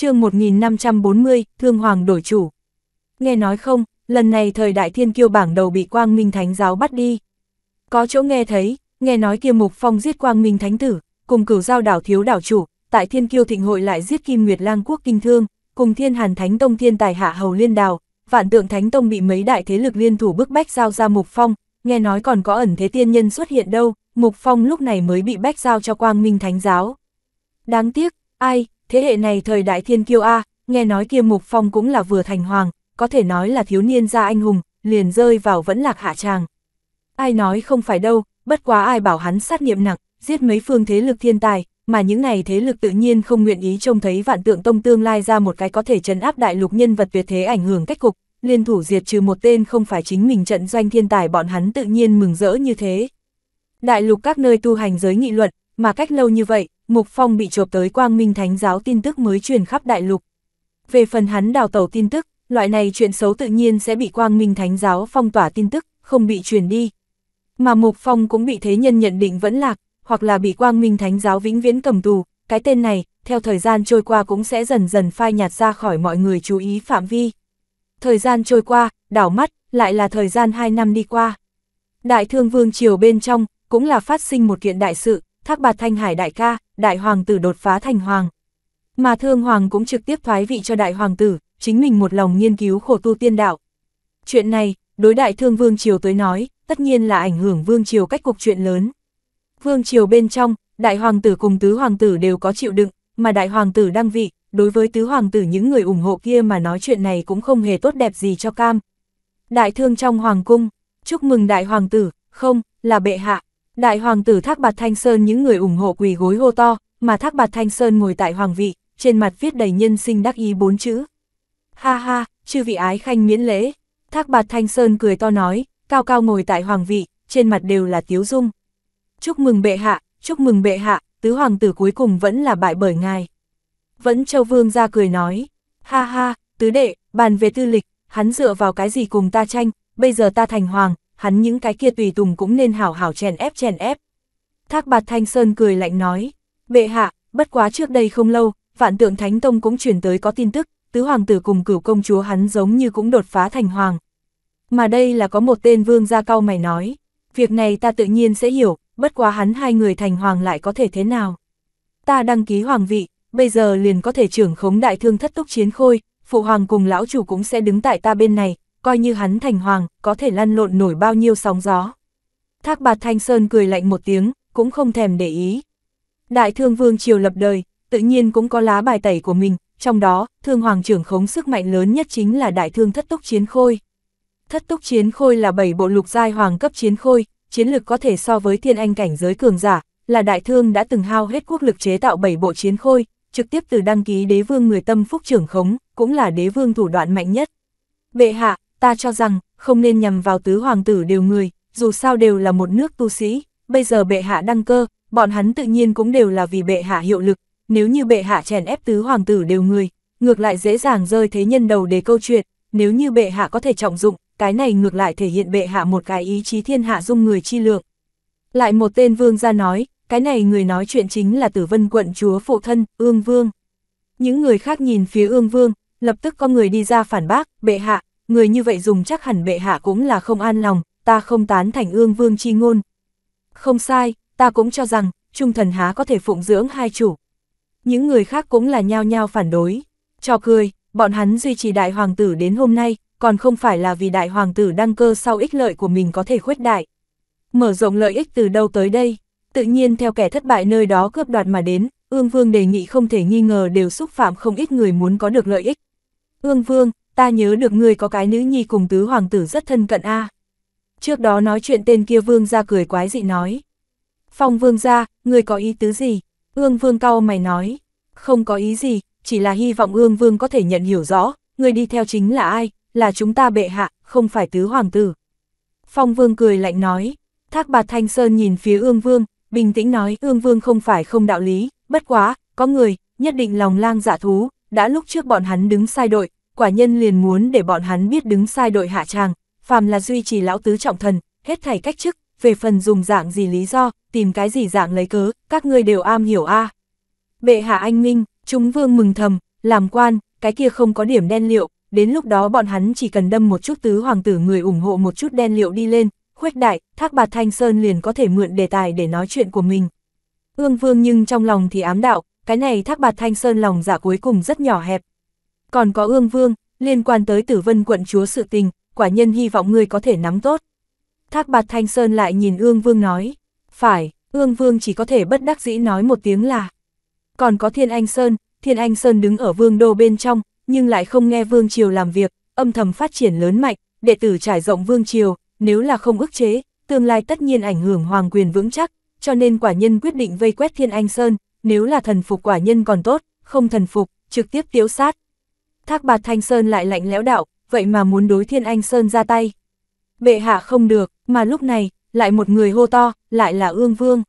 chương 1540, Thương Hoàng đổi chủ. Nghe nói không, lần này thời đại thiên kiêu bảng đầu bị Quang Minh Thánh giáo bắt đi. Có chỗ nghe thấy, nghe nói kia Mục Phong giết Quang Minh Thánh tử, cùng cửu giao đảo thiếu đảo chủ, tại thiên kiêu thịnh hội lại giết Kim Nguyệt Lang quốc kinh thương, cùng thiên hàn thánh tông thiên tài hạ hầu liên đào, vạn tượng thánh tông bị mấy đại thế lực liên thủ bức bách giao ra Mục Phong, nghe nói còn có ẩn thế tiên nhân xuất hiện đâu, Mục Phong lúc này mới bị bách giao cho Quang Minh Thánh giáo. Đáng tiếc, ai, thế hệ này thời đại thiên kiêu A, nghe nói kia Mục Phong cũng là vừa thành hoàng, có thể nói là thiếu niên gia anh hùng, liền rơi vào vẫn lạc hạ tràng. Ai nói không phải đâu, bất quá ai bảo hắn sát nghiệm nặng, giết mấy phương thế lực thiên tài, mà những này thế lực tự nhiên không nguyện ý trông thấy vạn tượng tông tương lai ra một cái có thể trấn áp đại lục nhân vật tuyệt thế ảnh hưởng cách cục, liên thủ diệt trừ một tên không phải chính mình trận doanh thiên tài bọn hắn tự nhiên mừng rỡ như thế. Đại lục các nơi tu hành giới nghị luận, mà cách lâu như vậy, Mục Phong bị chộp tới Quang Minh Thánh giáo tin tức mới truyền khắp đại lục. Về phần hắn đào tẩu tin tức, loại này chuyện xấu tự nhiên sẽ bị Quang Minh Thánh giáo phong tỏa tin tức, không bị truyền đi. Mà Mục Phong cũng bị thế nhân nhận định vẫn lạc, hoặc là bị Quang Minh Thánh giáo vĩnh viễn cầm tù, cái tên này, theo thời gian trôi qua cũng sẽ dần dần phai nhạt ra khỏi mọi người chú ý phạm vi. Thời gian trôi qua, đảo mắt, lại là thời gian 2 năm đi qua. Đại thương vương triều bên trong, cũng là phát sinh một kiện đại sự, Thác Bạt Thanh Hải đại ca, đại hoàng tử đột phá thành hoàng. Mà Thương Hoàng cũng trực tiếp thoái vị cho đại hoàng tử, chính mình một lòng nghiên cứu khổ tu tiên đạo. Chuyện này, đối đại thương Vương Triều tới nói, tất nhiên là ảnh hưởng Vương Triều cách cục chuyện lớn. Vương Triều bên trong, đại hoàng tử cùng tứ hoàng tử đều có chịu đựng, mà đại hoàng tử đăng vị, đối với tứ hoàng tử những người ủng hộ kia mà nói chuyện này cũng không hề tốt đẹp gì cho cam. Đại thương trong hoàng cung, chúc mừng đại hoàng tử, không, là bệ hạ. Đại hoàng tử Thác Bạt Thanh Sơn những người ủng hộ quỳ gối hô to, mà Thác Bạt Thanh Sơn ngồi tại hoàng vị, trên mặt viết đầy nhân sinh đắc ý bốn chữ. Ha ha, chư vị ái khanh miễn lễ. Thác Bạt Thanh Sơn cười to nói, cao cao ngồi tại hoàng vị, trên mặt đều là tiếu dung. Chúc mừng bệ hạ, chúc mừng bệ hạ, tứ hoàng tử cuối cùng vẫn là bại bởi ngài. Vẫn Châu Vương ra cười nói, ha ha, tứ đệ, bàn về tư lịch, hắn dựa vào cái gì cùng ta tranh, bây giờ ta thành hoàng, hắn những cái kia tùy tùng cũng nên hảo hảo chèn ép chèn ép. Thác bạt Thanh Sơn cười lạnh nói, bệ hạ, bất quá trước đây không lâu, vạn tượng Thánh Tông cũng chuyển tới có tin tức, tứ hoàng tử cùng cửu công chúa hắn giống như cũng đột phá thành hoàng. Mà đây là có một tên vương gia cao mày nói, việc này ta tự nhiên sẽ hiểu, bất quá hắn hai người thành hoàng lại có thể thế nào. Ta đăng ký hoàng vị, bây giờ liền có thể trưởng khống đại thương thất túc chiến khôi, phụ hoàng cùng lão chủ cũng sẽ đứng tại ta bên này, coi như hắn thành hoàng, có thể lăn lộn nổi bao nhiêu sóng gió. Thác bạt Thanh Sơn cười lạnh một tiếng, cũng không thèm để ý. Đại thương vương triều lập đời, tự nhiên cũng có lá bài tẩy của mình, trong đó, thương hoàng trưởng khống sức mạnh lớn nhất chính là đại thương thất túc chiến khôi. Thất túc chiến khôi là bảy bộ lục giai hoàng cấp chiến khôi, chiến lực có thể so với thiên anh cảnh giới cường giả, là đại thương đã từng hao hết quốc lực chế tạo bảy bộ chiến khôi, trực tiếp từ đăng ký đế vương người tâm phúc trưởng khống, cũng là đế vương thủ đoạn mạnh nhất. Bệ hạ, ta cho rằng, không nên nhằm vào tứ hoàng tử đều người, dù sao đều là một nước tu sĩ, bây giờ bệ hạ đăng cơ, bọn hắn tự nhiên cũng đều là vì bệ hạ hiệu lực, nếu như bệ hạ chèn ép tứ hoàng tử đều người, ngược lại dễ dàng rơi thế nhân đầu để câu chuyện, nếu như bệ hạ có thể trọng dụng, cái này ngược lại thể hiện bệ hạ một cái ý chí thiên hạ dung người chi lượng. Lại một tên vương ra nói, cái này người nói chuyện chính là tử vân quận chúa phụ thân, ương vương. Những người khác nhìn phía ương vương, lập tức có người đi ra phản bác, bệ hạ, người như vậy dùng chắc hẳn bệ hạ cũng là không an lòng, ta không tán thành ương vương chi ngôn. Không sai, ta cũng cho rằng, trung thần há có thể phụng dưỡng hai chủ. Những người khác cũng là nhao nhao phản đối. Cho cười, bọn hắn duy trì đại hoàng tử đến hôm nay, còn không phải là vì đại hoàng tử đăng cơ sau ích lợi của mình có thể khuếch đại. Mở rộng lợi ích từ đâu tới đây, tự nhiên theo kẻ thất bại nơi đó cướp đoạt mà đến, ương vương đề nghị không thể nghi ngờ đều xúc phạm không ít người muốn có được lợi ích. Ương vương, ta nhớ được ngươi có cái nữ nhi cùng tứ hoàng tử rất thân cận a. À. Trước đó nói chuyện tên kia vương ra cười quái dị nói. Phong vương ra, ngươi có ý tứ gì? Ương vương cao mày nói. Không có ý gì, chỉ là hy vọng ương vương có thể nhận hiểu rõ, người đi theo chính là ai, là chúng ta bệ hạ, không phải tứ hoàng tử. Phong vương cười lạnh nói, thác bạt thanh sơn nhìn phía ương vương, bình tĩnh nói ương vương không phải không đạo lý, bất quá, có người, nhất định lòng lang dạ thú, đã lúc trước bọn hắn đứng sai đội, quả nhân liền muốn để bọn hắn biết đứng sai đội hạ tràng, phàm là duy trì lão tứ trọng thần, hết thảy cách chức, về phần dùng dạng gì lý do, tìm cái gì dạng lấy cớ, các ngươi đều am hiểu a. Bệ hạ anh minh, chúng vương mừng thầm, làm quan, cái kia không có điểm đen liệu, đến lúc đó bọn hắn chỉ cần đâm một chút tứ hoàng tử người ủng hộ một chút đen liệu đi lên, khuếch đại, thác bạt thanh sơn liền có thể mượn đề tài để nói chuyện của mình. Ương vương nhưng trong lòng thì ám đạo, cái này thác bạt thanh sơn lòng giả dạ cuối cùng rất nhỏ hẹp, còn có ương vương, liên quan tới tử vân quận chúa sự tình, quả nhân hy vọng ngươi có thể nắm tốt. Thác bạt thanh sơn lại nhìn ương vương nói, phải, ương vương chỉ có thể bất đắc dĩ nói một tiếng là. Còn có thiên anh sơn, thiên anh sơn đứng ở vương đô bên trong, nhưng lại không nghe vương triều làm việc, âm thầm phát triển lớn mạnh, đệ tử trải rộng vương triều, nếu là không ức chế, tương lai tất nhiên ảnh hưởng hoàng quyền vững chắc, cho nên quả nhân quyết định vây quét thiên anh sơn, nếu là thần phục quả nhân còn tốt, không thần phục, trực tiếp tiếu sát, Thác bạt Thanh Sơn lại lạnh lẽo đạo, vậy mà muốn đối Thiên Anh Sơn ra tay. Bệ hạ không được, mà lúc này, lại một người hô to, lại là ương vương.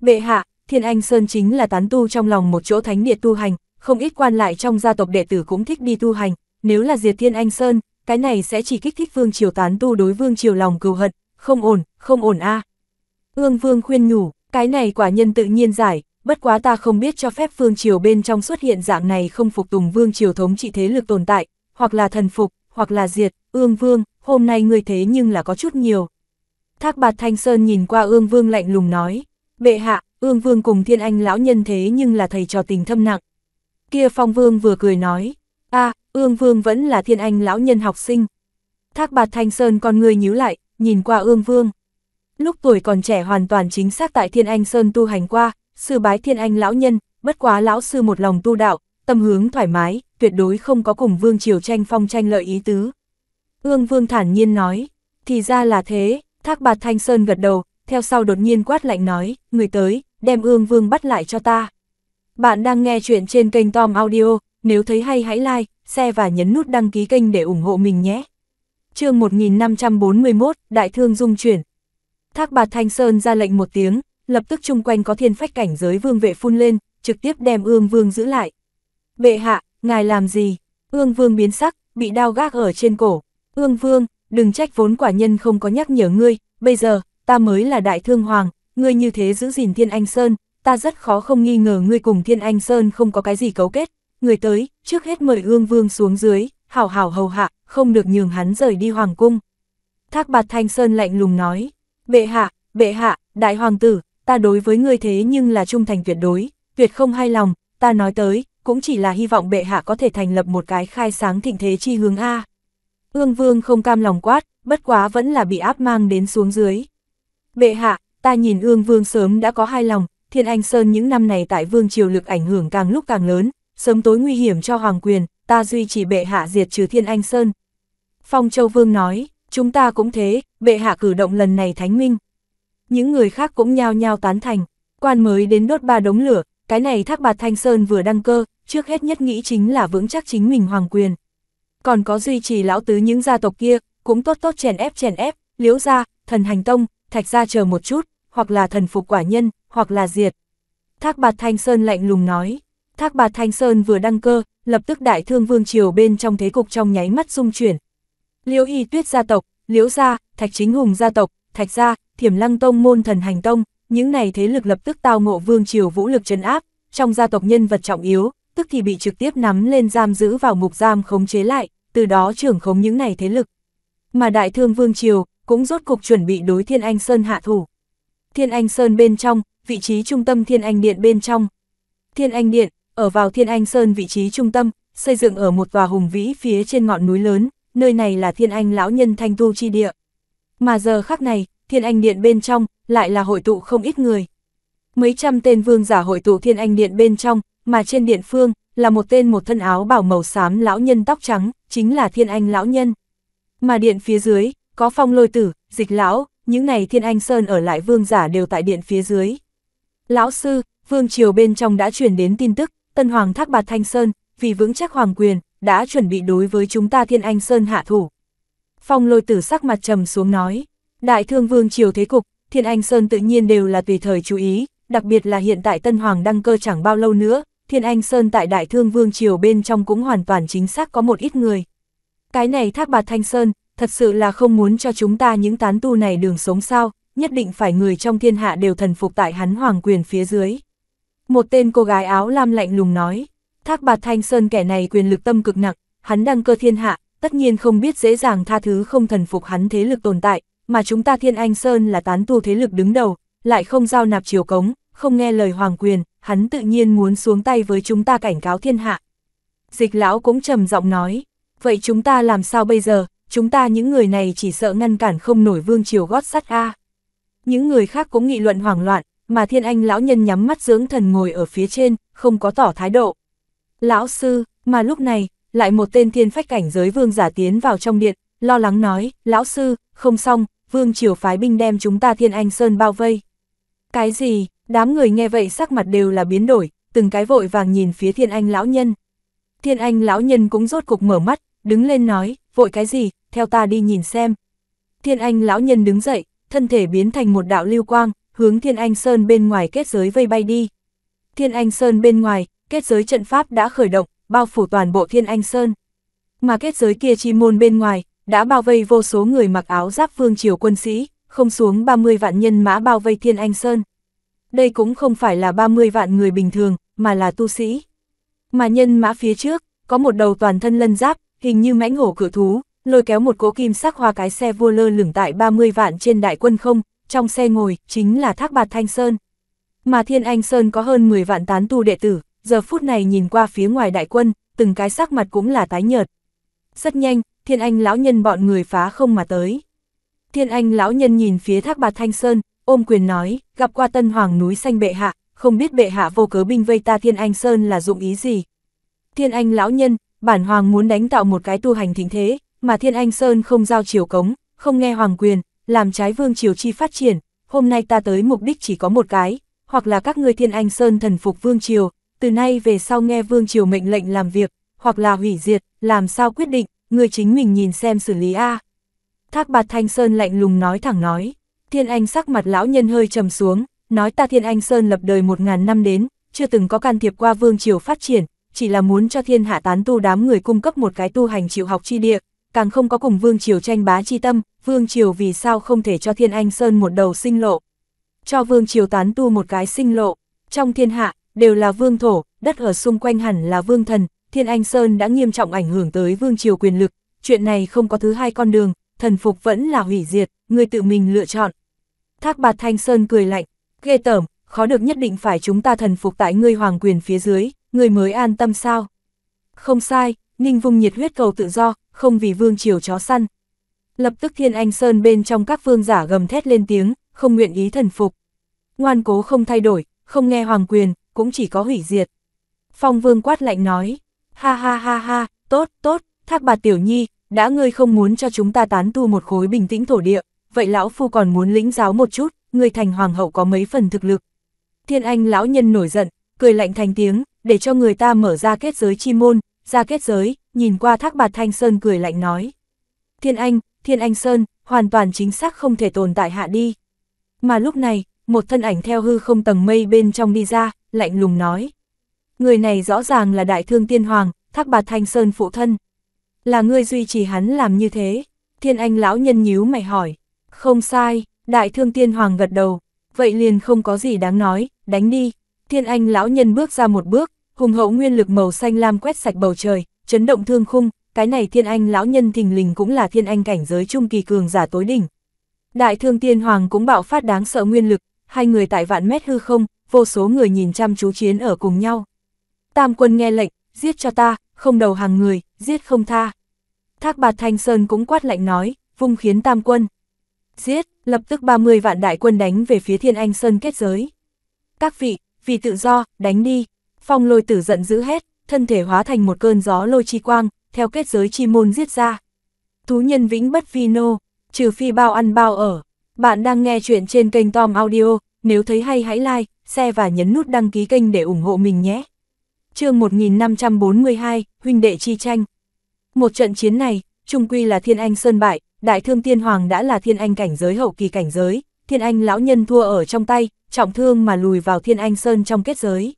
Bệ hạ, Thiên Anh Sơn chính là tán tu trong lòng một chỗ thánh địa tu hành, không ít quan lại trong gia tộc đệ tử cũng thích đi tu hành, nếu là diệt Thiên Anh Sơn, cái này sẽ chỉ kích thích vương triều tán tu đối vương triều lòng cừu hận, không ổn, không ổn a. À. Ương vương khuyên nhủ, cái này quả nhân tự nhiên giải, bất quá ta không biết cho phép vương triều bên trong xuất hiện dạng này không phục tùng vương triều thống trị thế lực tồn tại, hoặc là thần phục, hoặc là diệt, ương vương, hôm nay ngươi thế nhưng là có chút nhiều. Thác bạt thanh sơn nhìn qua ương vương lạnh lùng nói, bệ hạ, ương vương cùng thiên anh lão nhân thế nhưng là thầy trò tình thâm nặng. Kia phong vương vừa cười nói, a ương vương vẫn là thiên anh lão nhân học sinh. Thác bạt thanh sơn con người nhíu lại, nhìn qua ương vương. Lúc tuổi còn trẻ hoàn toàn chính xác tại thiên anh sơn tu hành qua, sư bái thiên anh lão nhân, bất quá lão sư một lòng tu đạo, tâm hướng thoải mái, tuyệt đối không có cùng vương triều tranh phong tranh lợi ý tứ. Ương vương thản nhiên nói, thì ra là thế, thác bạt thanh sơn gật đầu, theo sau đột nhiên quát lạnh nói, người tới, đem ương vương bắt lại cho ta. Bạn đang nghe chuyện trên kênh Tom Audio, nếu thấy hay hãy like, share và nhấn nút đăng ký kênh để ủng hộ mình nhé. chương 1541, Đại thương dung chuyển. Thác bạt thanh sơn ra lệnh một tiếng, lập tức chung quanh có thiên phách cảnh giới vương vệ phun lên, trực tiếp đem ương vương giữ lại. Bệ hạ, ngài làm gì? Ương vương biến sắc, bị đao gác ở trên cổ. Ương vương, đừng trách vốn quả nhân không có nhắc nhở ngươi, bây giờ, ta mới là đại thương hoàng, ngươi như thế giữ gìn thiên anh sơn, ta rất khó không nghi ngờ ngươi cùng thiên anh sơn không có cái gì cấu kết. Người tới, trước hết mời ương vương xuống dưới, hảo hảo hầu hạ, không được nhường hắn rời đi hoàng cung. Thác bạt thanh sơn lạnh lùng nói, bệ hạ, bệ hạ, đại hoàng tử, ta đối với ngươi thế nhưng là trung thành tuyệt đối, tuyệt không hai lòng, ta nói tới, cũng chỉ là hy vọng bệ hạ có thể thành lập một cái khai sáng thịnh thế chi hướng A. Ương vương không cam lòng quát, bất quá vẫn là bị áp mang đến xuống dưới. Bệ hạ, ta nhìn ương vương sớm đã có hai lòng, thiên anh sơn những năm này tại vương triều lực ảnh hưởng càng lúc càng lớn, sớm tối nguy hiểm cho hoàng quyền, ta duy trì bệ hạ diệt trừ thiên anh sơn. Phong châu vương nói, chúng ta cũng thế, bệ hạ cử động lần này thánh minh, những người khác cũng nhao nhao tán thành. Quan mới đến đốt ba đống lửa, cái này thác bạt Thanh Sơn vừa đăng cơ, trước hết nhất nghĩ chính là vững chắc chính mình hoàng quyền. Còn có duy trì lão tứ những gia tộc kia, cũng tốt tốt chèn ép chèn ép, liễu gia, thần hành tông, thạch gia chờ một chút, hoặc là thần phục quả nhân, hoặc là diệt. Thác bạt Thanh Sơn lạnh lùng nói, thác bạt Thanh Sơn vừa đăng cơ, lập tức đại thương vương triều bên trong thế cục trong nháy mắt dung chuyển. Liễu y tuyết gia tộc, liễu gia, thạch chính hùng gia tộc, thạch gia, thiểm lăng tông môn thần hành tông, những này thế lực lập tức tao ngộ vương triều vũ lực trấn áp, trong gia tộc nhân vật trọng yếu, tức thì bị trực tiếp nắm lên giam giữ vào mục giam khống chế lại, từ đó trưởng khống những này thế lực. Mà đại thương vương triều cũng rốt cục chuẩn bị đối Thiên Anh Sơn hạ thủ. Thiên Anh Sơn bên trong, vị trí trung tâm Thiên Anh Điện bên trong. Thiên Anh Điện, ở vào Thiên Anh Sơn vị trí trung tâm, xây dựng ở một tòa hùng vĩ phía trên ngọn núi lớn, nơi này là Thiên Anh lão nhân thanh tu chi địa. Mà giờ khắc này, Thiên Anh Điện bên trong, lại là hội tụ không ít người. Mấy trăm tên vương giả hội tụ Thiên Anh Điện bên trong, mà trên điện phương, là một tên một thân áo bảo màu xám lão nhân tóc trắng, chính là Thiên Anh lão nhân. Mà điện phía dưới, có phong lôi tử, dịch lão, những này Thiên Anh Sơn ở lại vương giả đều tại điện phía dưới. Lão sư, vương triều bên trong đã truyền đến tin tức, Tân Hoàng Thác Bạt Thanh Sơn, vì vững chắc hoàng quyền, đã chuẩn bị đối với chúng ta Thiên Anh Sơn hạ thủ. Phong lôi tử sắc mặt trầm xuống nói, đại thương vương triều thế cục, thiên anh sơn tự nhiên đều là tùy thời chú ý, đặc biệt là hiện tại tân hoàng đăng cơ chẳng bao lâu nữa, thiên anh sơn tại đại thương vương triều bên trong cũng hoàn toàn chính xác có một ít người. Cái này thác bạt thanh sơn, thật sự là không muốn cho chúng ta những tán tu này đường sống sao, nhất định phải người trong thiên hạ đều thần phục tại hắn hoàng quyền phía dưới. Một tên cô gái áo lam lạnh lùng nói, thác bạt thanh sơn kẻ này quyền lực tâm cực nặng, hắn đăng cơ thiên hạ, tất nhiên không biết dễ dàng tha thứ không thần phục hắn thế lực tồn tại, mà chúng ta Thiên Anh Sơn là tán tu thế lực đứng đầu, lại không giao nạp chiều cống, không nghe lời hoàng quyền, hắn tự nhiên muốn xuống tay với chúng ta cảnh cáo thiên hạ. Dịch lão cũng trầm giọng nói, vậy chúng ta làm sao bây giờ, chúng ta những người này chỉ sợ ngăn cản không nổi vương triều gót sắt a. Những người khác cũng nghị luận hoảng loạn, mà thiên anh lão nhân nhắm mắt dưỡng thần ngồi ở phía trên, không có tỏ thái độ. Lão sư, mà lúc này, lại một tên thiên phách cảnh giới vương giả tiến vào trong điện, lo lắng nói, lão sư, không xong, vương triều phái binh đem chúng ta thiên anh sơn bao vây. Cái gì, đám người nghe vậy sắc mặt đều là biến đổi, từng cái vội vàng nhìn phía thiên anh lão nhân. Thiên anh lão nhân cũng rốt cục mở mắt, đứng lên nói, vội cái gì, theo ta đi nhìn xem. Thiên anh lão nhân đứng dậy, thân thể biến thành một đạo lưu quang, hướng thiên anh sơn bên ngoài kết giới vây bay đi. Thiên anh sơn bên ngoài, kết giới trận pháp đã khởi động, bao phủ toàn bộ Thiên Anh Sơn. Mà kết giới kia chi môn bên ngoài, đã bao vây vô số người mặc áo giáp vương triều quân sĩ, không xuống 30 vạn nhân mã bao vây Thiên Anh Sơn. Đây cũng không phải là 30 vạn người bình thường, mà là tu sĩ. Mà nhân mã phía trước, có một đầu toàn thân lân giáp, hình như mãnh hổ cử thú, lôi kéo một cỗ kim sắc hoa cái xe vua lơ lửng tại 30 vạn trên đại quân không, trong xe ngồi, chính là Thác Bạt Thanh Sơn. Mà Thiên Anh Sơn có hơn 10 vạn tán tu đệ tử, giờ phút này nhìn qua phía ngoài đại quân, từng cái sắc mặt cũng là tái nhợt. Rất nhanh, thiên anh lão nhân bọn người phá không mà tới. Thiên anh lão nhân nhìn phía thác bạt Thanh Sơn, ôm quyền nói, gặp qua tân hoàng núi xanh bệ hạ, không biết bệ hạ vô cớ binh vây ta thiên anh Sơn là dụng ý gì. Thiên anh lão nhân, bản hoàng muốn đánh tạo một cái tu hành thịnh thế, mà thiên anh Sơn không giao chiều cống, không nghe hoàng quyền, làm trái vương triều chi phát triển, hôm nay ta tới mục đích chỉ có một cái, hoặc là các ngươi thiên anh Sơn thần phục vương triều, từ nay về sau nghe Vương Triều mệnh lệnh làm việc, hoặc là hủy diệt, làm sao quyết định, người chính mình nhìn xem xử lý A. Thác bạt Thanh Sơn lạnh lùng nói thẳng nói, Thiên Anh sắc mặt lão nhân hơi trầm xuống, nói ta Thiên Anh Sơn lập đời một ngàn năm đến, chưa từng có can thiệp qua Vương Triều phát triển, chỉ là muốn cho thiên hạ tán tu đám người cung cấp một cái tu hành chịu học chi địa, càng không có cùng Vương Triều tranh bá chi tâm, Vương Triều vì sao không thể cho Thiên Anh Sơn một đầu sinh lộ. Cho Vương Triều tán tu một cái sinh lộ, trong thiên hạ, đều là vương thổ, đất ở xung quanh hẳn là vương thần, Thiên Anh Sơn đã nghiêm trọng ảnh hưởng tới vương triều quyền lực, chuyện này không có thứ hai con đường, thần phục vẫn là hủy diệt, người tự mình lựa chọn. Thác bạt Thanh Sơn cười lạnh, ghê tởm, khó được nhất định phải chúng ta thần phục tại ngươi hoàng quyền phía dưới, người mới an tâm sao. Không sai, Ninh Vung nhiệt huyết cầu tự do, không vì vương triều chó săn. Lập tức Thiên Anh Sơn bên trong các vương giả gầm thét lên tiếng, không nguyện ý thần phục. Ngoan cố không thay đổi, không nghe hoàng quyền, cũng chỉ có hủy diệt. Phong vương quát lạnh nói, ha ha ha ha, tốt, tốt, thác bà tiểu nhi, đã ngươi không muốn cho chúng ta tán tu một khối bình tĩnh thổ địa, vậy lão phu còn muốn lĩnh giáo một chút, Ngươi thành hoàng hậu có mấy phần thực lực. Thiên anh lão nhân nổi giận, cười lạnh thành tiếng, để cho người ta mở ra kết giới chi môn, ra kết giới, nhìn qua thác bạt thanh sơn cười lạnh nói. Thiên anh, thiên anh sơn, hoàn toàn chính xác không thể tồn tại hạ đi. Mà lúc này, một thân ảnh theo hư không tầng mây bên trong đi ra, lạnh lùng nói. Người này rõ ràng là đại thương tiên hoàng, thác bạt thanh sơn phụ thân. Là ngươi duy trì hắn làm như thế, thiên anh lão nhân nhíu mày hỏi. Không sai, đại thương tiên hoàng gật đầu, vậy liền không có gì đáng nói, đánh đi. Thiên anh lão nhân bước ra một bước, hùng hậu nguyên lực màu xanh lam quét sạch bầu trời, chấn động thương khung, cái này thiên anh lão nhân thình lình cũng là thiên anh cảnh giới trung kỳ cường giả tối đỉnh. Đại thương tiên hoàng cũng bạo phát đáng sợ nguyên lực, hai người tại vạn mét hư không, vô số người nhìn chăm chú chiến ở cùng nhau. Tam quân nghe lệnh, giết cho ta, không đầu hàng người, giết không tha. Thác bạt Thanh Sơn cũng quát lạnh nói, vung khiến tam quân. Giết, lập tức 30 vạn đại quân đánh về phía Thiên Anh Sơn kết giới. Các vị, vì tự do, đánh đi. Phong lôi tử giận dữ hết, thân thể hóa thành một cơn gió lôi chi quang, theo kết giới chi môn giết ra. Thú nhân vĩnh bất vi nô, trừ phi bao ăn bao ở. Bạn đang nghe chuyện trên kênh Tom Audio, nếu thấy hay hãy like, share và nhấn nút đăng ký kênh để ủng hộ mình nhé. chương 1542, Huynh đệ Chi Tranh Một trận chiến này, trung quy là Thiên Anh Sơn Bại, Đại Thương Tiên Hoàng đã là Thiên Anh cảnh giới hậu kỳ cảnh giới, Thiên Anh lão nhân thua ở trong tay, trọng thương mà lùi vào Thiên Anh Sơn trong kết giới.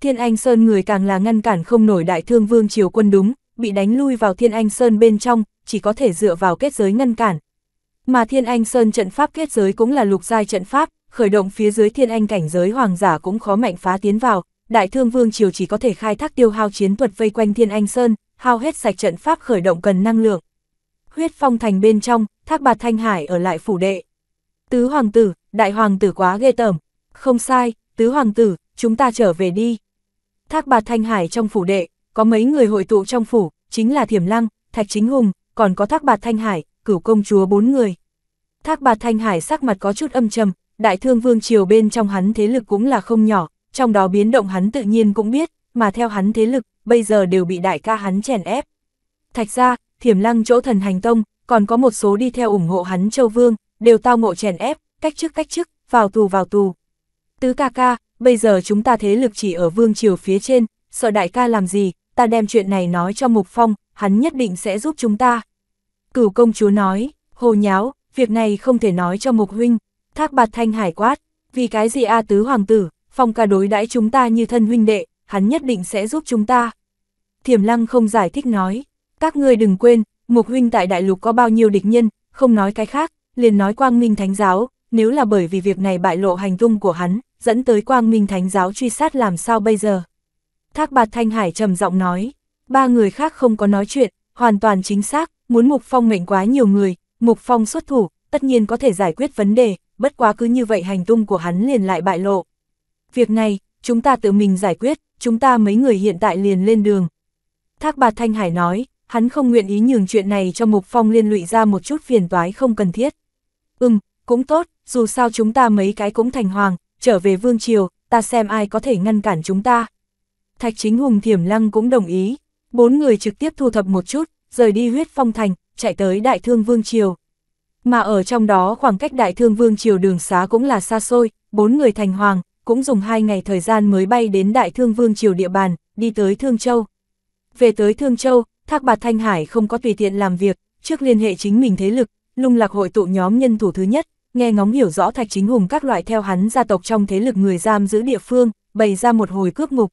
Thiên Anh Sơn người càng là ngăn cản không nổi Đại Thương Vương Triều quân đúng, bị đánh lui vào Thiên Anh Sơn bên trong, chỉ có thể dựa vào kết giới ngăn cản, mà Thiên Anh Sơn trận pháp kết giới cũng là lục giai trận pháp, khởi động phía dưới Thiên Anh cảnh giới hoàng giả cũng khó mạnh phá tiến vào, Đại Thương Vương triều chỉ có thể khai thác tiêu hao chiến thuật vây quanh Thiên Anh Sơn, hao hết sạch trận pháp khởi động cần năng lượng. Huyết Phong thành bên trong, Thác Bạt Thanh Hải ở lại phủ đệ. Tứ hoàng tử, đại hoàng tử quá ghê tởm. Không sai, tứ hoàng tử, chúng ta trở về đi. Thác Bạt Thanh Hải trong phủ đệ, có mấy người hội tụ trong phủ, chính là Thiểm Lăng, Thạch Chính Hùng, còn có Thác Bạt Thanh Hải, cửu công chúa bốn người. Thác bạt thanh hải sắc mặt có chút âm trầm, đại thương vương triều bên trong hắn thế lực cũng là không nhỏ, trong đó biến động hắn tự nhiên cũng biết, mà theo hắn thế lực, bây giờ đều bị đại ca hắn chèn ép. Thạch ra, thiểm lăng chỗ thần hành tông, còn có một số đi theo ủng hộ hắn châu vương, đều tao ngộ chèn ép, cách chức cách chức, vào tù vào tù. Tứ ca ca, bây giờ chúng ta thế lực chỉ ở vương triều phía trên, sợ đại ca làm gì, ta đem chuyện này nói cho Mục Phong, hắn nhất định sẽ giúp chúng ta. Cửu công chúa nói, hồ nháo, việc này không thể nói cho mục Huynh. Thác bạt thanh hải quát, vì cái gì A tứ hoàng tử, phong ca đối đãi chúng ta như thân huynh đệ, hắn nhất định sẽ giúp chúng ta. Thiểm lăng không giải thích nói, các ngươi đừng quên, mục Huynh tại đại lục có bao nhiêu địch nhân, không nói cái khác, liền nói quang minh thánh giáo, nếu là bởi vì việc này bại lộ hành tung của hắn, dẫn tới quang minh thánh giáo truy sát làm sao bây giờ. Thác bạt thanh hải trầm giọng nói, ba người khác không có nói chuyện, hoàn toàn chính xác, muốn Mục Phong mệnh quá nhiều người, Mục Phong xuất thủ, tất nhiên có thể giải quyết vấn đề, bất quá cứ như vậy hành tung của hắn liền lại bại lộ. Việc này, chúng ta tự mình giải quyết, chúng ta mấy người hiện tại liền lên đường. Thác bà Thanh Hải nói, hắn không nguyện ý nhường chuyện này cho Mục Phong liên lụy ra một chút phiền toái không cần thiết. Ừm, cũng tốt, dù sao chúng ta mấy cái cũng thành hoàng, trở về Vương Triều, ta xem ai có thể ngăn cản chúng ta. Thạch Chính Hùng Thiểm Lăng cũng đồng ý, bốn người trực tiếp thu thập một chút, rời đi huyết phong thành, chạy tới Đại Thương Vương Triều. Mà ở trong đó khoảng cách Đại Thương Vương Triều đường xá cũng là xa xôi, bốn người thành hoàng, cũng dùng hai ngày thời gian mới bay đến Đại Thương Vương Triều địa bàn, đi tới Thương Châu. Về tới Thương Châu, Thác Bạt Thanh Hải không có tùy tiện làm việc, trước liên hệ chính mình thế lực, lung lạc hội tụ nhóm nhân thủ thứ nhất, nghe ngóng hiểu rõ Thạch Chính Hùng các loại theo hắn gia tộc trong thế lực người giam giữ địa phương, bày ra một hồi cướp ngục.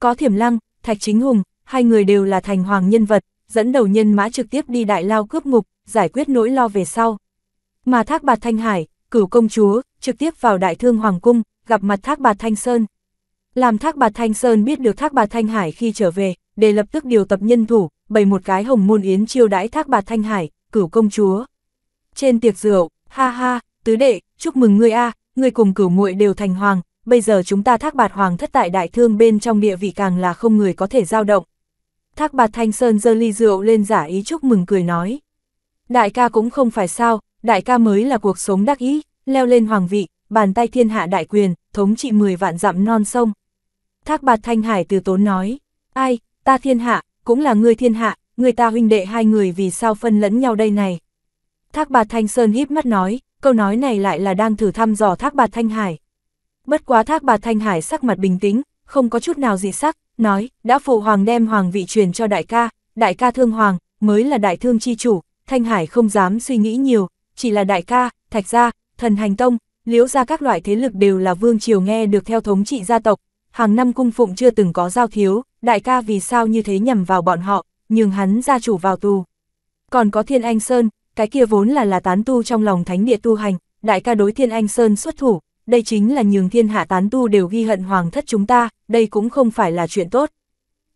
Có Thiểm Lăng, Thạch Chính Hùng, hai người đều là thành hoàng nhân vật, dẫn đầu nhân mã trực tiếp đi đại lao cướp ngục, giải quyết nỗi lo về sau. Mà thác bạt Thanh Hải, cửu công chúa, trực tiếp vào đại thương Hoàng Cung, gặp mặt thác bạt Thanh Sơn. Làm thác bạt Thanh Sơn biết được thác bạt Thanh Hải khi trở về, để lập tức điều tập nhân thủ, bày một cái hồng môn yến chiêu đãi thác bạt Thanh Hải, cửu công chúa. Trên tiệc rượu, ha ha, tứ đệ, chúc mừng ngươi a, ngươi cùng cửu muội đều thành hoàng, bây giờ chúng ta thác bạt hoàng thất tại đại thương bên trong địa vị càng là không người có thể giao động. Thác bạt Thanh Sơn dơ ly rượu lên giả ý chúc mừng cười nói. Đại ca cũng không phải sao, đại ca mới là cuộc sống đắc ý, leo lên hoàng vị, bàn tay thiên hạ đại quyền, thống trị 10 vạn dặm non sông. Thác bạt Thanh Hải từ tốn nói, ai, ta thiên hạ, cũng là người thiên hạ, người ta huynh đệ hai người vì sao phân lẫn nhau đây này. Thác bạt Thanh Sơn híp mắt nói, câu nói này lại là đang thử thăm dò thác bạt Thanh Hải. Bất quá thác bạt Thanh Hải sắc mặt bình tĩnh, không có chút nào gì sắc, nói, đã phụ hoàng đem hoàng vị truyền cho đại ca, đại ca thương hoàng, mới là đại thương chi chủ, Thanh Hải không dám suy nghĩ nhiều, chỉ là đại ca, thạch gia, thần hành tông, liễu ra các loại thế lực đều là vương triều nghe được theo thống trị gia tộc, hàng năm cung phụng chưa từng có giao thiếu, đại ca vì sao như thế nhằm vào bọn họ, nhưng hắn gia chủ vào tù. Còn có Thiên Anh Sơn, cái kia vốn là là tán tu trong lòng thánh địa tu hành, đại ca đối Thiên Anh Sơn xuất thủ, đây chính là nhường thiên hạ tán tu đều ghi hận hoàng thất chúng ta, đây cũng không phải là chuyện tốt.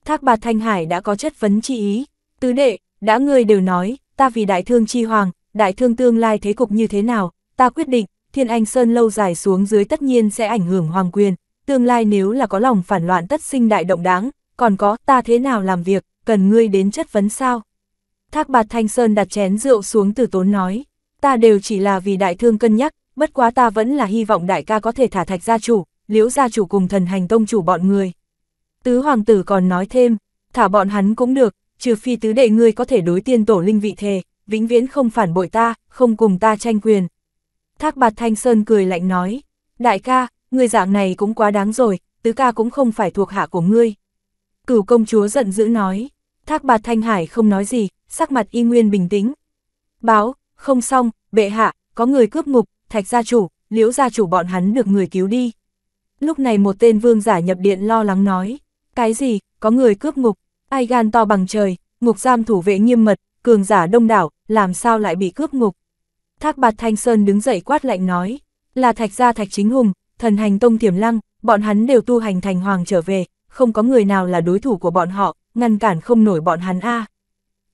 Thác bà Thanh Hải đã có chất vấn chi ý, tứ đệ, đã ngươi đều nói, ta vì đại thương chi hoàng, đại thương tương lai thế cục như thế nào, ta quyết định, thiên anh sơn lâu dài xuống dưới tất nhiên sẽ ảnh hưởng hoàng quyền, tương lai nếu là có lòng phản loạn tất sinh đại động đáng, còn có ta thế nào làm việc, cần ngươi đến chất vấn sao. Thác bà Thanh Sơn đặt chén rượu xuống từ tốn nói, ta đều chỉ là vì đại thương cân nhắc, bất quá ta vẫn là hy vọng đại ca có thể thả thạch gia chủ, liễu gia chủ cùng thần hành tông chủ bọn người. Tứ hoàng tử còn nói thêm, thả bọn hắn cũng được, trừ phi tứ đệ ngươi có thể đối tiên tổ linh vị thề, vĩnh viễn không phản bội ta, không cùng ta tranh quyền. Thác bạt thanh sơn cười lạnh nói, đại ca, ngươi dạng này cũng quá đáng rồi, tứ ca cũng không phải thuộc hạ của ngươi. Cửu công chúa giận dữ nói, thác bạt thanh hải không nói gì, sắc mặt y nguyên bình tĩnh. Báo, không xong, bệ hạ, có người cướp ngục, thạch gia chủ, liễu gia chủ bọn hắn được người cứu đi. Lúc này một tên vương giả nhập điện lo lắng nói, cái gì, có người cướp ngục, ai gan to bằng trời, ngục giam thủ vệ nghiêm mật, cường giả đông đảo, làm sao lại bị cướp ngục. Thác bạt thanh sơn đứng dậy quát lạnh nói, là thạch gia thạch chính hùng, thần hành tông tiềm lăng, bọn hắn đều tu hành thành hoàng trở về, không có người nào là đối thủ của bọn họ, ngăn cản không nổi bọn hắn a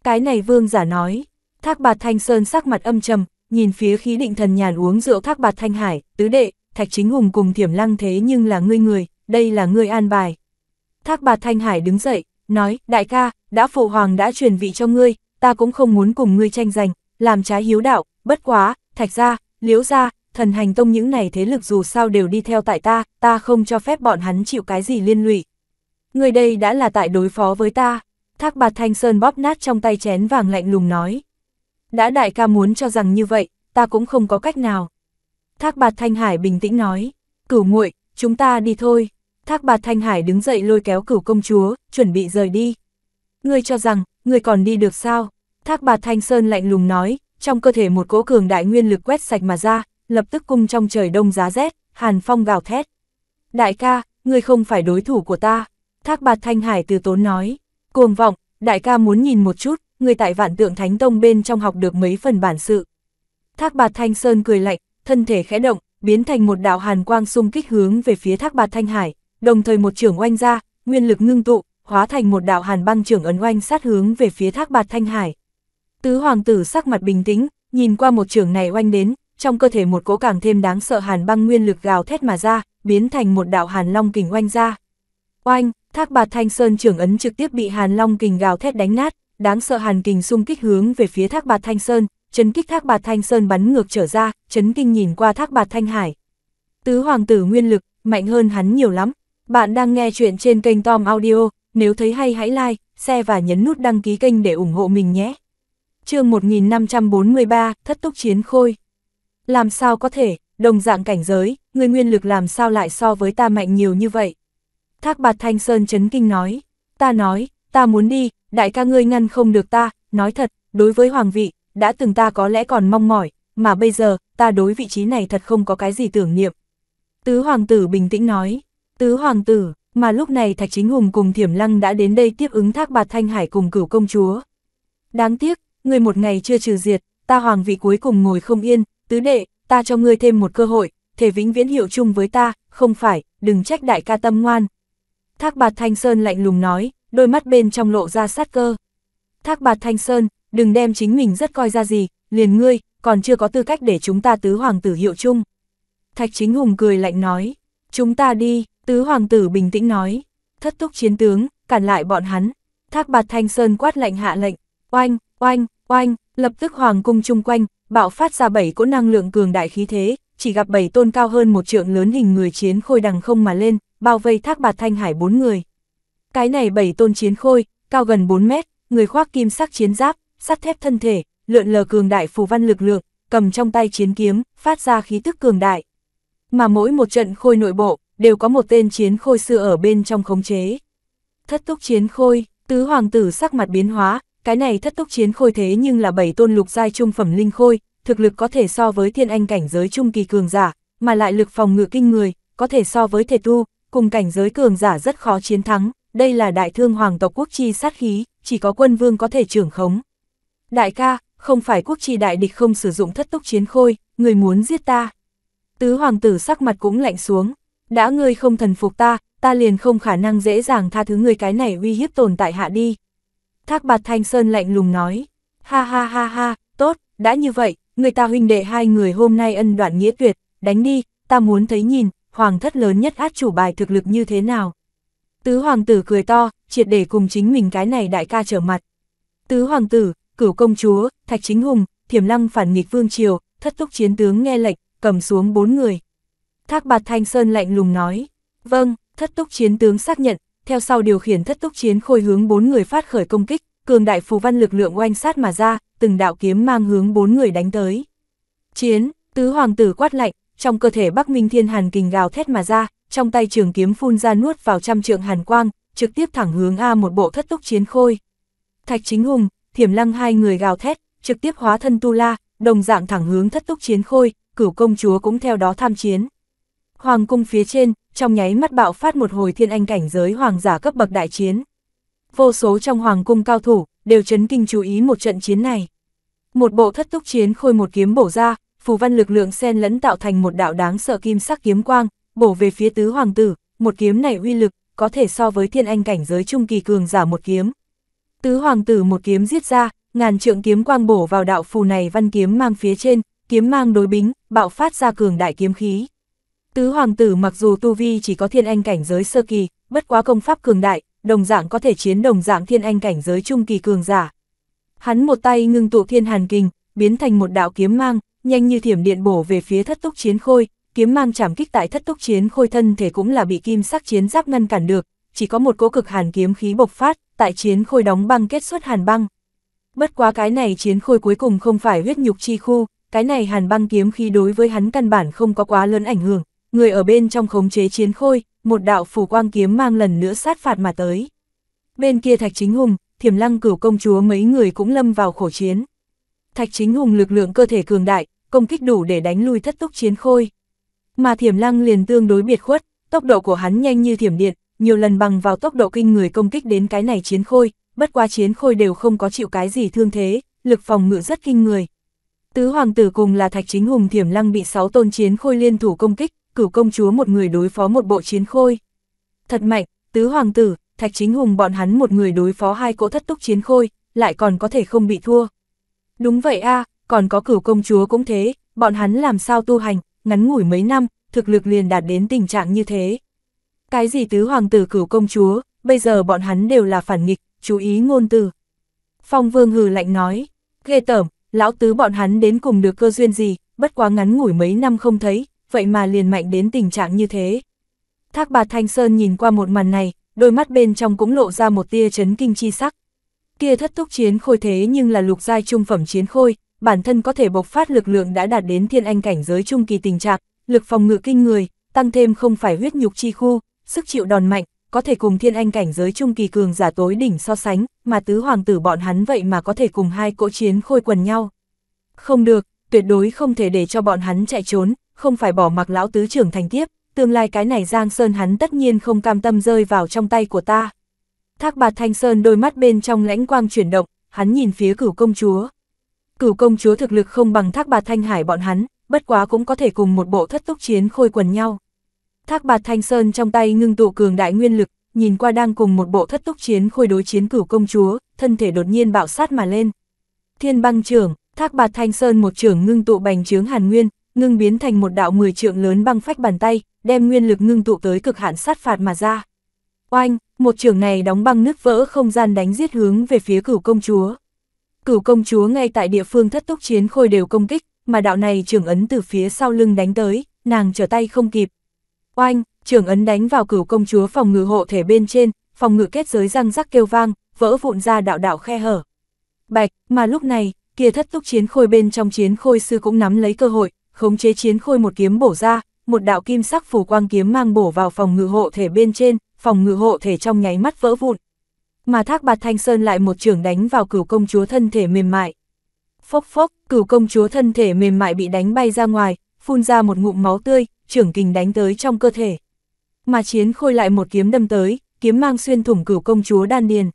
Cái này vương giả nói, thác bạt thanh sơn sắc mặt âm trầm, nhìn phía khí định thần nhàn uống rượu thác bạt thanh hải, tứ đệ, thạch chính hùng cùng thiểm lăng thế nhưng là ngươi người, đây là ngươi an bài. Thác bạt thanh hải đứng dậy, nói, đại ca, đã phụ hoàng đã truyền vị cho ngươi, ta cũng không muốn cùng ngươi tranh giành, làm trái hiếu đạo, bất quá, thạch ra, liễu ra, thần hành tông những này thế lực dù sao đều đi theo tại ta, ta không cho phép bọn hắn chịu cái gì liên lụy. Người đây đã là tại đối phó với ta, thác bạt thanh sơn bóp nát trong tay chén vàng lạnh lùng nói đã đại ca muốn cho rằng như vậy, ta cũng không có cách nào. Thác bạt Thanh Hải bình tĩnh nói, cửu muội chúng ta đi thôi. Thác bạt Thanh Hải đứng dậy lôi kéo cửu công chúa, chuẩn bị rời đi. Ngươi cho rằng, ngươi còn đi được sao? Thác bạt Thanh Sơn lạnh lùng nói, trong cơ thể một cỗ cường đại nguyên lực quét sạch mà ra, lập tức cung trong trời đông giá rét, hàn phong gào thét. Đại ca, ngươi không phải đối thủ của ta. Thác bạt Thanh Hải từ tốn nói, cuồng vọng, đại ca muốn nhìn một chút, người tại vạn tượng thánh tông bên trong học được mấy phần bản sự. Thác bạt thanh sơn cười lạnh, thân thể khẽ động, biến thành một đạo hàn quang xung kích hướng về phía thác bạt thanh hải, đồng thời một trưởng oanh ra, nguyên lực ngưng tụ, hóa thành một đạo hàn băng trưởng ấn oanh sát hướng về phía thác bạt thanh hải. Tứ hoàng tử sắc mặt bình tĩnh, nhìn qua một trưởng này oanh đến, trong cơ thể một cỗ càng thêm đáng sợ hàn băng nguyên lực gào thét mà ra, biến thành một đạo hàn long kình oanh ra. Oanh, thác bạt thanh sơn trưởng ấn trực tiếp bị hàn long kình gào thét đánh nát, đáng sợ hàn kình xung kích hướng về phía thác bạt Thanh Sơn, chấn kích thác bạt Thanh Sơn bắn ngược trở ra, chấn kinh nhìn qua thác bạt Thanh Hải. Tứ hoàng tử nguyên lực, mạnh hơn hắn nhiều lắm. Bạn đang nghe chuyện trên kênh Tom Audio, nếu thấy hay hãy like, share và nhấn nút đăng ký kênh để ủng hộ mình nhé. chương 1543, Thất Túc Chiến Khôi. Làm sao có thể, đồng dạng cảnh giới, người nguyên lực làm sao lại so với ta mạnh nhiều như vậy? Thác bạt Thanh Sơn chấn kinh nói, ta nói, ta muốn đi, đại ca ngươi ngăn không được ta, nói thật, đối với hoàng vị, đã từng ta có lẽ còn mong mỏi, mà bây giờ, ta đối vị trí này thật không có cái gì tưởng niệm. Tứ hoàng tử bình tĩnh nói, tứ hoàng tử, mà lúc này Thạch Chính Hùng cùng Thiểm Lăng đã đến đây tiếp ứng thác bạt Thanh Hải cùng cửu công chúa. Đáng tiếc, người một ngày chưa trừ diệt, ta hoàng vị cuối cùng ngồi không yên, tứ đệ, ta cho ngươi thêm một cơ hội, thể vĩnh viễn hiệu chung với ta, không phải, đừng trách đại ca tâm ngoan. Thác bạt Thanh Sơn lạnh lùng nói, đôi mắt bên trong lộ ra sát cơ. Thác bạt Thanh Sơn, đừng đem chính mình rất coi ra gì, liền ngươi, còn chưa có tư cách để chúng ta tứ hoàng tử hiệu chung. Thạch Chính Hùng cười lạnh nói, chúng ta đi, tứ hoàng tử bình tĩnh nói, thất túc chiến tướng, cản lại bọn hắn. Thác bạt Thanh Sơn quát lạnh hạ lệnh, oanh, oanh, oanh, lập tức hoàng cung chung quanh, bạo phát ra bảy cỗ năng lượng cường đại khí thế, chỉ gặp bảy tôn cao hơn một trượng lớn hình người chiến khôi đằng không mà lên, bao vây thác bạt Thanh Hải bốn người. Cái này bảy tôn chiến khôi, cao gần 4 mét, người khoác kim sắc chiến giáp, sắt thép thân thể, lượn lờ cường đại phù văn lực lượng, cầm trong tay chiến kiếm, phát ra khí tức cường đại. Mà mỗi một trận khôi nội bộ, đều có một tên chiến khôi xưa ở bên trong khống chế. Thất túc chiến khôi, tứ hoàng tử sắc mặt biến hóa, cái này thất túc chiến khôi thế nhưng là bảy tôn lục giai trung phẩm linh khôi, thực lực có thể so với thiên anh cảnh giới trung kỳ cường giả, mà lại lực phòng ngự kinh người, có thể so với thể tu, cùng cảnh giới cường giả rất khó chiến thắng, đây là đại thương hoàng tộc quốc chi sát khí, chỉ có quân vương có thể trưởng khống. Đại ca, không phải quốc chi đại địch không sử dụng thất túc chiến khôi, người muốn giết ta. Tứ hoàng tử sắc mặt cũng lạnh xuống, đã ngươi không thần phục ta, ta liền không khả năng dễ dàng tha thứ người cái này uy hiếp tồn tại hạ đi. Thác bạt thanh sơn lạnh lùng nói, ha ha ha ha, tốt, đã như vậy, người ta huynh đệ hai người hôm nay ân đoạn nghĩa tuyệt, đánh đi, ta muốn thấy nhìn, hoàng thất lớn nhất át chủ bài thực lực như thế nào. Tứ hoàng tử cười to, triệt để cùng chính mình cái này đại ca trở mặt. Tứ hoàng tử, cửu công chúa, thạch chính hùng, thiểm lăng phản nghịch vương triều, thất túc chiến tướng nghe lệch, cầm xuống bốn người. Thác bạt thanh sơn lạnh lùng nói, vâng, thất túc chiến tướng xác nhận, theo sau điều khiển thất túc chiến khôi hướng bốn người phát khởi công kích, cường đại phù văn lực lượng oanh sát mà ra, từng đạo kiếm mang hướng bốn người đánh tới. Chiến, tứ hoàng tử quát lạnh, trong cơ thể Bắc Minh Thiên Hàn kình gào thét mà ra, trong tay trường kiếm phun ra nuốt vào trăm trượng hàn quang, trực tiếp thẳng hướng A một bộ thất túc chiến khôi. Thạch Chính Hùng, Thiểm Lăng hai người gào thét, trực tiếp hóa thân tu la, đồng dạng thẳng hướng thất túc chiến khôi, cửu công chúa cũng theo đó tham chiến. Hoàng cung phía trên, trong nháy mắt bạo phát một hồi thiên anh cảnh giới hoàng giả cấp bậc đại chiến. Vô số trong hoàng cung cao thủ, đều chấn kinh chú ý một trận chiến này. Một bộ thất túc chiến khôi một kiếm bổ ra, phù văn lực lượng xen lẫn tạo thành một đạo đáng sợ kim sắc kiếm quang, bổ về phía tứ hoàng tử, một kiếm này uy lực, có thể so với thiên anh cảnh giới trung kỳ cường giả một kiếm. Tứ hoàng tử một kiếm giết ra, ngàn trượng kiếm quang bổ vào đạo phù này văn kiếm mang phía trên, kiếm mang đối bính, bạo phát ra cường đại kiếm khí. Tứ hoàng tử mặc dù tu vi chỉ có thiên anh cảnh giới sơ kỳ, bất quá công pháp cường đại, đồng dạng có thể chiến đồng dạng thiên anh cảnh giới trung kỳ cường giả. Hắn một tay ngưng tụ thiên hàn kình, biến thành một đạo kiếm mang, nhanh như thiểm điện bổ về phía thất túc chiến khôi, kiếm mang chảm kích tại thất túc chiến khôi thân thể cũng là bị kim sắc chiến giáp ngăn cản được, chỉ có một cỗ cực hàn kiếm khí bộc phát, tại chiến khôi đóng băng kết xuất hàn băng. Bất quá cái này chiến khôi cuối cùng không phải huyết nhục chi khu, cái này hàn băng kiếm khí đối với hắn căn bản không có quá lớn ảnh hưởng, người ở bên trong khống chế chiến khôi, một đạo phủ quang kiếm mang lần nữa sát phạt mà tới. Bên kia Thạch Chính Hùng, Thiểm Lăng cửu công chúa mấy người cũng lâm vào khổ chiến. Thạch Chính Hùng lực lượng cơ thể cường đại, công kích đủ để đánh lui thất túc chiến khôi mà thiểm lăng liền tương đối biệt khuất, tốc độ của hắn nhanh như thiểm điện, nhiều lần bằng vào tốc độ kinh người công kích đến cái này chiến khôi, bất qua chiến khôi đều không có chịu cái gì thương thế, lực phòng ngự rất kinh người. Tứ hoàng tử cùng là thạch chính hùng thiểm lăng bị 6 tôn chiến khôi liên thủ công kích, cửu công chúa một người đối phó một bộ chiến khôi. Thật mạnh, tứ hoàng tử, thạch chính hùng bọn hắn một người đối phó hai cỗ thất túc chiến khôi, lại còn có thể không bị thua. Đúng vậy a còn có cửu công chúa cũng thế, bọn hắn làm sao tu hành, ngắn ngủi mấy năm, thực lực liền đạt đến tình trạng như thế. Cái gì tứ hoàng tử cửu công chúa, bây giờ bọn hắn đều là phản nghịch, chú ý ngôn từ. Phong vương hừ lạnh nói, ghê tởm, lão tứ bọn hắn đến cùng được cơ duyên gì, bất quá ngắn ngủi mấy năm không thấy, vậy mà liền mạnh đến tình trạng như thế. Thác bà Thanh Sơn nhìn qua một màn này, đôi mắt bên trong cũng lộ ra một tia chấn kinh chi sắc. Kia thất túc chiến khôi thế nhưng là lục giai trung phẩm chiến khôi, bản thân có thể bộc phát lực lượng đã đạt đến thiên anh cảnh giới trung kỳ tình trạng, lực phòng ngự kinh người, tăng thêm không phải huyết nhục chi khu, sức chịu đòn mạnh, có thể cùng thiên anh cảnh giới trung kỳ cường giả tối đỉnh so sánh, mà tứ hoàng tử bọn hắn vậy mà có thể cùng hai cỗ chiến khôi quần nhau. Không được, tuyệt đối không thể để cho bọn hắn chạy trốn, không phải bỏ mặc lão tứ trưởng thành tiếp, tương lai cái này Giang Sơn hắn tất nhiên không cam tâm rơi vào trong tay của ta. Thác bạt Thanh Sơn đôi mắt bên trong lãnh quang chuyển động, hắn nhìn phía cửu công chúa, cửu công chúa thực lực không bằng thác bạt thanh hải bọn hắn, bất quá cũng có thể cùng một bộ thất túc chiến khôi quần nhau. Thác bạt thanh sơn trong tay ngưng tụ cường đại nguyên lực, nhìn qua đang cùng một bộ thất túc chiến khôi đối chiến cửu công chúa, thân thể đột nhiên bạo sát mà lên. Thiên băng trưởng, thác bạt thanh sơn một trưởng ngưng tụ bành trướng hàn nguyên, ngưng biến thành một đạo 10 trượng lớn băng phách bàn tay, đem nguyên lực ngưng tụ tới cực hạn sát phạt mà ra. Oanh, một trường này đóng băng nước vỡ không gian đánh giết hướng về phía cửu công chúa cửu công chúa ngay tại địa phương thất túc chiến khôi đều công kích, mà đạo này trưởng ấn từ phía sau lưng đánh tới, nàng trở tay không kịp. Oanh, trưởng ấn đánh vào cửu công chúa phòng ngự hộ thể bên trên, phòng ngự kết giới răng rắc kêu vang, vỡ vụn ra đạo đạo khe hở. Bạch, mà lúc này, kia thất túc chiến khôi bên trong chiến khôi sư cũng nắm lấy cơ hội, khống chế chiến khôi một kiếm bổ ra, một đạo kim sắc phù quang kiếm mang bổ vào phòng ngự hộ thể bên trên, phòng ngự hộ thể trong nháy mắt vỡ vụn, mà thác bạt thanh sơn lại một trường đánh vào cửu công chúa thân thể mềm mại. Phốc phốc, cửu công chúa thân thể mềm mại bị đánh bay ra ngoài, phun ra một ngụm máu tươi, trưởng kình đánh tới trong cơ thể. Mà chiến khôi lại một kiếm đâm tới, kiếm mang xuyên thủng cửu công chúa đan điền.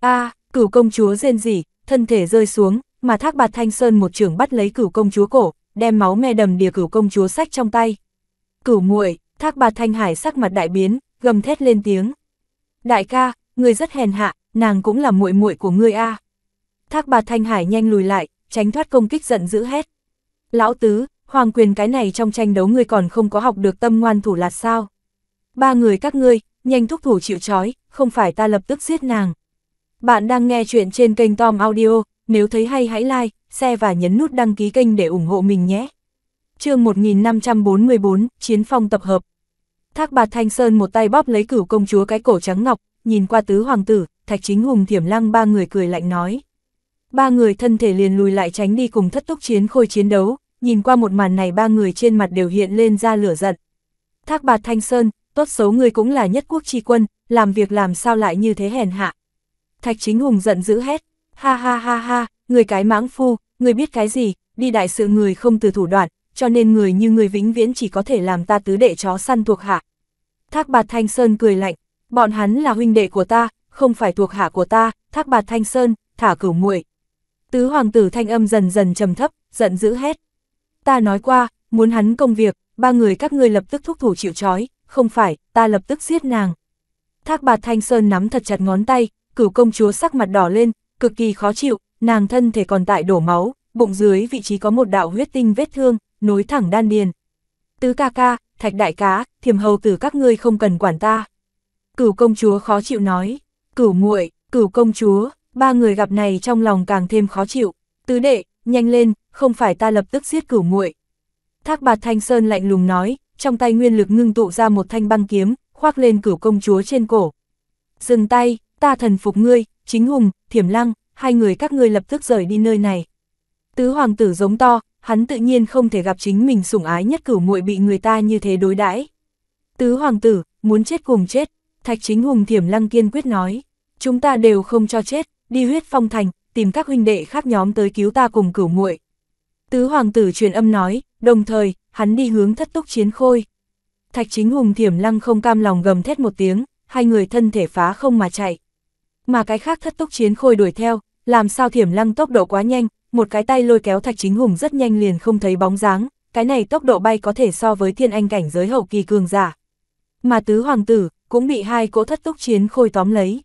A, à, cửu công chúa rên rỉ, thân thể rơi xuống, mà thác bạt thanh sơn một trưởng bắt lấy cửu công chúa cổ, đem máu me đầm đìa cửu công chúa sách trong tay. Cửu muội, thác bạt thanh hải sắc mặt đại biến, gầm thét lên tiếng. Đại ca, Người rất hèn hạ, nàng cũng là muội muội của ngươi a. Thác bà Thanh Hải nhanh lùi lại, tránh thoát công kích giận dữ hết. Lão tứ, hoàng quyền cái này trong tranh đấu ngươi còn không có học được tâm ngoan thủ lạt sao? Ba người các ngươi, nhanh thúc thủ chịu trói, không phải ta lập tức giết nàng. Bạn đang nghe chuyện trên kênh Tom Audio, nếu thấy hay hãy like, share và nhấn nút đăng ký kênh để ủng hộ mình nhé. chương 1544, Chiến phong tập hợp. Thác Bà Thanh Sơn một tay bóp lấy cửu công chúa cái cổ trắng ngọc, nhìn qua tứ hoàng tử, thạch chính hùng thiểm lăng ba người cười lạnh nói. Ba người thân thể liền lùi lại tránh đi cùng thất túc chiến khôi chiến đấu, nhìn qua một màn này ba người trên mặt đều hiện lên ra lửa giận. Thác bạt thanh sơn, tốt xấu người cũng là nhất quốc tri quân, làm việc làm sao lại như thế hèn hạ. Thạch chính hùng giận dữ hét, ha ha ha ha, người cái mãng phu, người biết cái gì, đi đại sự người không từ thủ đoạn, cho nên người như người vĩnh viễn chỉ có thể làm ta tứ đệ chó săn thuộc hạ. Thác bạt thanh sơn cười lạnh, bọn hắn là huynh đệ của ta, không phải thuộc hạ của ta, thác bạt thanh sơn, thả cửu muội. Tứ hoàng tử thanh âm dần dần trầm thấp, giận dữ hét. Ta nói qua, muốn hắn công việc, ba người các ngươi lập tức thúc thủ chịu trói, không phải, ta lập tức giết nàng. Thác bạt thanh sơn nắm thật chặt ngón tay, cửu công chúa sắc mặt đỏ lên, cực kỳ khó chịu, nàng thân thể còn tại đổ máu, bụng dưới vị trí có một đạo huyết tinh vết thương, nối thẳng đan điền. Tứ ca ca, thạch đại cá, thiềm hầu tử các ngươi không cần quản ta cửu công chúa khó chịu nói, cửu muội, cửu công chúa, ba người gặp này trong lòng càng thêm khó chịu, tứ đệ, nhanh lên, không phải ta lập tức giết cửu muội. Thác bạt thanh sơn lạnh lùng nói, trong tay nguyên lực ngưng tụ ra một thanh băng kiếm, khoác lên cửu công chúa trên cổ. Dừng tay, ta thần phục ngươi, chính hùng, thiểm lăng, hai người các ngươi lập tức rời đi nơi này. Tứ hoàng tử giống to, hắn tự nhiên không thể gặp chính mình sủng ái nhất cửu muội bị người ta như thế đối đãi. Tứ hoàng tử, muốn chết cùng chết, Thạch chính hùng thiểm lăng kiên quyết nói, chúng ta đều không cho chết, đi huyết phong thành, tìm các huynh đệ khác nhóm tới cứu ta cùng cửu muội. Tứ hoàng tử truyền âm nói, đồng thời, hắn đi hướng thất túc chiến khôi. Thạch chính hùng thiểm lăng không cam lòng gầm thét một tiếng, hai người thân thể phá không mà chạy. Mà cái khác thất túc chiến khôi đuổi theo, làm sao thiểm lăng tốc độ quá nhanh, một cái tay lôi kéo thạch chính hùng rất nhanh liền không thấy bóng dáng, cái này tốc độ bay có thể so với thiên anh cảnh giới hậu kỳ cường giả. Mà tứ hoàng tử, cũng bị hai cỗ thất túc chiến khôi tóm lấy.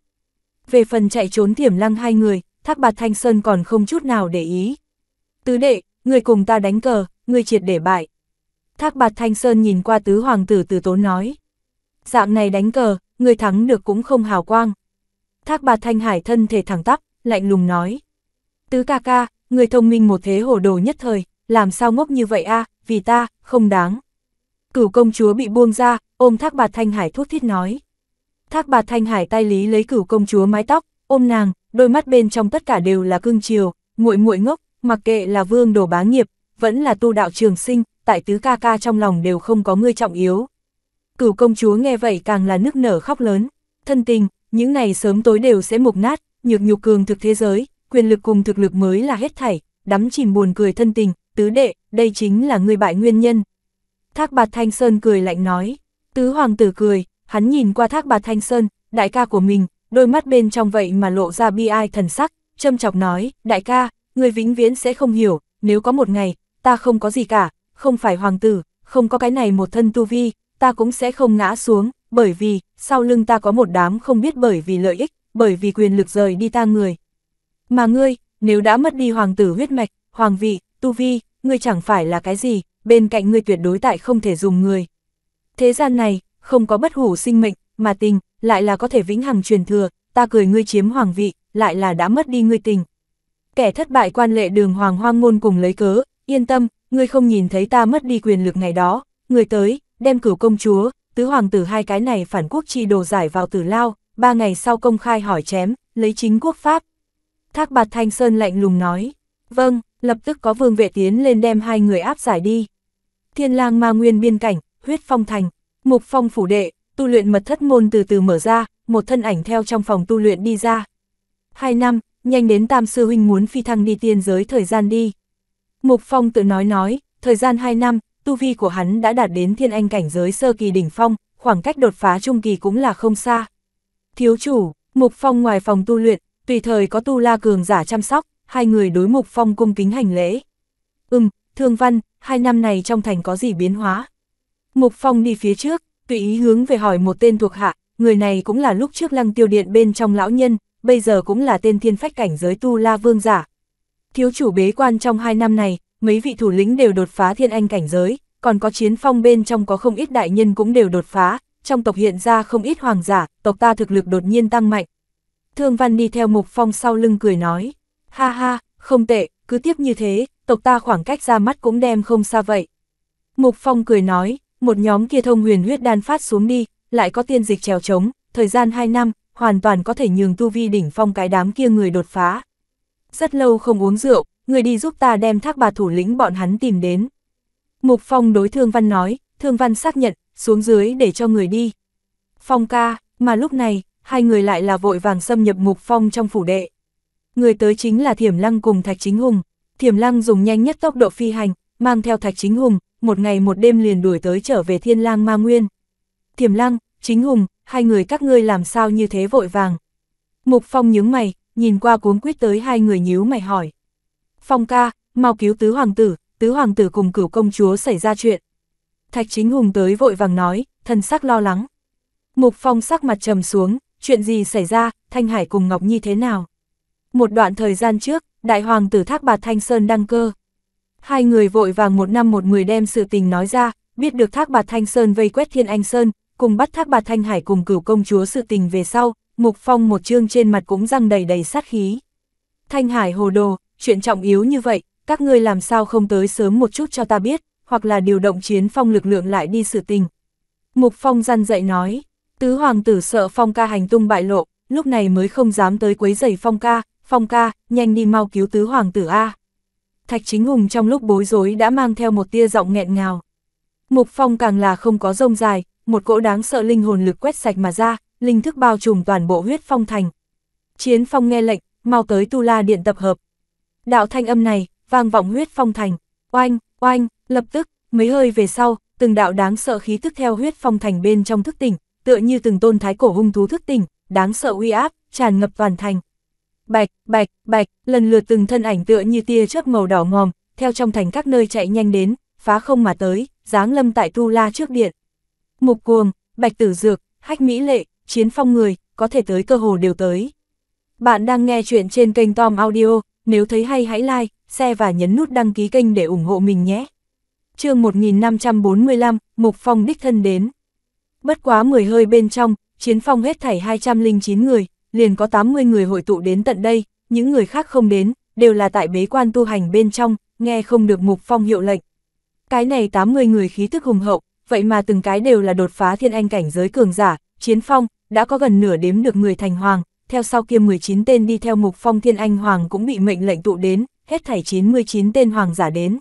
Về phần chạy trốn thiểm lăng hai người, Thác Bạt Thanh Sơn còn không chút nào để ý. Tứ đệ, người cùng ta đánh cờ, người triệt để bại. Thác Bạt Thanh Sơn nhìn qua tứ hoàng tử từ tốn nói. Dạng này đánh cờ, người thắng được cũng không hào quang. Thác Bạt Thanh Hải thân thể thẳng tắp, lạnh lùng nói. Tứ ca ca, người thông minh một thế hồ đồ nhất thời, làm sao ngốc như vậy a vì ta, không đáng. Cửu công chúa bị buông ra, ôm thác bạt thanh hải thuốc thiết nói. Thác bạt thanh hải tay lý lấy cửu công chúa mái tóc, ôm nàng, đôi mắt bên trong tất cả đều là cương chiều, muội muội ngốc, mặc kệ là vương đồ bá nghiệp, vẫn là tu đạo trường sinh, tại tứ ca ca trong lòng đều không có ngươi trọng yếu. Cửu công chúa nghe vậy càng là nức nở khóc lớn, thân tình, những này sớm tối đều sẽ mục nát, nhược nhục cường thực thế giới, quyền lực cùng thực lực mới là hết thảy, đắm chìm buồn cười thân tình, tứ đệ, đây chính là người bại nguyên nhân. Thác bạt thanh sơn cười lạnh nói. Tứ hoàng tử cười, hắn nhìn qua thác bà Thanh Sơn, đại ca của mình, đôi mắt bên trong vậy mà lộ ra bi ai thần sắc, châm chọc nói, đại ca, người vĩnh viễn sẽ không hiểu, nếu có một ngày, ta không có gì cả, không phải hoàng tử, không có cái này một thân tu vi, ta cũng sẽ không ngã xuống, bởi vì, sau lưng ta có một đám không biết bởi vì lợi ích, bởi vì quyền lực rời đi ta người. Mà ngươi, nếu đã mất đi hoàng tử huyết mạch, hoàng vị, tu vi, ngươi chẳng phải là cái gì, bên cạnh ngươi tuyệt đối tại không thể dùng người. Thế gian này, không có bất hủ sinh mệnh, mà tình, lại là có thể vĩnh hằng truyền thừa, ta cười ngươi chiếm hoàng vị, lại là đã mất đi ngươi tình. Kẻ thất bại quan lệ đường hoàng hoang ngôn cùng lấy cớ, yên tâm, ngươi không nhìn thấy ta mất đi quyền lực ngày đó, ngươi tới, đem cửu công chúa, tứ hoàng tử hai cái này phản quốc chi đồ giải vào tử lao, ba ngày sau công khai hỏi chém, lấy chính quốc pháp. Thác bạt thanh sơn lạnh lùng nói, vâng, lập tức có vương vệ tiến lên đem hai người áp giải đi. Thiên lang ma nguyên biên cảnh, huyết phong thành, mục phong phủ đệ, tu luyện mật thất môn từ từ mở ra, một thân ảnh theo trong phòng tu luyện đi ra. Hai năm, nhanh đến tam sư huynh muốn phi thăng đi tiên giới thời gian đi. Mục phong tự nói nói, thời gian hai năm, tu vi của hắn đã đạt đến thiên anh cảnh giới sơ kỳ đỉnh phong, khoảng cách đột phá trung kỳ cũng là không xa. Thiếu chủ, mục phong ngoài phòng tu luyện, tùy thời có tu la cường giả chăm sóc, hai người đối mục phong cung kính hành lễ. Ừm, thương văn, hai năm này trong thành có gì biến hóa? Mục Phong đi phía trước, tùy ý hướng về hỏi một tên thuộc hạ, người này cũng là lúc trước lăng tiêu điện bên trong lão nhân, bây giờ cũng là tên thiên phách cảnh giới tu la vương giả. Thiếu chủ bế quan trong hai năm này, mấy vị thủ lĩnh đều đột phá thiên anh cảnh giới, còn có chiến phong bên trong có không ít đại nhân cũng đều đột phá, trong tộc hiện ra không ít hoàng giả, tộc ta thực lực đột nhiên tăng mạnh. Thương Văn đi theo Mục Phong sau lưng cười nói, ha ha, không tệ, cứ tiếp như thế, tộc ta khoảng cách ra mắt cũng đem không xa vậy. Mục Phong cười nói, một nhóm kia thông huyền huyết đan phát xuống đi, lại có tiên dịch trèo trống, thời gian 2 năm, hoàn toàn có thể nhường tu vi đỉnh phong cái đám kia người đột phá. Rất lâu không uống rượu, người đi giúp ta đem thác bà thủ lĩnh bọn hắn tìm đến. Mục Phong đối Thương Văn nói, Thương Văn xác nhận, xuống dưới để cho người đi. Phong ca, mà lúc này, hai người lại là vội vàng xâm nhập Mục Phong trong phủ đệ. Người tới chính là Thiểm Lăng cùng Thạch Chính Hùng. Thiểm Lăng dùng nhanh nhất tốc độ phi hành, mang theo Thạch Chính Hùng, một ngày một đêm liền đuổi tới trở về thiên lang ma nguyên. Thiểm lăng, chính hùng, hai người các ngươi làm sao như thế vội vàng. Mục Phong nhướng mày, nhìn qua cuốn quyết tới hai người nhíu mày hỏi. Phong ca, mau cứu tứ hoàng tử, tứ hoàng tử cùng cửu công chúa xảy ra chuyện. Thạch chính hùng tới vội vàng nói, thần sắc lo lắng. Mục Phong sắc mặt trầm xuống, chuyện gì xảy ra, Thanh Hải cùng Ngọc Nhi thế nào? Một đoạn thời gian trước, đại hoàng tử Thác bà Thanh Sơn đăng cơ, Hai người vội vàng một năm một người đem sự tình nói ra, biết được Thác Bạt Thanh Sơn vây quét Thiên Anh Sơn, cùng bắt Thác Bạt Thanh Hải cùng cửu công chúa sự tình về sau, Mục Phong một chương trên mặt cũng răng đầy đầy sát khí. Thanh Hải hồ đồ, chuyện trọng yếu như vậy, các ngươi làm sao không tới sớm một chút cho ta biết, hoặc là điều động chiến phong lực lượng lại đi sự tình. Mục Phong răn dậy nói, tứ hoàng tử sợ Phong ca hành tung bại lộ, lúc này mới không dám tới quấy giày Phong ca, Phong ca, nhanh đi mau cứu tứ hoàng tử A. Thạch Chính Hùng trong lúc bối rối đã mang theo một tia giọng nghẹn ngào. Mục Phong càng là không có rông dài, một cỗ đáng sợ linh hồn lực quét sạch mà ra, linh thức bao trùm toàn bộ huyết phong thành. Chiến Phong nghe lệnh, mau tới Tu La Điện tập hợp. Đạo thanh âm này, vang vọng huyết phong thành, oanh, oanh, lập tức, mấy hơi về sau, từng đạo đáng sợ khí thức theo huyết phong thành bên trong thức tỉnh, tựa như từng tôn thái cổ hung thú thức tỉnh, đáng sợ uy áp, tràn ngập toàn thành bạch, bạch, bạch, lần lượt từng thân ảnh tựa như tia chớp màu đỏ ngòm, theo trong thành các nơi chạy nhanh đến, phá không mà tới, giáng lâm tại Tu La trước điện. Mục cuồng, bạch tử dược, hách mỹ lệ, chiến phong người, có thể tới cơ hồ đều tới. Bạn đang nghe chuyện trên kênh Tom Audio, nếu thấy hay hãy like, share và nhấn nút đăng ký kênh để ủng hộ mình nhé. chương 1545, Mục Phong đích thân đến. Bất quá 10 hơi bên trong, chiến phong hết thảy 209 người, liền có 80 người hội tụ đến tận đây, những người khác không đến, đều là tại bế quan tu hành bên trong, nghe không được mục phong hiệu lệnh. Cái này 80 người khí thức hùng hậu, vậy mà từng cái đều là đột phá thiên anh cảnh giới cường giả, chiến phong, đã có gần nửa đếm được người thành hoàng, theo sau kia 19 tên đi theo mục phong thiên anh hoàng cũng bị mệnh lệnh tụ đến, hết thảy 99 tên hoàng giả đến.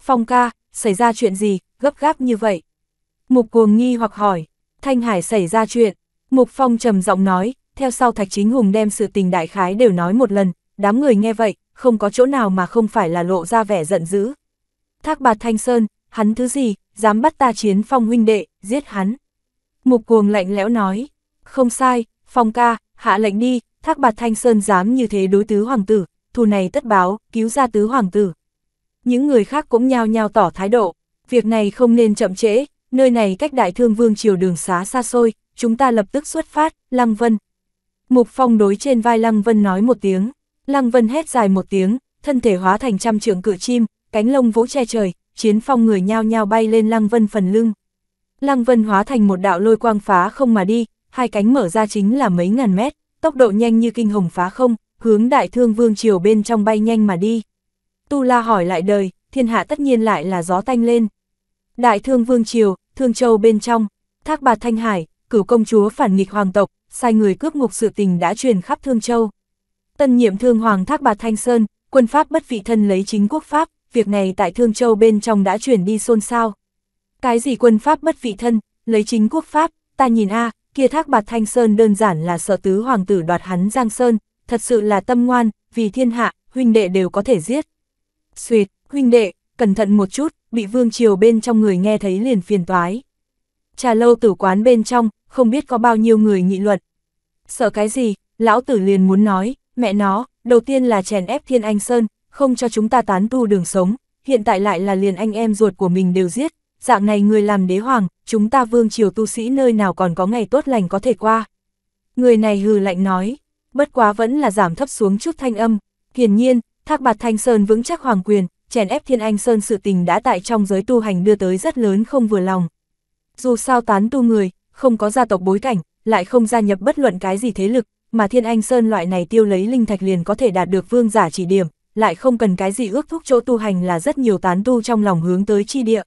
Phong ca, xảy ra chuyện gì, gấp gáp như vậy? Mục cuồng nghi hoặc hỏi, Thanh Hải xảy ra chuyện, mục phong trầm giọng nói, theo sau Thạch Chính Hùng đem sự tình đại khái đều nói một lần, đám người nghe vậy, không có chỗ nào mà không phải là lộ ra vẻ giận dữ. Thác bạt Thanh Sơn, hắn thứ gì, dám bắt ta chiến phong huynh đệ, giết hắn. Mục cuồng lạnh lẽo nói, không sai, phong ca, hạ lệnh đi, thác bạt Thanh Sơn dám như thế đối tứ hoàng tử, thù này tất báo, cứu ra tứ hoàng tử. Những người khác cũng nhao nhao tỏ thái độ, việc này không nên chậm trễ, nơi này cách đại thương vương triều đường xá xa xôi, chúng ta lập tức xuất phát, Lăng Vân, Mục Phong đối trên vai Lăng Vân nói một tiếng, Lăng Vân hét dài một tiếng, thân thể hóa thành trăm trượng cự chim, cánh lông vỗ che trời, chiến phong người nhao nhao bay lên Lăng Vân phần lưng. Lăng Vân hóa thành một đạo lôi quang phá không mà đi, hai cánh mở ra chính là mấy ngàn mét, tốc độ nhanh như kinh hồng phá không, hướng đại thương vương triều bên trong bay nhanh mà đi. Tu La hỏi lại đời, thiên hạ tất nhiên lại là gió tanh lên. Đại thương vương triều, thương châu bên trong, thác bạt thanh hải, cửu công chúa phản nghịch hoàng tộc, sai người cướp ngục sự tình đã truyền khắp Thương Châu. Tân nhiệm thương hoàng thác bạt Thanh Sơn, quân Pháp bất vị thân lấy chính quốc Pháp, việc này tại Thương Châu bên trong đã truyền đi xôn xao. Cái gì quân Pháp bất vị thân, lấy chính quốc Pháp, ta nhìn a kia thác bạt Thanh Sơn đơn giản là sợ tứ hoàng tử đoạt hắn Giang Sơn, thật sự là tâm ngoan, vì thiên hạ, huynh đệ đều có thể giết. Xuyệt, huynh đệ, cẩn thận một chút, bị vương triều bên trong người nghe thấy liền phiền toái. Trà lâu tử quán bên trong, không biết có bao nhiêu người nghị luận. Sợ cái gì, lão tử liền muốn nói, mẹ nó, đầu tiên là chèn ép Thiên Anh Sơn, không cho chúng ta tán tu đường sống, hiện tại lại là liền anh em ruột của mình đều giết, dạng này người làm đế hoàng, chúng ta vương triều tu sĩ nơi nào còn có ngày tốt lành có thể qua. Người này hừ lạnh nói, bất quá vẫn là giảm thấp xuống chút thanh âm, hiển nhiên, Thác Bạt Thanh Sơn vững chắc hoàng quyền, chèn ép Thiên Anh Sơn sự tình đã tại trong giới tu hành đưa tới rất lớn không vừa lòng. Dù sao tán tu người, không có gia tộc bối cảnh, lại không gia nhập bất luận cái gì thế lực, mà Thiên Anh Sơn loại này tiêu lấy linh thạch liền có thể đạt được vương giả chỉ điểm, lại không cần cái gì ước thúc chỗ tu hành là rất nhiều tán tu trong lòng hướng tới chi địa.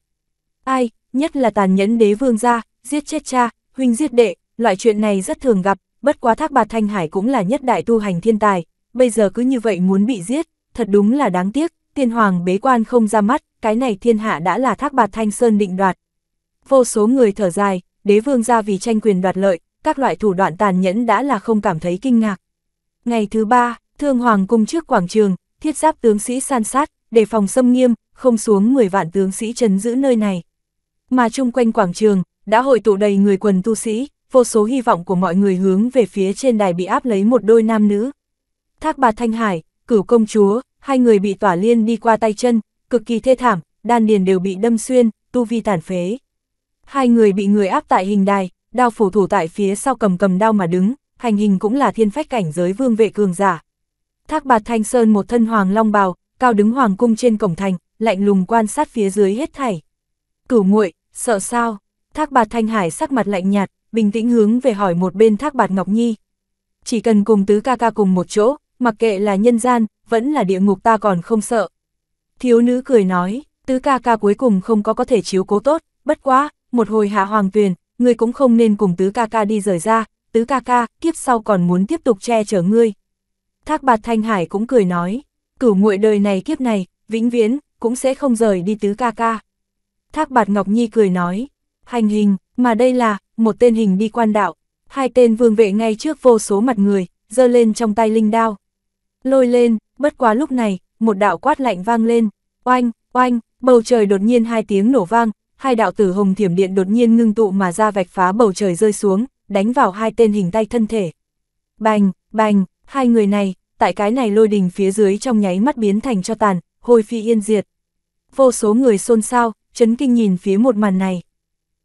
Ai, nhất là tàn nhẫn đế vương gia, giết chết cha, huynh giết đệ, loại chuyện này rất thường gặp, bất quá Thác Bạt Thanh Hải cũng là nhất đại tu hành thiên tài, bây giờ cứ như vậy muốn bị giết, thật đúng là đáng tiếc, tiên hoàng bế quan không ra mắt, cái này thiên hạ đã là Thác Bạt Thanh Sơn định đoạt. Vô số người thở dài, đế vương gia vì tranh quyền đoạt lợi, các loại thủ đoạn tàn nhẫn đã là không cảm thấy kinh ngạc. Ngày thứ ba, thương hoàng cung trước quảng trường, thiết giáp tướng sĩ san sát, đề phòng xâm nghiêm, không xuống 10 vạn tướng sĩ trấn giữ nơi này. Mà chung quanh quảng trường, đã hội tụ đầy người quần tu sĩ, vô số hy vọng của mọi người hướng về phía trên đài bị áp lấy một đôi nam nữ. Thác bà Thanh Hải, cửu công chúa, hai người bị tỏa liên đi qua tay chân, cực kỳ thê thảm, đan điền đều bị đâm xuyên, tu vi tàn phế. Hai người bị người áp tại hình đài, đao phủ thủ tại phía sau cầm cầm đao mà đứng, hành hình cũng là thiên phách cảnh giới vương vệ cường giả. Thác bạt thanh sơn một thân hoàng long bào, cao đứng hoàng cung trên cổng thành, lạnh lùng quan sát phía dưới hết thảy. Cửu muội sợ sao? Thác bạt thanh hải sắc mặt lạnh nhạt, bình tĩnh hướng về hỏi một bên thác bạt ngọc nhi. Chỉ cần cùng tứ ca ca cùng một chỗ, mặc kệ là nhân gian, vẫn là địa ngục ta còn không sợ. Thiếu nữ cười nói, tứ ca ca cuối cùng không có có thể chiếu cố tốt, bất quá, một hồi hạ hoàng tuyền, ngươi cũng không nên cùng tứ ca ca đi rời ra, tứ ca ca, kiếp sau còn muốn tiếp tục che chở ngươi. Thác bạt thanh hải cũng cười nói, cửu muội đời này kiếp này, vĩnh viễn, cũng sẽ không rời đi tứ ca ca. Thác bạt ngọc nhi cười nói, hành hình, mà đây là, một tên hình đi quan đạo, hai tên vương vệ ngay trước vô số mặt người, giơ lên trong tay linh đao. Lôi lên, bất quá lúc này, một đạo quát lạnh vang lên, oanh, oanh, bầu trời đột nhiên hai tiếng nổ vang, hai đạo tử hồng thiểm điện đột nhiên ngưng tụ mà ra vạch phá bầu trời rơi xuống, đánh vào hai tên hình tay thân thể. Bành, bành, hai người này, tại cái này lôi đình phía dưới trong nháy mắt biến thành cho tàn, hôi phi yên diệt. Vô số người xôn xao, chấn kinh nhìn phía một màn này.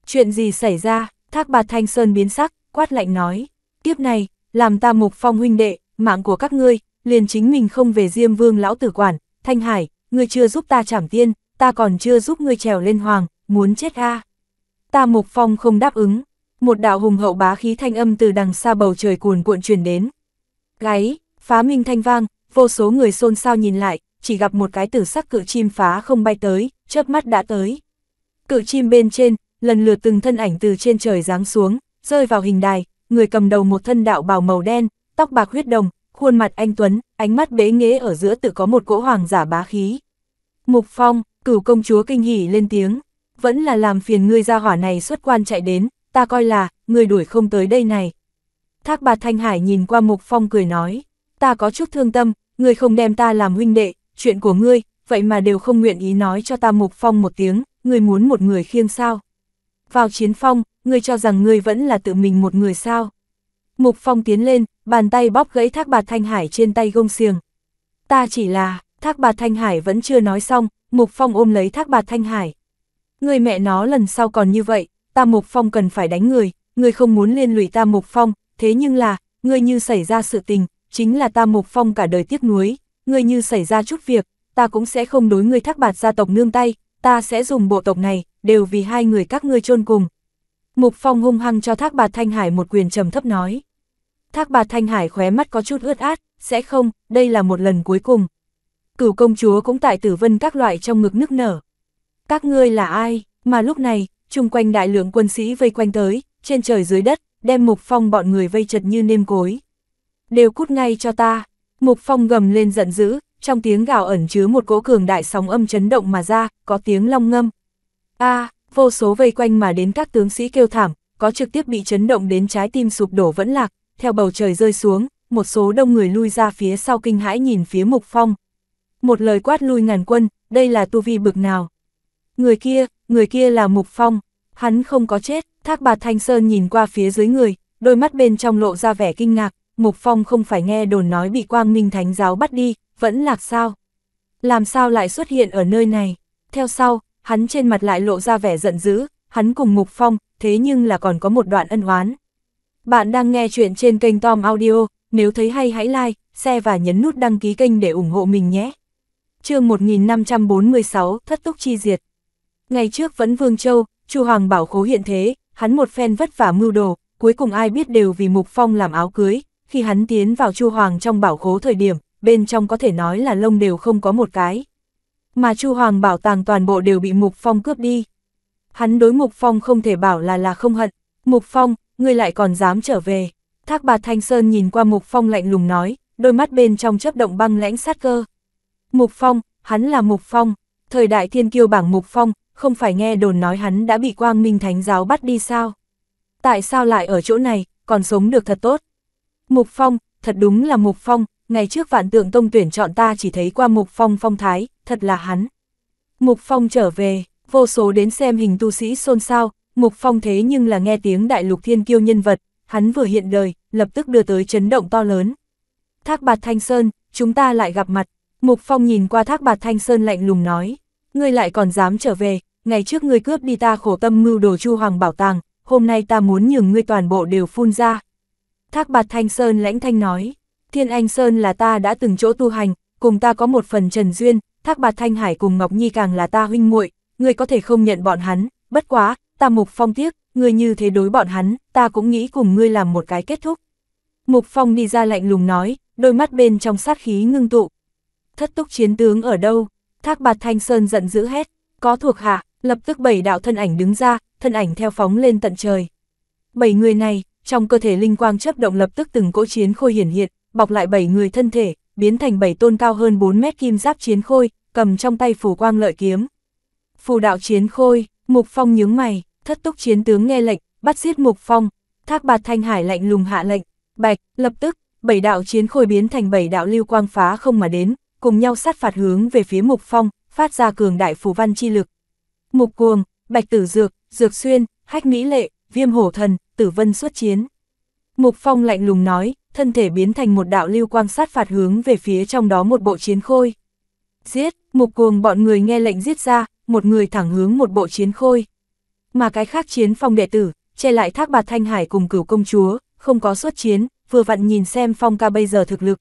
Chuyện gì xảy ra, thác bà Thanh Sơn biến sắc, quát lạnh nói. Tiếp này, làm ta mục phong huynh đệ, mạng của các ngươi, liền chính mình không về Diêm Vương lão tử quản, Thanh Hải, ngươi chưa giúp ta chảm tiên, ta còn chưa giúp ngươi trèo lên hoàng, muốn chết a à? Ta Mục Phong không đáp ứng, một đạo hùng hậu bá khí thanh âm từ đằng xa bầu trời cuồn cuộn truyền đến. Gáy, phá minh thanh vang, vô số người xôn xao nhìn lại, chỉ gặp một cái tử sắc cự chim phá không bay tới, chớp mắt đã tới. Cự chim bên trên, lần lượt từng thân ảnh từ trên trời giáng xuống, rơi vào hình đài, người cầm đầu một thân đạo bào màu đen, tóc bạc huyết đồng, khuôn mặt anh Tuấn, ánh mắt bế nghế ở giữa tự có một cỗ hoàng giả bá khí. Mục Phong, cửu công chúa kinh hỉ lên tiếng vẫn là làm phiền ngươi ra hỏa này xuất quan chạy đến, ta coi là, ngươi đuổi không tới đây này. Thác bạt Thanh Hải nhìn qua Mục Phong cười nói, ta có chút thương tâm, ngươi không đem ta làm huynh đệ, chuyện của ngươi, vậy mà đều không nguyện ý nói cho ta Mục Phong một tiếng, ngươi muốn một người khiêng sao. Vào chiến phong, ngươi cho rằng ngươi vẫn là tự mình một người sao. Mục Phong tiến lên, bàn tay bóp gãy thác bạt Thanh Hải trên tay gông xiềng. Ta chỉ là, thác bạt Thanh Hải vẫn chưa nói xong, Mục Phong ôm lấy thác bạt Thanh Hải, Người mẹ nó lần sau còn như vậy, ta Mục Phong cần phải đánh người, người không muốn liên lụy ta Mục Phong, thế nhưng là, người như xảy ra sự tình, chính là ta Mục Phong cả đời tiếc nuối, người như xảy ra chút việc, ta cũng sẽ không đối người thác bạt gia tộc nương tay, ta sẽ dùng bộ tộc này, đều vì hai người các ngươi chôn cùng. Mục Phong hung hăng cho Thác Bạt Thanh Hải một quyền trầm thấp nói. Thác Bạt Thanh Hải khóe mắt có chút ướt át, sẽ không, đây là một lần cuối cùng. Cửu công chúa cũng tại tử vân các loại trong ngực nức nở các ngươi là ai, mà lúc này, chung quanh đại lượng quân sĩ vây quanh tới, trên trời dưới đất, đem Mục Phong bọn người vây chật như nêm cối. Đều cút ngay cho ta, Mục Phong gầm lên giận dữ, trong tiếng gào ẩn chứa một cỗ cường đại sóng âm chấn động mà ra, có tiếng long ngâm. a vô số vây quanh mà đến các tướng sĩ kêu thảm, có trực tiếp bị chấn động đến trái tim sụp đổ vẫn lạc, theo bầu trời rơi xuống, một số đông người lui ra phía sau kinh hãi nhìn phía Mục Phong. Một lời quát lui ngàn quân, đây là tu vi bực nào. Người kia, người kia là Mục Phong, hắn không có chết, thác bạt Thanh Sơn nhìn qua phía dưới người, đôi mắt bên trong lộ ra vẻ kinh ngạc, Mục Phong không phải nghe đồn nói bị quang minh thánh giáo bắt đi, vẫn lạc sao. Làm sao lại xuất hiện ở nơi này? Theo sau, hắn trên mặt lại lộ ra vẻ giận dữ, hắn cùng Mục Phong, thế nhưng là còn có một đoạn ân oán. Bạn đang nghe chuyện trên kênh Tom Audio, nếu thấy hay hãy like, share và nhấn nút đăng ký kênh để ủng hộ mình nhé. chương 1546, Thất Túc Chi Diệt Ngày trước vẫn Vương Châu, Chu Hoàng bảo khố hiện thế, hắn một phen vất vả mưu đồ, cuối cùng ai biết đều vì Mục Phong làm áo cưới, khi hắn tiến vào Chu Hoàng trong bảo khố thời điểm, bên trong có thể nói là lông đều không có một cái. Mà Chu Hoàng bảo tàng toàn bộ đều bị Mục Phong cướp đi. Hắn đối Mục Phong không thể bảo là là không hận, Mục Phong, ngươi lại còn dám trở về. Thác bà Thanh Sơn nhìn qua Mục Phong lạnh lùng nói, đôi mắt bên trong chấp động băng lãnh sát cơ. Mục Phong, hắn là Mục Phong, thời đại thiên kiêu bảng Mục Phong, không phải nghe đồn nói hắn đã bị quang minh thánh giáo bắt đi sao? Tại sao lại ở chỗ này, còn sống được thật tốt? Mục Phong, thật đúng là Mục Phong, ngày trước vạn tượng tông tuyển chọn ta chỉ thấy qua Mục Phong phong thái, thật là hắn. Mục Phong trở về, vô số đến xem hình tu sĩ xôn xao, Mục Phong thế nhưng là nghe tiếng đại lục thiên kiêu nhân vật, hắn vừa hiện đời, lập tức đưa tới chấn động to lớn. Thác Bạt Thanh Sơn, chúng ta lại gặp mặt, Mục Phong nhìn qua Thác Bạt Thanh Sơn lạnh lùng nói ngươi lại còn dám trở về, ngày trước ngươi cướp đi ta khổ tâm mưu đồ chu hoàng bảo tàng, hôm nay ta muốn nhường ngươi toàn bộ đều phun ra. Thác bạt Thanh Sơn lãnh thanh nói, Thiên Anh Sơn là ta đã từng chỗ tu hành, cùng ta có một phần trần duyên, Thác bạt Thanh Hải cùng Ngọc Nhi càng là ta huynh muội, ngươi có thể không nhận bọn hắn, bất quá, ta mục phong tiếc, ngươi như thế đối bọn hắn, ta cũng nghĩ cùng ngươi làm một cái kết thúc. Mục phong đi ra lạnh lùng nói, đôi mắt bên trong sát khí ngưng tụ. Thất túc chiến tướng ở đâu? Thác bạt Thanh Sơn giận dữ hét, có thuộc hạ, lập tức bảy đạo thân ảnh đứng ra, thân ảnh theo phóng lên tận trời. Bảy người này, trong cơ thể linh quang chấp động lập tức từng cỗ chiến khôi hiển hiện, bọc lại bảy người thân thể, biến thành bảy tôn cao hơn 4 mét kim giáp chiến khôi, cầm trong tay phù quang lợi kiếm. Phù đạo chiến khôi, Mục Phong nhướng mày, thất túc chiến tướng nghe lệnh, bắt giết Mục Phong. Thác Bạt Thanh Hải lạnh lùng hạ lệnh, bạch, lập tức, bảy đạo chiến khôi biến thành bảy đạo lưu quang phá không mà đến, cùng nhau sát phạt hướng về phía mục phong, phát ra cường đại phù văn chi lực. Mục cuồng, bạch tử dược, dược xuyên, hách mỹ lệ, viêm hổ thần, tử vân xuất chiến. Mục phong lạnh lùng nói, thân thể biến thành một đạo lưu quang sát phạt hướng về phía trong đó một bộ chiến khôi. Giết, mục cuồng bọn người nghe lệnh giết ra, một người thẳng hướng một bộ chiến khôi. Mà cái khác chiến phong đệ tử, che lại thác bạt thanh hải cùng cửu công chúa, không có xuất chiến, vừa vặn nhìn xem phong ca bây giờ thực lực,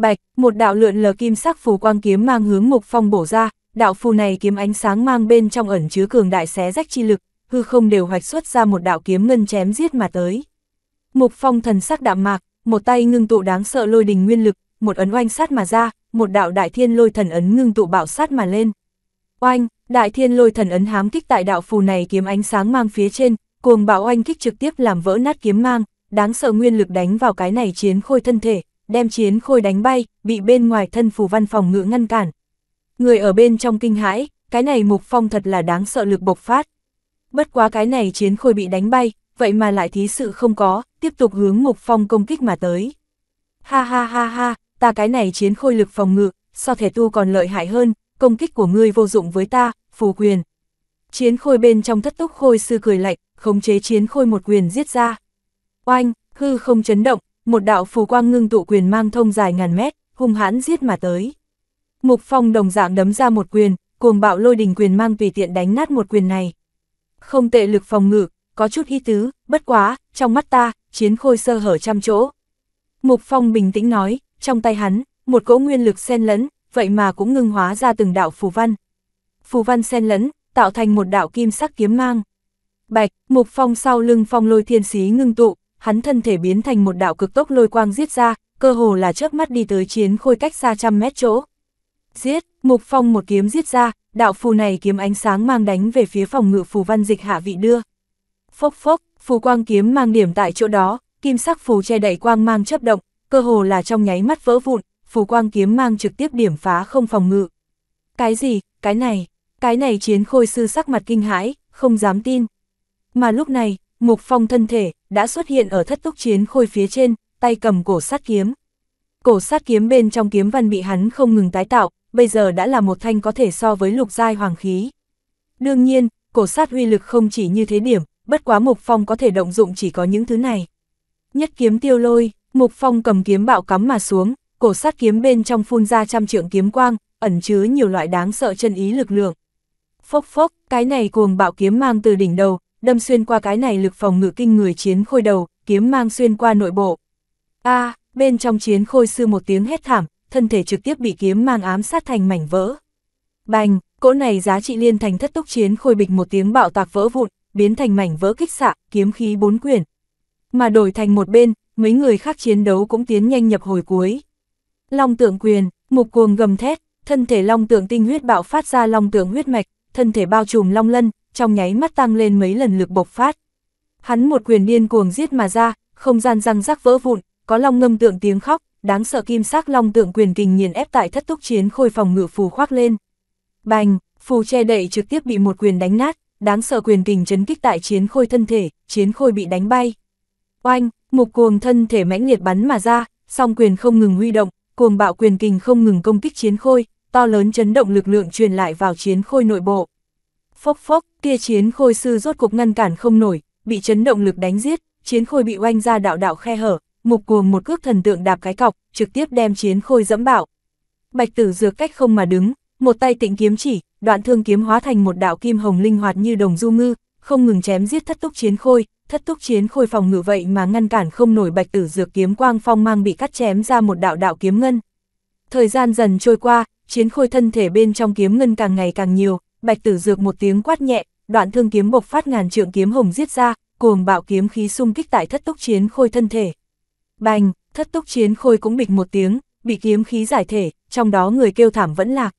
Bạch, một đạo lượn lờ kim sắc phù quang kiếm mang hướng Mục Phong bổ ra, đạo phù này kiếm ánh sáng mang bên trong ẩn chứa cường đại xé rách chi lực, hư không đều hoạch xuất ra một đạo kiếm ngân chém giết mà tới. Mục Phong thần sắc đạm mạc, một tay ngưng tụ đáng sợ lôi đình nguyên lực, một ấn oanh sát mà ra, một đạo đại thiên lôi thần ấn ngưng tụ bạo sát mà lên. Oanh, đại thiên lôi thần ấn hám kích tại đạo phù này kiếm ánh sáng mang phía trên, cuồng bạo oanh kích trực tiếp làm vỡ nát kiếm mang, đáng sợ nguyên lực đánh vào cái này chiến khôi thân thể, đem chiến khôi đánh bay, bị bên ngoài thân phù văn phòng ngự ngăn cản. Người ở bên trong kinh hãi, cái này mục phong thật là đáng sợ lực bộc phát. Bất quá cái này chiến khôi bị đánh bay, vậy mà lại thí sự không có, tiếp tục hướng mục phong công kích mà tới. Ha ha ha ha, ta cái này chiến khôi lực phòng ngự, so thể tu còn lợi hại hơn, công kích của ngươi vô dụng với ta, phù quyền. Chiến khôi bên trong thất túc khôi sư cười lạnh, khống chế chiến khôi một quyền giết ra. Oanh, hư không chấn động, một đạo phù quang ngưng tụ quyền mang thông dài ngàn mét, hung hãn giết mà tới. Mục Phong đồng dạng đấm ra một quyền, cuồng bạo lôi đình quyền mang tùy tiện đánh nát một quyền này. Không tệ lực phòng ngự, có chút ý tứ, bất quá, trong mắt ta, chiến khôi sơ hở trăm chỗ. Mục Phong bình tĩnh nói, trong tay hắn, một cỗ nguyên lực xen lẫn, vậy mà cũng ngưng hóa ra từng đạo phù văn. Phù văn xen lẫn, tạo thành một đạo kim sắc kiếm mang. Bạch, Mục Phong sau lưng phong lôi thiên sĩ ngưng tụ, hắn thân thể biến thành một đạo cực tốc lôi quang giết ra, cơ hồ là trước mắt đi tới chiến khôi cách xa trăm mét chỗ. Giết, Mục Phong một kiếm giết ra, đạo phù này kiếm ánh sáng mang đánh về phía phòng ngự phù văn dịch hạ vị đưa. Phốc phốc, phù quang kiếm mang điểm tại chỗ đó, kim sắc phù che đậy quang mang chấp động, cơ hồ là trong nháy mắt vỡ vụn, phù quang kiếm mang trực tiếp điểm phá không phòng ngự. Cái gì, cái này, cái này chiến khôi sư sắc mặt kinh hãi, không dám tin. Mà lúc này, Mục Phong thân thể, đã xuất hiện ở thất túc chiến khôi phía trên, tay cầm cổ sát kiếm. Cổ sát kiếm bên trong kiếm văn bị hắn không ngừng tái tạo, bây giờ đã là một thanh có thể so với lục giai hoàng khí. Đương nhiên, cổ sát huy lực không chỉ như thế điểm, bất quá Mục Phong có thể động dụng chỉ có những thứ này. Nhất kiếm tiêu lôi, Mục Phong cầm kiếm bạo cắm mà xuống, cổ sát kiếm bên trong phun ra trăm trượng kiếm quang, ẩn chứa nhiều loại đáng sợ chân ý lực lượng. Phốc phốc, cái này cuồng bạo kiếm mang từ đỉnh đầu, đâm xuyên qua cái này lực phòng ngự kinh người chiến khôi đầu, kiếm mang xuyên qua nội bộ. A, bên trong chiến khôi sư một tiếng hét thảm, thân thể trực tiếp bị kiếm mang ám sát thành mảnh vỡ. Bành, cỗ này giá trị liên thành thất tốc chiến khôi bịch một tiếng bạo tạc vỡ vụn, biến thành mảnh vỡ kích xạ, kiếm khí bốn quyển. Mà đổi thành một bên, mấy người khác chiến đấu cũng tiến nhanh nhập hồi cuối. Long tượng quyền, mục cuồng gầm thét, thân thể long tượng tinh huyết bạo phát ra long tượng huyết mạch, thân thể bao trùm long lân, trong nháy mắt tăng lên mấy lần lực bộc phát. Hắn một quyền điên cuồng giết mà ra, không gian răng rắc vỡ vụn, có long ngâm tượng tiếng khóc, đáng sợ kim sắc long tượng quyền kình nghiền ép tại thất túc chiến khôi phòng ngự phù khoác lên. Bành, phù che đậy trực tiếp bị một quyền đánh nát, đáng sợ quyền kình chấn kích tại chiến khôi thân thể, chiến khôi bị đánh bay. Oanh, mục cuồng thân thể mãnh liệt bắn mà ra, song quyền không ngừng huy động, cuồng bạo quyền kình không ngừng công kích chiến khôi, to lớn chấn động lực lượng truyền lại vào chiến khôi nội bộ. Phốc phốc, kia chiến khôi sư rốt cuộc ngăn cản không nổi, bị chấn động lực đánh giết, chiến khôi bị oanh ra đạo đạo khe hở, mục cuồng một cước thần tượng đạp cái cọc, trực tiếp đem chiến khôi dẫm bạo. Bạch tử dược cách không mà đứng, một tay tịnh kiếm chỉ, đoạn thương kiếm hóa thành một đạo kim hồng linh hoạt như đồng du ngư, không ngừng chém giết thất túc chiến khôi, thất túc chiến khôi phòng ngự vậy mà ngăn cản không nổi bạch tử dược kiếm quang phong mang bị cắt chém ra một đạo đạo kiếm ngân. Thời gian dần trôi qua, chiến khôi thân thể bên trong kiếm ngân càng ngày càng nhiều, bạch tử dược một tiếng quát nhẹ, đoạn thương kiếm bộc phát ngàn trượng kiếm hồng giết ra, cuồng bạo kiếm khí xung kích tại thất túc chiến khôi thân thể. Bành, thất túc chiến khôi cũng bịch một tiếng, bị kiếm khí giải thể, trong đó người kêu thảm vẫn lạc.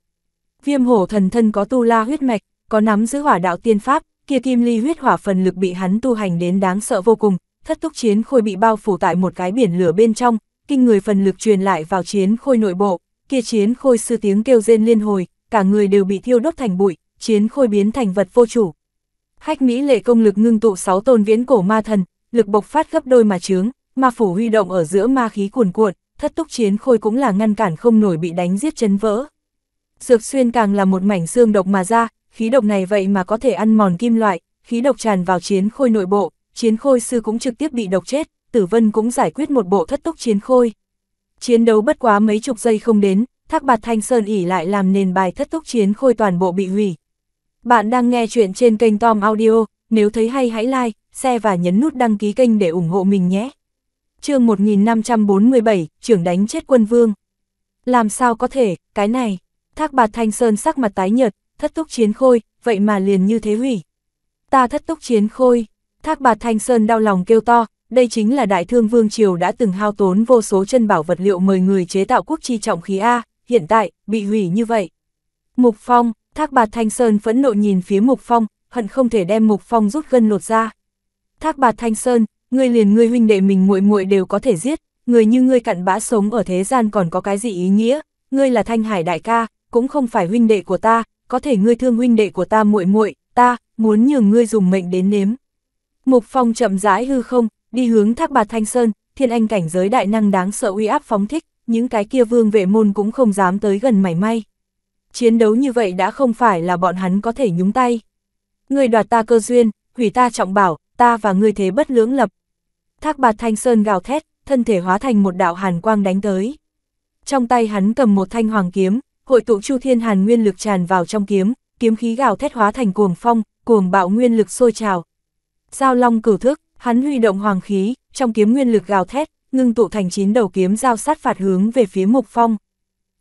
Viêm hổ thần thân có tu la huyết mạch, có nắm giữ hỏa đạo tiên pháp, kia kim ly huyết hỏa phần lực bị hắn tu hành đến đáng sợ vô cùng, thất túc chiến khôi bị bao phủ tại một cái biển lửa bên trong, kinh người phần lực truyền lại vào chiến khôi nội bộ, kia chiến khôi sư tiếng kêu rên liên hồi, cả người đều bị thiêu đốt thành bụi, chiến khôi biến thành vật vô chủ. Hách Mỹ lệ công lực ngưng tụ 6 tôn viễn cổ ma thần, lực bộc phát gấp đôi mà chướng, ma phủ huy động ở giữa ma khí cuồn cuộn, thất túc chiến khôi cũng là ngăn cản không nổi bị đánh giết chấn vỡ. Dược xuyên càng là một mảnh xương độc mà ra, khí độc này vậy mà có thể ăn mòn kim loại, khí độc tràn vào chiến khôi nội bộ, chiến khôi sư cũng trực tiếp bị độc chết, tử vân cũng giải quyết một bộ thất túc chiến khôi. Chiến đấu bất quá mấy chục giây không đến, thác bạt thanh sơn ỉ lại làm nền bài thất túc chiến khôi toàn bộ bị hủy. Bạn đang nghe chuyện trên kênh Tom Audio, nếu thấy hay hãy like, share và nhấn nút đăng ký kênh để ủng hộ mình nhé. chương 1547, trưởng đánh chết quân vương. Làm sao có thể, cái này, thác bạt thanh sơn sắc mặt tái nhợt, thất túc chiến khôi, vậy mà liền như thế hủy. Ta thất túc chiến khôi, thác bạt thanh sơn đau lòng kêu to, đây chính là đại thương vương triều đã từng hao tốn vô số chân bảo vật liệu mời người chế tạo quốc chi trọng khí A, hiện tại, bị hủy như vậy. Mục Phong, Thác bạt Thanh Sơn phẫn nộ nhìn phía Mục Phong, hận không thể đem Mục Phong rút gân lột ra. Thác bạt Thanh Sơn, ngươi liền ngươi huynh đệ mình muội muội đều có thể giết, người như ngươi cặn bã sống ở thế gian còn có cái gì ý nghĩa, ngươi là Thanh Hải đại ca, cũng không phải huynh đệ của ta, có thể ngươi thương huynh đệ của ta muội muội, ta muốn nhường ngươi dùng mệnh đến nếm. Mục Phong chậm rãi hư không, đi hướng Thác bạt Thanh Sơn, thiên anh cảnh giới đại năng đáng sợ uy áp phóng thích, những cái kia vương vệ môn cũng không dám tới gần mảy may chiến đấu như vậy đã không phải là bọn hắn có thể nhúng tay. Người đoạt ta cơ duyên, hủy ta trọng bảo, ta và ngươi thế bất lưỡng lập. Thác bạt thanh sơn gào thét, thân thể hóa thành một đạo hàn quang đánh tới. Trong tay hắn cầm một thanh hoàng kiếm, hội tụ chu thiên hàn nguyên lực tràn vào trong kiếm, kiếm khí gào thét hóa thành cuồng phong, cuồng bạo nguyên lực sôi trào. Giao long cửu thức, hắn huy động hoàng khí, trong kiếm nguyên lực gào thét, ngưng tụ thành chín đầu kiếm giao sát phạt hướng về phía mục phong.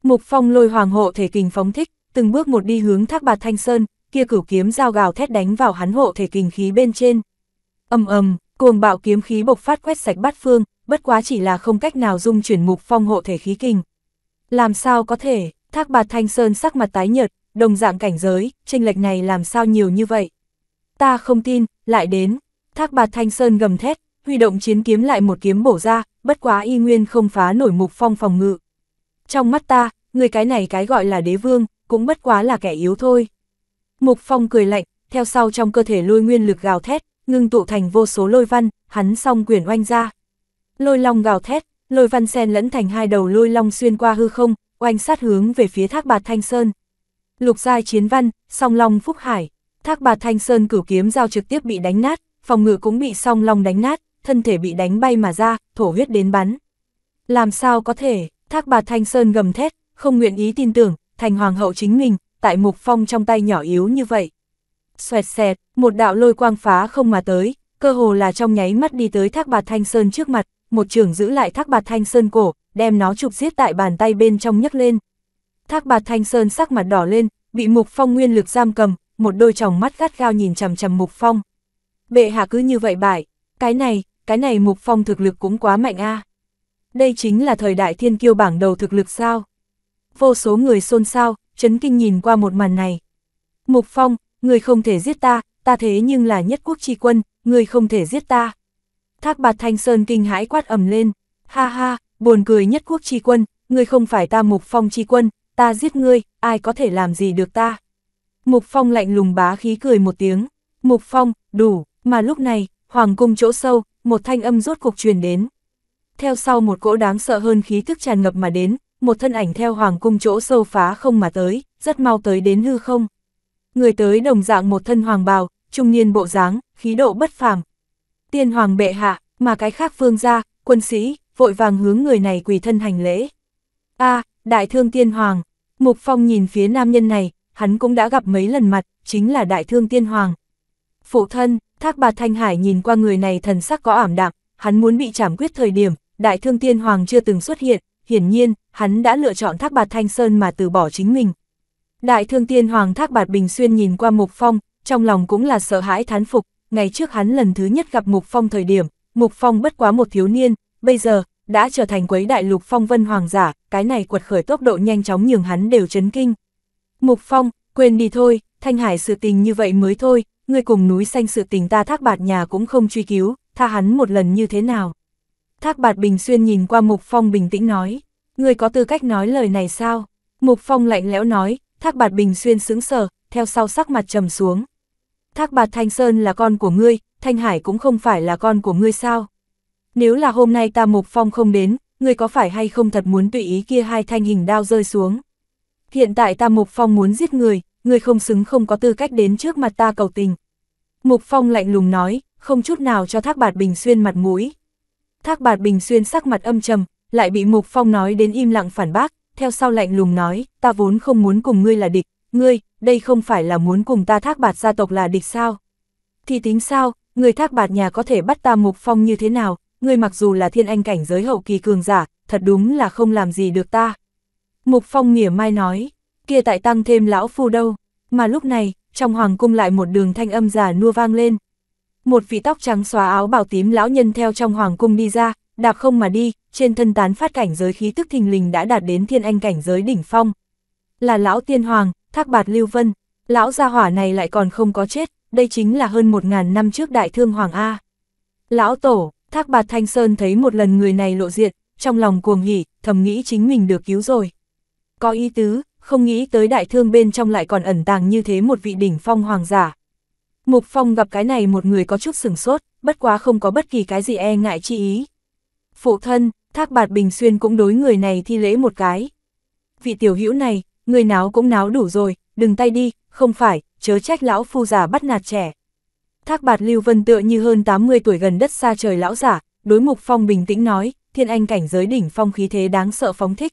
Mục phong lôi hoàng hộ thể kình phóng thích, từng bước một đi hướng thác bạt thanh sơn, kia cửu kiếm dao gào thét đánh vào hắn hộ thể kình khí bên trên. ầm ầm, cuồng bạo kiếm khí bộc phát quét sạch bát phương, bất quá chỉ là không cách nào dung chuyển mục phong hộ thể khí kình. Làm sao có thể, thác bạt thanh sơn sắc mặt tái nhợt, đồng dạng cảnh giới, tranh lệch này làm sao nhiều như vậy. Ta không tin, lại đến, thác bạt thanh sơn gầm thét, huy động chiến kiếm lại một kiếm bổ ra, bất quá y nguyên không phá nổi mục phong phòng ngự. Trong mắt ta, người cái này cái gọi là đế vương, cũng bất quá là kẻ yếu thôi. Mục Phong cười lạnh, theo sau trong cơ thể lôi nguyên lực gào thét, ngưng tụ thành vô số lôi văn, hắn song quyền oanh ra. Lôi long gào thét, lôi văn sen lẫn thành hai đầu lôi long xuyên qua hư không, oanh sát hướng về phía thác bạt Thanh Sơn. Lục giai chiến văn, song long phúc hải, thác bạt Thanh Sơn cửu kiếm giao trực tiếp bị đánh nát, phòng ngự cũng bị song long đánh nát, thân thể bị đánh bay mà ra, thổ huyết đến bắn. Làm sao có thể, Thác bà Thanh Sơn gầm thét, không nguyện ý tin tưởng, thành hoàng hậu chính mình, tại mục phong trong tay nhỏ yếu như vậy. Xoẹt xẹt, một đạo lôi quang phá không mà tới, cơ hồ là trong nháy mắt đi tới thác bà Thanh Sơn trước mặt, một trường giữ lại thác bà Thanh Sơn cổ, đem nó chụp giết tại bàn tay bên trong nhấc lên. Thác bà Thanh Sơn sắc mặt đỏ lên, bị mục phong nguyên lực giam cầm, một đôi tròng mắt gắt gao nhìn chằm chằm mục phong. Bệ hạ cứ như vậy bại, cái này, cái này mục phong thực lực cũng quá mạnh a à đây chính là thời đại thiên kiêu bảng đầu thực lực sao. Vô số người xôn xao, chấn kinh nhìn qua một màn này. Mục Phong, người không thể giết ta, ta thế nhưng là nhất quốc tri quân, người không thể giết ta. Thác bạt Thanh Sơn kinh hãi quát ầm lên, ha ha, buồn cười nhất quốc tri quân, người không phải ta Mục Phong tri quân, ta giết ngươi, ai có thể làm gì được ta. Mục Phong lạnh lùng bá khí cười một tiếng, Mục Phong, đủ, mà lúc này, Hoàng cung chỗ sâu, một thanh âm rốt cuộc truyền đến theo sau một cỗ đáng sợ hơn khí thức tràn ngập mà đến, một thân ảnh theo hoàng cung chỗ sâu phá không mà tới, rất mau tới đến hư không. Người tới đồng dạng một thân hoàng bào, trung niên bộ dáng, khí độ bất phàm. Tiên hoàng bệ hạ, mà cái khác phương gia quân sĩ, vội vàng hướng người này quỳ thân hành lễ. a à, đại thương tiên hoàng, Mục Phong nhìn phía nam nhân này, hắn cũng đã gặp mấy lần mặt, chính là đại thương tiên hoàng. Phụ thân, thác bà Thanh Hải nhìn qua người này thần sắc có ảm đạm, hắn muốn bị trảm quyết thời điểm, Đại Thương Tiên Hoàng chưa từng xuất hiện, hiển nhiên, hắn đã lựa chọn Thác Bạt Thanh Sơn mà từ bỏ chính mình. Đại Thương Tiên Hoàng Thác Bạt Bình Xuyên nhìn qua Mục Phong, trong lòng cũng là sợ hãi thán phục, ngày trước hắn lần thứ nhất gặp Mục Phong thời điểm, Mục Phong bất quá một thiếu niên, bây giờ, đã trở thành quấy đại lục phong vân hoàng giả, cái này quật khởi tốc độ nhanh chóng nhường hắn đều chấn kinh. Mục Phong, quên đi thôi, Thanh Hải sự tình như vậy mới thôi, ngươi cùng núi xanh sự tình ta thác bạt nhà cũng không truy cứu, tha hắn một lần như thế nào. Thác bạt Bình Xuyên nhìn qua Mục Phong bình tĩnh nói, người có tư cách nói lời này sao? Mục Phong lạnh lẽo nói, Thác bạt Bình Xuyên sững sờ, theo sau sắc mặt trầm xuống. Thác bạt Thanh Sơn là con của ngươi, Thanh Hải cũng không phải là con của ngươi sao? Nếu là hôm nay ta Mục Phong không đến, ngươi có phải hay không thật muốn tùy ý kia hai thanh hình đao rơi xuống? Hiện tại ta Mục Phong muốn giết người, ngươi không xứng không có tư cách đến trước mặt ta cầu tình. Mục Phong lạnh lùng nói, không chút nào cho Thác Bạt Bình Xuyên mặt mũi. Thác bạt bình xuyên sắc mặt âm trầm, lại bị Mục Phong nói đến im lặng phản bác, theo sau lạnh lùng nói, ta vốn không muốn cùng ngươi là địch, ngươi, đây không phải là muốn cùng ta thác bạt gia tộc là địch sao? Thì tính sao, người thác bạt nhà có thể bắt ta Mục Phong như thế nào, ngươi mặc dù là thiên anh cảnh giới hậu kỳ cường giả, thật đúng là không làm gì được ta. Mục Phong mỉa mai nói, kia tại tăng thêm lão phu đâu, mà lúc này, trong hoàng cung lại một đường thanh âm giả nua vang lên, một vị tóc trắng xóa áo bào tím lão nhân theo trong hoàng cung đi ra, đạp không mà đi, trên thân tán phát cảnh giới khí tức thình lình đã đạt đến thiên anh cảnh giới đỉnh phong. Là lão tiên hoàng, thác bạt lưu vân, lão gia hỏa này lại còn không có chết, đây chính là hơn một ngàn năm trước đại thương hoàng A. Lão tổ, thác bạt thanh sơn thấy một lần người này lộ diện, trong lòng cuồng hỉ, thầm nghĩ chính mình được cứu rồi. Có ý tứ, không nghĩ tới đại thương bên trong lại còn ẩn tàng như thế một vị đỉnh phong hoàng giả, Mục Phong gặp cái này một người có chút sừng sốt, bất quá không có bất kỳ cái gì e ngại chi ý. Phụ thân, Thác Bạt Bình Xuyên cũng đối người này thi lễ một cái. Vị tiểu hữu này, người náo cũng náo đủ rồi, đừng tay đi, không phải, chớ trách lão phu giả bắt nạt trẻ. Thác Bạt Lưu Vân tựa như hơn 80 tuổi gần đất xa trời lão giả, đối Mục Phong bình tĩnh nói, thiên anh cảnh giới đỉnh phong khí thế đáng sợ phóng thích.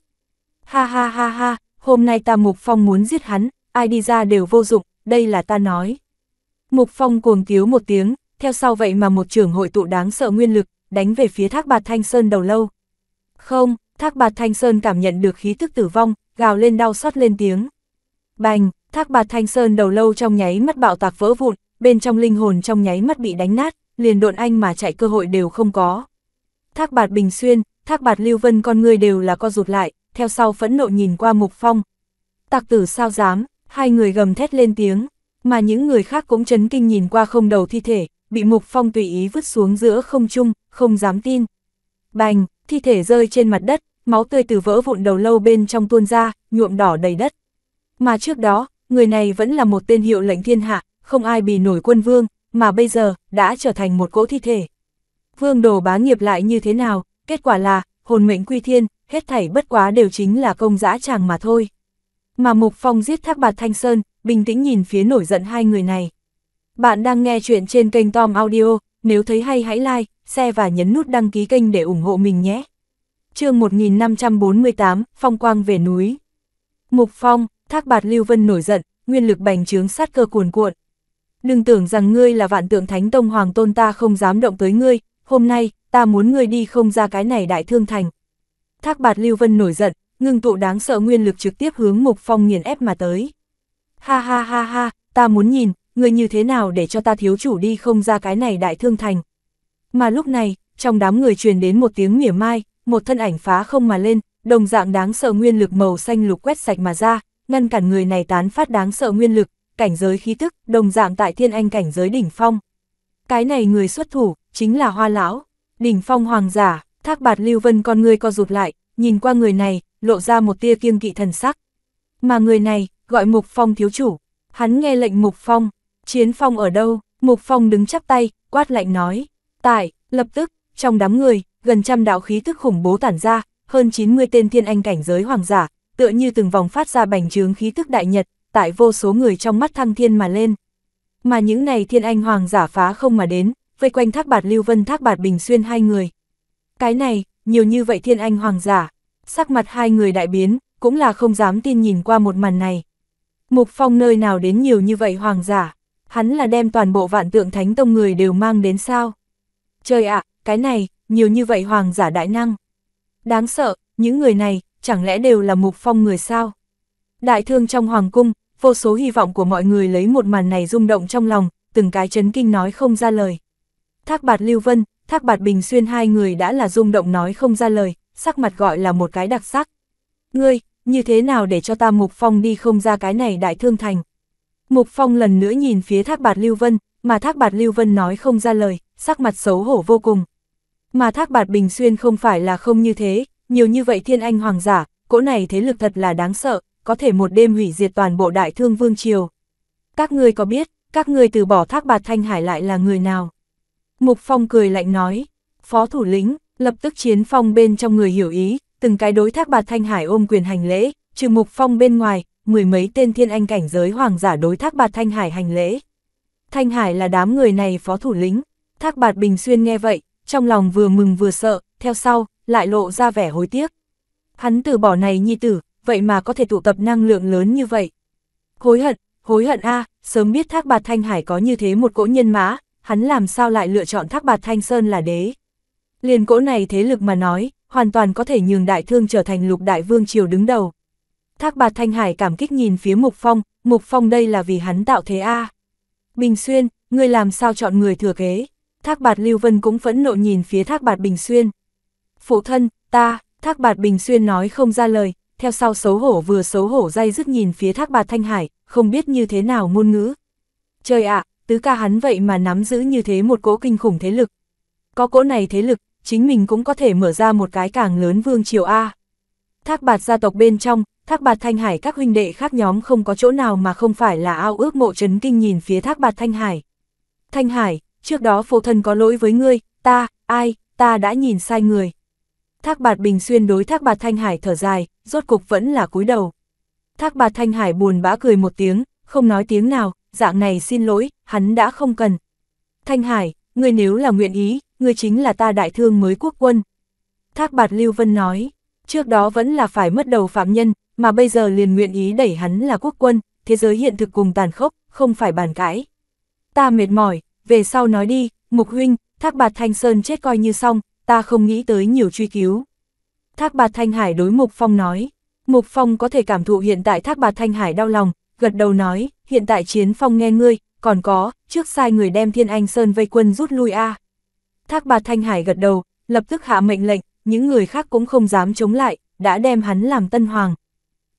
Ha ha ha ha, hôm nay ta Mục Phong muốn giết hắn, ai đi ra đều vô dụng, đây là ta nói. Mục Phong cuồng tiếu một tiếng, theo sau vậy mà một trưởng hội tụ đáng sợ nguyên lực, đánh về phía thác bạt Thanh Sơn đầu lâu. Không, thác bạt Thanh Sơn cảm nhận được khí tức tử vong, gào lên đau xót lên tiếng. Bành, thác bạt Thanh Sơn đầu lâu trong nháy mắt bạo tạc vỡ vụn, bên trong linh hồn trong nháy mắt bị đánh nát, liền độn anh mà chạy cơ hội đều không có. Thác bạt Bình Xuyên, thác bạt Lưu Vân con người đều là co rụt lại, theo sau phẫn nộ nhìn qua Mục Phong. Tạc tử sao dám, hai người gầm thét lên tiếng mà những người khác cũng chấn kinh nhìn qua không đầu thi thể, bị Mục Phong tùy ý vứt xuống giữa không trung, không dám tin. Bành, thi thể rơi trên mặt đất, máu tươi từ vỡ vụn đầu lâu bên trong tuôn ra, nhuộm đỏ đầy đất. Mà trước đó, người này vẫn là một tên hiệu lệnh thiên hạ, không ai bì nổi quân vương, mà bây giờ, đã trở thành một cỗ thi thể. Vương đồ bá nghiệp lại như thế nào, kết quả là, hồn mệnh quy thiên, hết thảy bất quá đều chính là công dã chàng mà thôi. Mà Mục Phong giết thác bạt Thanh Sơn, bình tĩnh nhìn phía nổi giận hai người này. Bạn đang nghe chuyện trên kênh Tom Audio, nếu thấy hay hãy like, share và nhấn nút đăng ký kênh để ủng hộ mình nhé. chương 1548, Phong Quang về núi. Mục Phong, Thác Bạt Lưu Vân nổi giận, nguyên lực bành trướng sát cơ cuồn cuộn. Đừng tưởng rằng ngươi là vạn tượng thánh tông hoàng tôn ta không dám động tới ngươi, hôm nay, ta muốn ngươi đi không ra cái này đại thương thành. Thác Bạt Lưu Vân nổi giận, ngưng tụ đáng sợ nguyên lực trực tiếp hướng Mục Phong nghiền ép mà tới. Ha ha ha ha, ta muốn nhìn, người như thế nào để cho ta thiếu chủ đi không ra cái này đại thương thành. Mà lúc này, trong đám người truyền đến một tiếng mỉa mai, một thân ảnh phá không mà lên, đồng dạng đáng sợ nguyên lực màu xanh lục quét sạch mà ra, ngăn cản người này tán phát đáng sợ nguyên lực, cảnh giới khí tức, đồng dạng tại thiên anh cảnh giới đỉnh phong. Cái này người xuất thủ, chính là hoa lão, đỉnh phong hoàng giả, thác bạt lưu vân con người co rụt lại, nhìn qua người này, lộ ra một tia kiêng kỵ thần sắc. Mà người này, gọi Mục Phong thiếu chủ. Hắn nghe lệnh Mục Phong, chiến phong ở đâu, Mục Phong đứng chắp tay, quát lạnh nói, tại, lập tức, trong đám người, gần trăm đạo khí thức khủng bố tản ra, hơn 90 tên thiên anh cảnh giới hoàng giả, tựa như từng vòng phát ra bành trướng khí thức đại nhật, tại vô số người trong mắt thăng thiên mà lên. Mà những này thiên anh hoàng giả phá không mà đến, vây quanh thác bạt Lưu Vân thác bạt Bình Xuyên hai người. Cái này, nhiều như vậy thiên anh hoàng giả, sắc mặt hai người đại biến, cũng là không dám tin nhìn qua một màn này. Mục Phong nơi nào đến nhiều như vậy hoàng giả, hắn là đem toàn bộ vạn tượng thánh tông người đều mang đến sao. Trời ạ, cái này, nhiều như vậy hoàng giả đại năng. Đáng sợ, những người này, chẳng lẽ đều là Mục Phong người sao? Đại thương trong hoàng cung, vô số hy vọng của mọi người lấy một màn này rung động trong lòng, từng cái chấn kinh nói không ra lời. Thác bạt Lưu Vân, thác bạt Bình Xuyên hai người đã là rung động nói không ra lời, sắc mặt gọi là một cái đặc sắc. Ngươi, như thế nào để cho ta Mục Phong đi không ra cái này đại thương thành. Mục Phong lần nữa nhìn phía thác bạt Lưu Vân, mà thác bạt Lưu Vân nói không ra lời, sắc mặt xấu hổ vô cùng. Mà thác bạt Bình Xuyên không phải là không như thế, nhiều như vậy thiên anh hoàng giả, cỗ này thế lực thật là đáng sợ, có thể một đêm hủy diệt toàn bộ đại thương vương triều. Các ngươi có biết, các ngươi từ bỏ thác bạt Thanh Hải lại là người nào? Mục Phong cười lạnh nói, phó thủ lĩnh, lập tức chiến phong bên trong người hiểu ý, từng cái đối thác bạt thanh hải ôm quyền hành lễ, trừ mục phong bên ngoài, mười mấy tên thiên anh cảnh giới hoàng giả đối thác bạt thanh hải hành lễ. Thanh hải là đám người này phó thủ lĩnh, thác bạt bình xuyên nghe vậy, trong lòng vừa mừng vừa sợ, theo sau, lại lộ ra vẻ hối tiếc. Hắn từ bỏ này nhi tử, vậy mà có thể tụ tập năng lượng lớn như vậy. Hối hận, hối hận a sớm biết thác bạt thanh hải có như thế một cỗ nhân mã, hắn làm sao lại lựa chọn thác bạt thanh sơn là đế. Liền cỗ này thế lực mà nói, hoàn toàn có thể nhường đại thương trở thành lục đại vương triều đứng đầu. Thác bạt Thanh Hải cảm kích nhìn phía Mục Phong, Mục Phong đây là vì hắn tạo thế A. Bình Xuyên, ngươi làm sao chọn người thừa kế? Thác bạt Lưu Vân cũng phẫn nộ nhìn phía thác bạt Bình Xuyên. Phụ thân, ta, thác bạt Bình Xuyên nói không ra lời, theo sau xấu hổ vừa xấu hổ dây dứt nhìn phía thác bạt Thanh Hải, không biết như thế nào ngôn ngữ. Trời ạ, tứ ca hắn vậy mà nắm giữ như thế một cỗ kinh khủng thế lực. Có cỗ này thế lực, chính mình cũng có thể mở ra một cái càng lớn vương triều A. Thác bạt gia tộc bên trong, thác bạt thanh hải các huynh đệ khác nhóm không có chỗ nào mà không phải là ao ước mộ chấn kinh nhìn phía thác bạt thanh hải. Thanh hải, trước đó phụ thân có lỗi với ngươi, ta, ai, ta đã nhìn sai người. Thác bạt bình xuyên đối thác bạt thanh hải thở dài, rốt cục vẫn là cúi đầu. Thác bạt thanh hải buồn bã cười một tiếng, không nói tiếng nào, dạng này xin lỗi, hắn đã không cần. Thanh hải, ngươi nếu là nguyện ý, ngươi chính là ta đại thương mới quốc quân. Thác bạt Lưu Vân nói, trước đó vẫn là phải mất đầu phạm nhân, mà bây giờ liền nguyện ý đẩy hắn là quốc quân, thế giới hiện thực cùng tàn khốc, không phải bàn cãi. Ta mệt mỏi, về sau nói đi, mục huynh, thác bạt Thanh Sơn chết coi như xong, ta không nghĩ tới nhiều truy cứu. Thác bạt Thanh Hải đối Mục Phong nói, Mục Phong có thể cảm thụ hiện tại thác bạt Thanh Hải đau lòng, gật đầu nói, hiện tại chiến phong nghe ngươi, còn có, trước sai người đem Thiên Anh Sơn vây quân rút lui a Thác Bà Thanh Hải gật đầu, lập tức hạ mệnh lệnh, những người khác cũng không dám chống lại, đã đem hắn làm tân hoàng.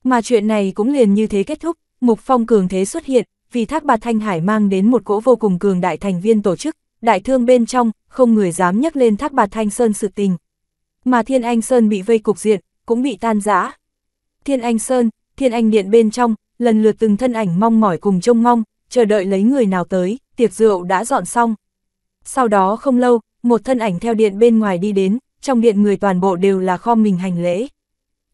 Mà chuyện này cũng liền như thế kết thúc, Mục Phong cường thế xuất hiện, vì Thác Bà Thanh Hải mang đến một cỗ vô cùng cường đại thành viên tổ chức, đại thương bên trong, không người dám nhắc lên Thác Bà Thanh Sơn sự tình. Mà Thiên Anh Sơn bị vây cục diện, cũng bị tan rã. Thiên Anh Sơn, Thiên Anh Điện bên trong, lần lượt từng thân ảnh mong mỏi cùng trông mong, chờ đợi lấy người nào tới, tiệc rượu đã dọn xong. Sau đó không lâu, một thân ảnh theo điện bên ngoài đi đến, trong điện người toàn bộ đều là kho mình hành lễ.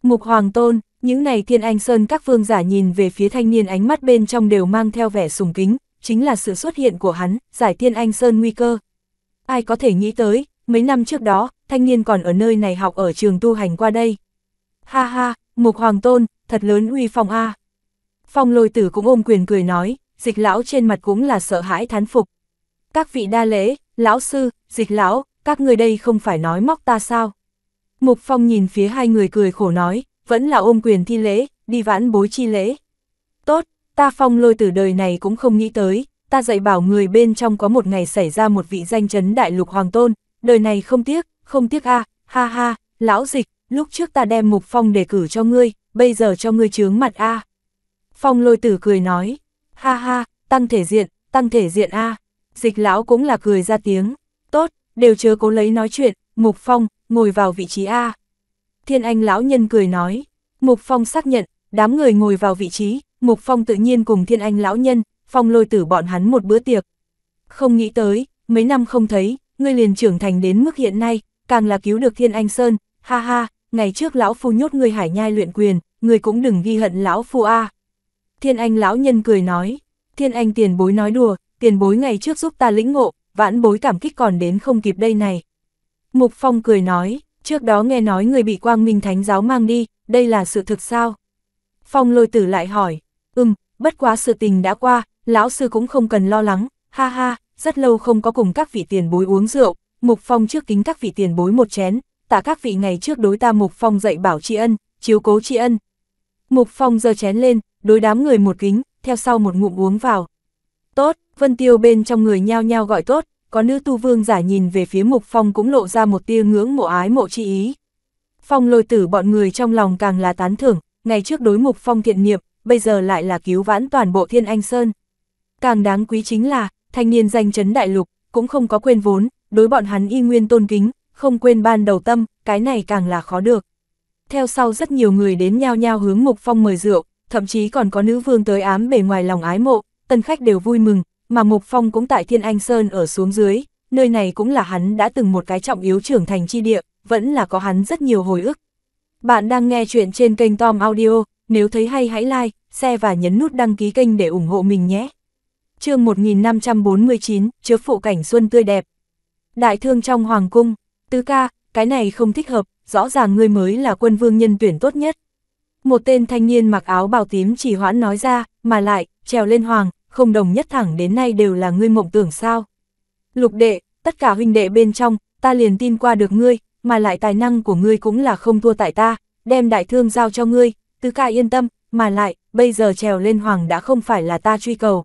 Mục Hoàng Tôn, những này thiên anh sơn các phương giả nhìn về phía thanh niên ánh mắt bên trong đều mang theo vẻ sùng kính, chính là sự xuất hiện của hắn, giải thiên anh sơn nguy cơ. Ai có thể nghĩ tới, mấy năm trước đó, thanh niên còn ở nơi này học ở trường tu hành qua đây. Ha ha, Mục Hoàng Tôn, thật lớn uy phong a. Phong lôi tử cũng ôm quyền cười nói, dịch lão trên mặt cũng là sợ hãi thán phục. Các vị đa lễ, lão sư, dịch lão, các người đây không phải nói móc ta sao? Mục Phong nhìn phía hai người cười khổ nói, vẫn là ôm quyền thi lễ, đi vãn bối chi lễ. Tốt, ta Phong lôi từ đời này cũng không nghĩ tới, ta dạy bảo người bên trong có một ngày xảy ra một vị danh chấn đại lục hoàng tôn, đời này không tiếc, không tiếc a, ha ha, lão dịch, lúc trước ta đem Mục Phong đề cử cho ngươi, bây giờ cho ngươi chướng mặt a. Phong lôi tử cười nói, ha ha, tăng thể diện, tăng thể diện a. Dịch lão cũng là cười ra tiếng. Tốt, đều chưa cố lấy nói chuyện, Mục Phong, ngồi vào vị trí A. Thiên Anh lão nhân cười nói. Mục Phong xác nhận, đám người ngồi vào vị trí, Mục Phong tự nhiên cùng Thiên Anh lão nhân, Phong lôi tử bọn hắn một bữa tiệc. Không nghĩ tới, mấy năm không thấy, ngươi liền trưởng thành đến mức hiện nay, càng là cứu được Thiên Anh Sơn, ha ha, ngày trước lão phu nhốt ngươi hải nhai luyện quyền, ngươi cũng đừng ghi hận lão phu a. Thiên Anh lão nhân cười nói, Thiên Anh tiền bối nói đùa, tiền bối ngày trước giúp ta lĩnh ngộ, vãn bối cảm kích còn đến không kịp đây này. Mục Phong cười nói, trước đó nghe nói người bị quang minh thánh giáo mang đi, đây là sự thực sao? Phong lôi tử lại hỏi, ừm, bất quá sự tình đã qua, lão sư cũng không cần lo lắng, ha ha, rất lâu không có cùng các vị tiền bối uống rượu, Mục Phong trước kính các vị tiền bối một chén, tả các vị ngày trước đối ta Mục Phong dạy bảo tri ân, chiếu cố tri ân. Mục Phong giơ chén lên, đối đám người một kính, theo sau một ngụm uống vào. Tốt, Vân Tiêu bên trong người nhao nhao gọi tốt, có nữ tu vương giả nhìn về phía Mục Phong cũng lộ ra một tia ngưỡng mộ ái mộ chi ý. Phong lôi tử bọn người trong lòng càng là tán thưởng, ngày trước đối Mục Phong thiện niệm, bây giờ lại là cứu vãn toàn bộ Thiên Anh Sơn. Càng đáng quý chính là, thanh niên danh chấn đại lục, cũng không có quên vốn, đối bọn hắn y nguyên tôn kính, không quên ban đầu tâm, cái này càng là khó được. Theo sau rất nhiều người đến nhao nhao hướng Mục Phong mời rượu, thậm chí còn có nữ vương tới ám bề ngoài lòng ái mộ, tân khách đều vui mừng, mà Mục Phong cũng tại Thiên Anh Sơn ở xuống dưới, nơi này cũng là hắn đã từng một cái trọng yếu trưởng thành chi địa, vẫn là có hắn rất nhiều hồi ức. Bạn đang nghe chuyện trên kênh Tom Audio, nếu thấy hay hãy like, share và nhấn nút đăng ký kênh để ủng hộ mình nhé. chương 1549, chứa phụ cảnh xuân tươi đẹp. Đại thương trong Hoàng Cung, tứ ca, cái này không thích hợp, rõ ràng người mới là quân vương nhân tuyển tốt nhất. Một tên thanh niên mặc áo bào tím chỉ hoãn nói ra, mà lại, trèo lên Hoàng, không đồng nhất thẳng đến nay đều là ngươi mộng tưởng sao. Lục đệ, tất cả huynh đệ bên trong, ta liền tin qua được ngươi, mà lại tài năng của ngươi cũng là không thua tại ta, đem đại thương giao cho ngươi, tứ ca yên tâm, mà lại, bây giờ trèo lên hoàng đã không phải là ta truy cầu.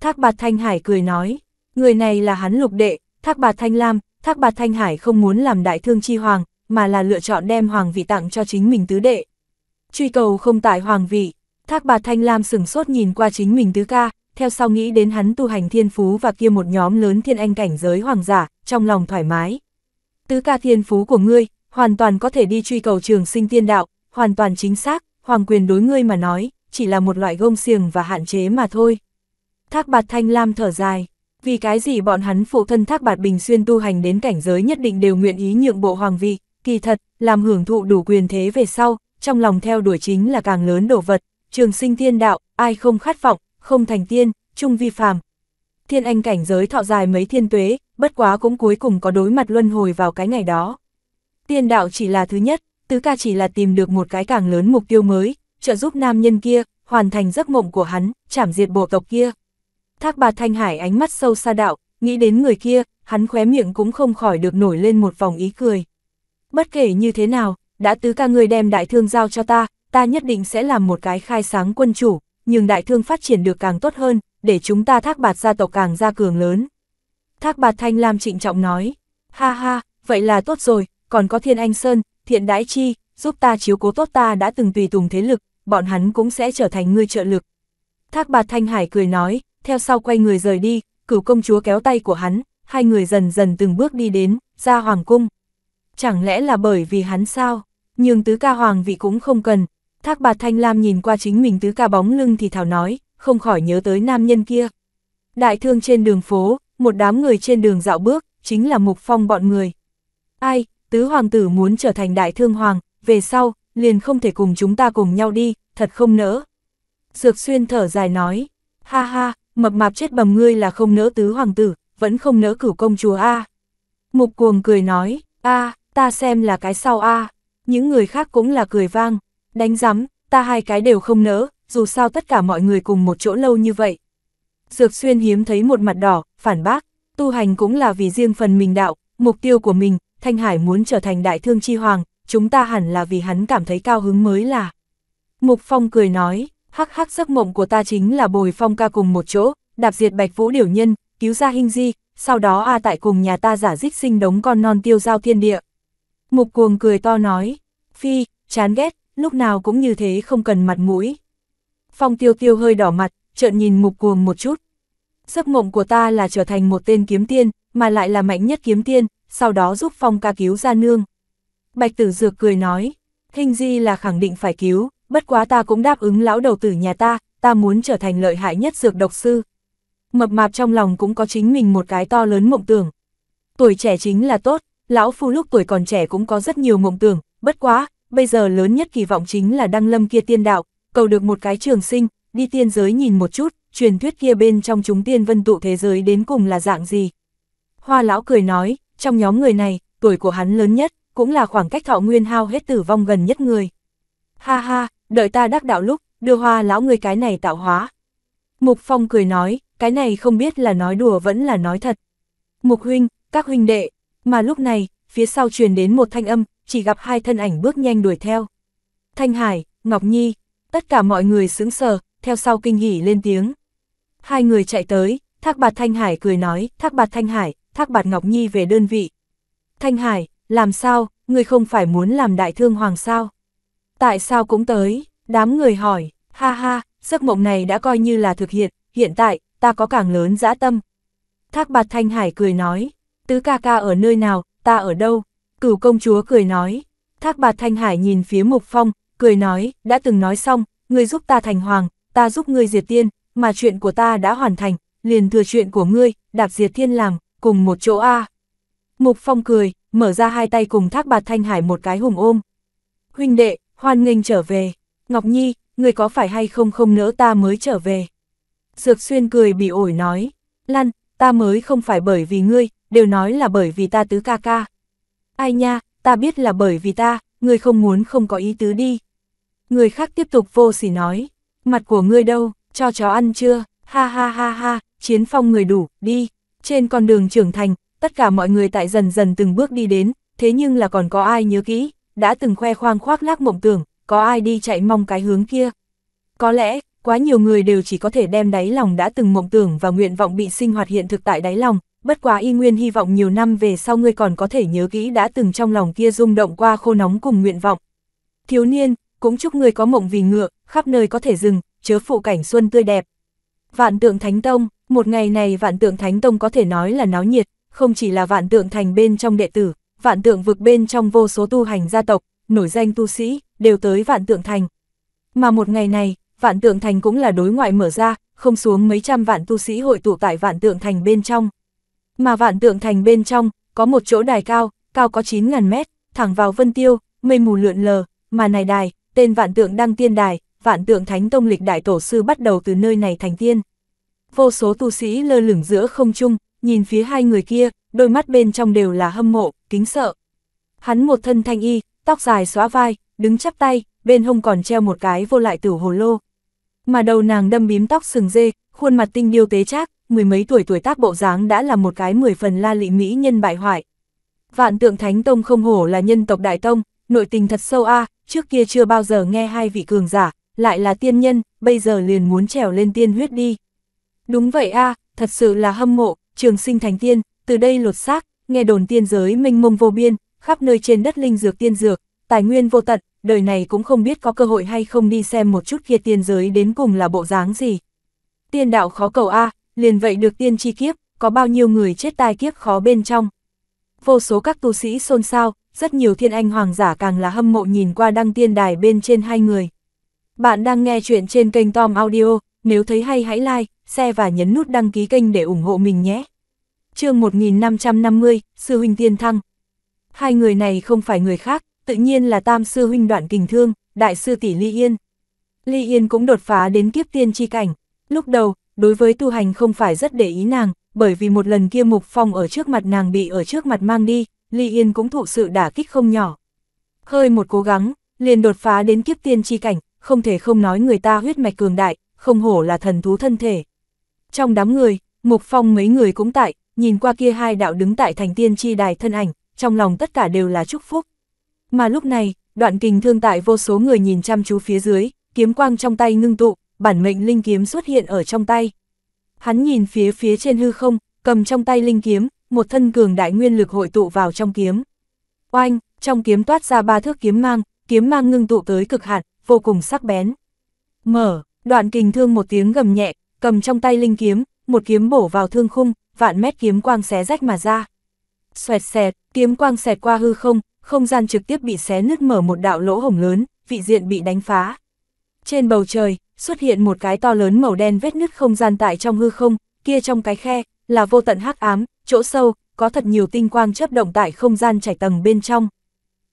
Thác bạt Thanh Hải cười nói, người này là hắn lục đệ, Thác bạt Thanh Lam, Thác bạt Thanh Hải không muốn làm đại thương chi hoàng, mà là lựa chọn đem hoàng vị tặng cho chính mình tứ đệ. Truy cầu không tại hoàng vị, Thác bạt Thanh Lam sừng sốt nhìn qua chính mình tứ ca, theo sau nghĩ đến hắn tu hành thiên phú và kia một nhóm lớn thiên anh cảnh giới hoàng giả, trong lòng thoải mái. Tứ ca thiên phú của ngươi, hoàn toàn có thể đi truy cầu trường sinh tiên đạo, hoàn toàn chính xác, hoàng quyền đối ngươi mà nói, chỉ là một loại gông xiềng và hạn chế mà thôi. Thác bạt thanh lam thở dài, vì cái gì bọn hắn phụ thân thác bạt bình xuyên tu hành đến cảnh giới nhất định đều nguyện ý nhượng bộ hoàng vị, kỳ thật, làm hưởng thụ đủ quyền thế về sau, trong lòng theo đuổi chính là càng lớn đổ vật, trường sinh tiên đạo, ai không khát vọng, không thành tiên, trung vi phàm. Thiên anh cảnh giới thọ dài mấy thiên tuế, bất quá cũng cuối cùng có đối mặt luân hồi vào cái ngày đó. Tiên đạo chỉ là thứ nhất, tứ ca chỉ là tìm được một cái càng lớn mục tiêu mới, trợ giúp nam nhân kia, hoàn thành giấc mộng của hắn, chảm diệt bộ tộc kia. Thác bà Thanh Hải ánh mắt sâu xa đạo, nghĩ đến người kia, hắn khóe miệng cũng không khỏi được nổi lên một vòng ý cười. Bất kể như thế nào, đã tứ ca người đem đại thương giao cho ta, ta nhất định sẽ làm một cái khai sáng quân chủ, nhưng đại thương phát triển được càng tốt hơn, để chúng ta thác bạt gia tộc càng ra cường lớn. Thác bạt thanh lam trịnh trọng nói, ha ha, vậy là tốt rồi, còn có thiên anh sơn, thiện đãi chi, giúp ta chiếu cố tốt ta đã từng tùy tùng thế lực, bọn hắn cũng sẽ trở thành người trợ lực. Thác bạt thanh hải cười nói, theo sau quay người rời đi, cửu công chúa kéo tay của hắn, hai người dần dần từng bước đi đến, ra hoàng cung. Chẳng lẽ là bởi vì hắn sao? Nhưng tứ ca hoàng vị cũng không cần, Thác bạt thanh lam nhìn qua chính mình tứ ca bóng lưng thì thảo nói, không khỏi nhớ tới nam nhân kia. Đại thương trên đường phố, một đám người trên đường dạo bước, chính là mục phong bọn người. Ai, tứ hoàng tử muốn trở thành đại thương hoàng, về sau, liền không thể cùng chúng ta cùng nhau đi, thật không nỡ. Dược xuyên thở dài nói, ha ha, mập mạp chết bầm ngươi là không nỡ tứ hoàng tử, vẫn không nỡ cửu công chúa A. Mục cuồng cười nói, a ta xem là cái sau A, những người khác cũng là cười vang. Đánh rắm, ta hai cái đều không nỡ, dù sao tất cả mọi người cùng một chỗ lâu như vậy. Dược xuyên hiếm thấy một mặt đỏ, phản bác, tu hành cũng là vì riêng phần mình đạo, mục tiêu của mình, Thanh Hải muốn trở thành đại thương chi hoàng, chúng ta hẳn là vì hắn cảm thấy cao hứng mới là. Mục Phong cười nói, hắc hắc giấc mộng của ta chính là bồi Phong ca cùng một chỗ, đạp diệt bạch vũ điểu nhân, cứu ra hình di, sau đó A tại cùng nhà ta giả dích sinh đống con non tiêu giao thiên địa. Mục cuồng cười to nói, phi, chán ghét, lúc nào cũng như thế không cần mặt mũi. Phong tiêu tiêu hơi đỏ mặt, trợn nhìn mục cuồng một chút. Giấc mộng của ta là trở thành một tên kiếm tiên, mà lại là mạnh nhất kiếm tiên, sau đó giúp Phong ca cứu ra nương. Bạch tử dược cười nói, hình di là khẳng định phải cứu, bất quá ta cũng đáp ứng lão đầu tử nhà ta, ta muốn trở thành lợi hại nhất dược độc sư. Mập mạp trong lòng cũng có chính mình một cái to lớn mộng tưởng. Tuổi trẻ chính là tốt, lão phu lúc tuổi còn trẻ cũng có rất nhiều mộng tưởng, bất quá, bây giờ lớn nhất kỳ vọng chính là đăng lâm kia tiên đạo, cầu được một cái trường sinh, đi tiên giới nhìn một chút, truyền thuyết kia bên trong chúng tiên vân tụ thế giới đến cùng là dạng gì. Hoa lão cười nói, trong nhóm người này, tuổi của hắn lớn nhất, cũng là khoảng cách thọ nguyên hao hết tử vong gần nhất người. Ha ha, đợi ta đắc đạo lúc, đưa hoa lão người cái này tạo hóa. Mục Phong cười nói, cái này không biết là nói đùa vẫn là nói thật. Mục huynh, các huynh đệ, mà lúc này, phía sau truyền đến một thanh âm, chỉ gặp hai thân ảnh bước nhanh đuổi theo. Thanh Hải, Ngọc Nhi, tất cả mọi người sững sờ, theo sau kinh hỉ lên tiếng. Hai người chạy tới, Thác Bạt Thanh Hải cười nói, Thác Bạt Thanh Hải, Thác Bạt Ngọc Nhi về đơn vị. Thanh Hải, làm sao, người không phải muốn làm đại thương hoàng sao? Tại sao cũng tới, đám người hỏi, ha ha, giấc mộng này đã coi như là thực hiện, hiện tại, ta có càng lớn dã tâm. Thác Bạt Thanh Hải cười nói, tứ ca ca ở nơi nào, ta ở đâu? Cửu công chúa cười nói, thác bạt thanh hải nhìn phía mục phong, cười nói, đã từng nói xong, ngươi giúp ta thành hoàng, ta giúp ngươi diệt tiên, mà chuyện của ta đã hoàn thành, liền thừa chuyện của ngươi, đạp diệt thiên làm, cùng một chỗ A. Mục phong cười, mở ra hai tay cùng thác bạt thanh hải một cái hùng ôm. Huynh đệ, hoan nghênh trở về, Ngọc Nhi, ngươi có phải hay không không nỡ ta mới trở về. Dược xuyên cười bị ổi nói, lăn ta mới không phải bởi vì ngươi, đều nói là bởi vì ta tứ ca ca. Ai nha, ta biết là bởi vì ta, ngươi không muốn không có ý tứ đi. Người khác tiếp tục vô sỉ nói, mặt của ngươi đâu, cho chó ăn chưa, ha ha ha ha, chiến phong người đủ, đi. Trên con đường trưởng thành, tất cả mọi người tại dần dần từng bước đi đến, thế nhưng là còn có ai nhớ kỹ, đã từng khoe khoang khoác lác mộng tưởng, có ai đi chạy mong cái hướng kia. Có lẽ, quá nhiều người đều chỉ có thể đem đáy lòng đã từng mộng tưởng và nguyện vọng bị sinh hoạt hiện thực tại đáy lòng, bất quá y nguyên hy vọng nhiều năm về sau ngươi còn có thể nhớ kỹ đã từng trong lòng kia rung động qua khô nóng cùng nguyện vọng. Thiếu niên, cũng chúc ngươi có mộng vì ngựa, khắp nơi có thể dừng, chớ phụ cảnh xuân tươi đẹp. Vạn tượng Thánh Tông, một ngày này vạn tượng Thánh Tông có thể nói là náo nhiệt, không chỉ là vạn tượng thành bên trong đệ tử, vạn tượng vực bên trong vô số tu hành gia tộc, nổi danh tu sĩ, đều tới vạn tượng thành. Mà một ngày này, vạn tượng thành cũng là đối ngoại mở ra, không xuống mấy trăm vạn tu sĩ hội tụ tại vạn tượng thành bên trong mà vạn tượng thành bên trong, có một chỗ đài cao, cao có 9.000 mét, thẳng vào vân tiêu, mây mù lượn lờ, mà này đài, tên vạn tượng đăng tiên đài, vạn tượng thánh tông lịch đại tổ sư bắt đầu từ nơi này thành tiên. Vô số tu sĩ lơ lửng giữa không trung, nhìn phía hai người kia, đôi mắt bên trong đều là hâm mộ, kính sợ. Hắn một thân thanh y, tóc dài xóa vai, đứng chắp tay, bên hông còn treo một cái vô lại tử hồ lô. Mà đầu nàng đâm bím tóc sừng dê, khuôn mặt tinh điêu tế trác, mười mấy tuổi tuổi tác bộ dáng đã là một cái mười phần la lị mỹ nhân bại hoại. Vạn tượng Thánh Tông không hổ là nhân tộc Đại Tông, nội tình thật sâu a à, trước kia chưa bao giờ nghe hai vị cường giả, lại là tiên nhân, bây giờ liền muốn trèo lên tiên huyết đi. Đúng vậy a à, thật sự là hâm mộ, trường sinh thành tiên, từ đây lột xác, nghe đồn tiên giới mênh mông vô biên, khắp nơi trên đất linh dược tiên dược, tài nguyên vô tận, đời này cũng không biết có cơ hội hay không đi xem một chút kia tiên giới đến cùng là bộ dáng gì. Tiên đạo khó cầu a, à, liền vậy được tiên tri kiếp, có bao nhiêu người chết tai kiếp khó bên trong. Vô số các tu sĩ xôn xao, rất nhiều thiên anh hoàng giả càng là hâm mộ nhìn qua đăng tiên đài bên trên hai người. Bạn đang nghe chuyện trên kênh Tom Audio, nếu thấy hay hãy like, share và nhấn nút đăng ký kênh để ủng hộ mình nhé. chương 1550, Sư Huynh Tiên Thăng. Hai người này không phải người khác, tự nhiên là Tam Sư Huynh Đoạn Kình Thương, Đại Sư Tỷ Ly Yên. Ly Yên cũng đột phá đến kiếp tiên chi cảnh. Lúc đầu, đối với tu hành không phải rất để ý nàng, bởi vì một lần kia Mục Phong ở trước mặt nàng bị ở trước mặt mang đi, Ly Yên cũng thụ sự đả kích không nhỏ. Hơi một cố gắng, liền đột phá đến kiếp tiên chi cảnh, không thể không nói người ta huyết mạch cường đại, không hổ là thần thú thân thể. Trong đám người, Mục Phong mấy người cũng tại, nhìn qua kia hai đạo đứng tại thành tiên chi đài thân ảnh, trong lòng tất cả đều là chúc phúc. Mà lúc này, đoạn kình thương tại vô số người nhìn chăm chú phía dưới, kiếm quang trong tay ngưng tụ, bản mệnh linh kiếm xuất hiện ở trong tay. Hắn nhìn phía phía trên hư không, cầm trong tay linh kiếm, một thân cường đại nguyên lực hội tụ vào trong kiếm. Oanh, trong kiếm toát ra ba thước kiếm mang, kiếm mang ngưng tụ tới cực hạn, vô cùng sắc bén. Mở, đoạn kình thương một tiếng gầm nhẹ, cầm trong tay linh kiếm, một kiếm bổ vào thương khung, vạn mét kiếm quang xé rách mà ra. Xoẹt xẹt, kiếm quang xẹt qua hư không, không gian trực tiếp bị xé nứt mở một đạo lỗ hổng lớn, vị diện bị đánh phá. Trên bầu trời, xuất hiện một cái to lớn màu đen vết nứt không gian tại trong hư không, kia trong cái khe, là vô tận hắc ám, chỗ sâu, có thật nhiều tinh quang chấp động tại không gian trải tầng bên trong.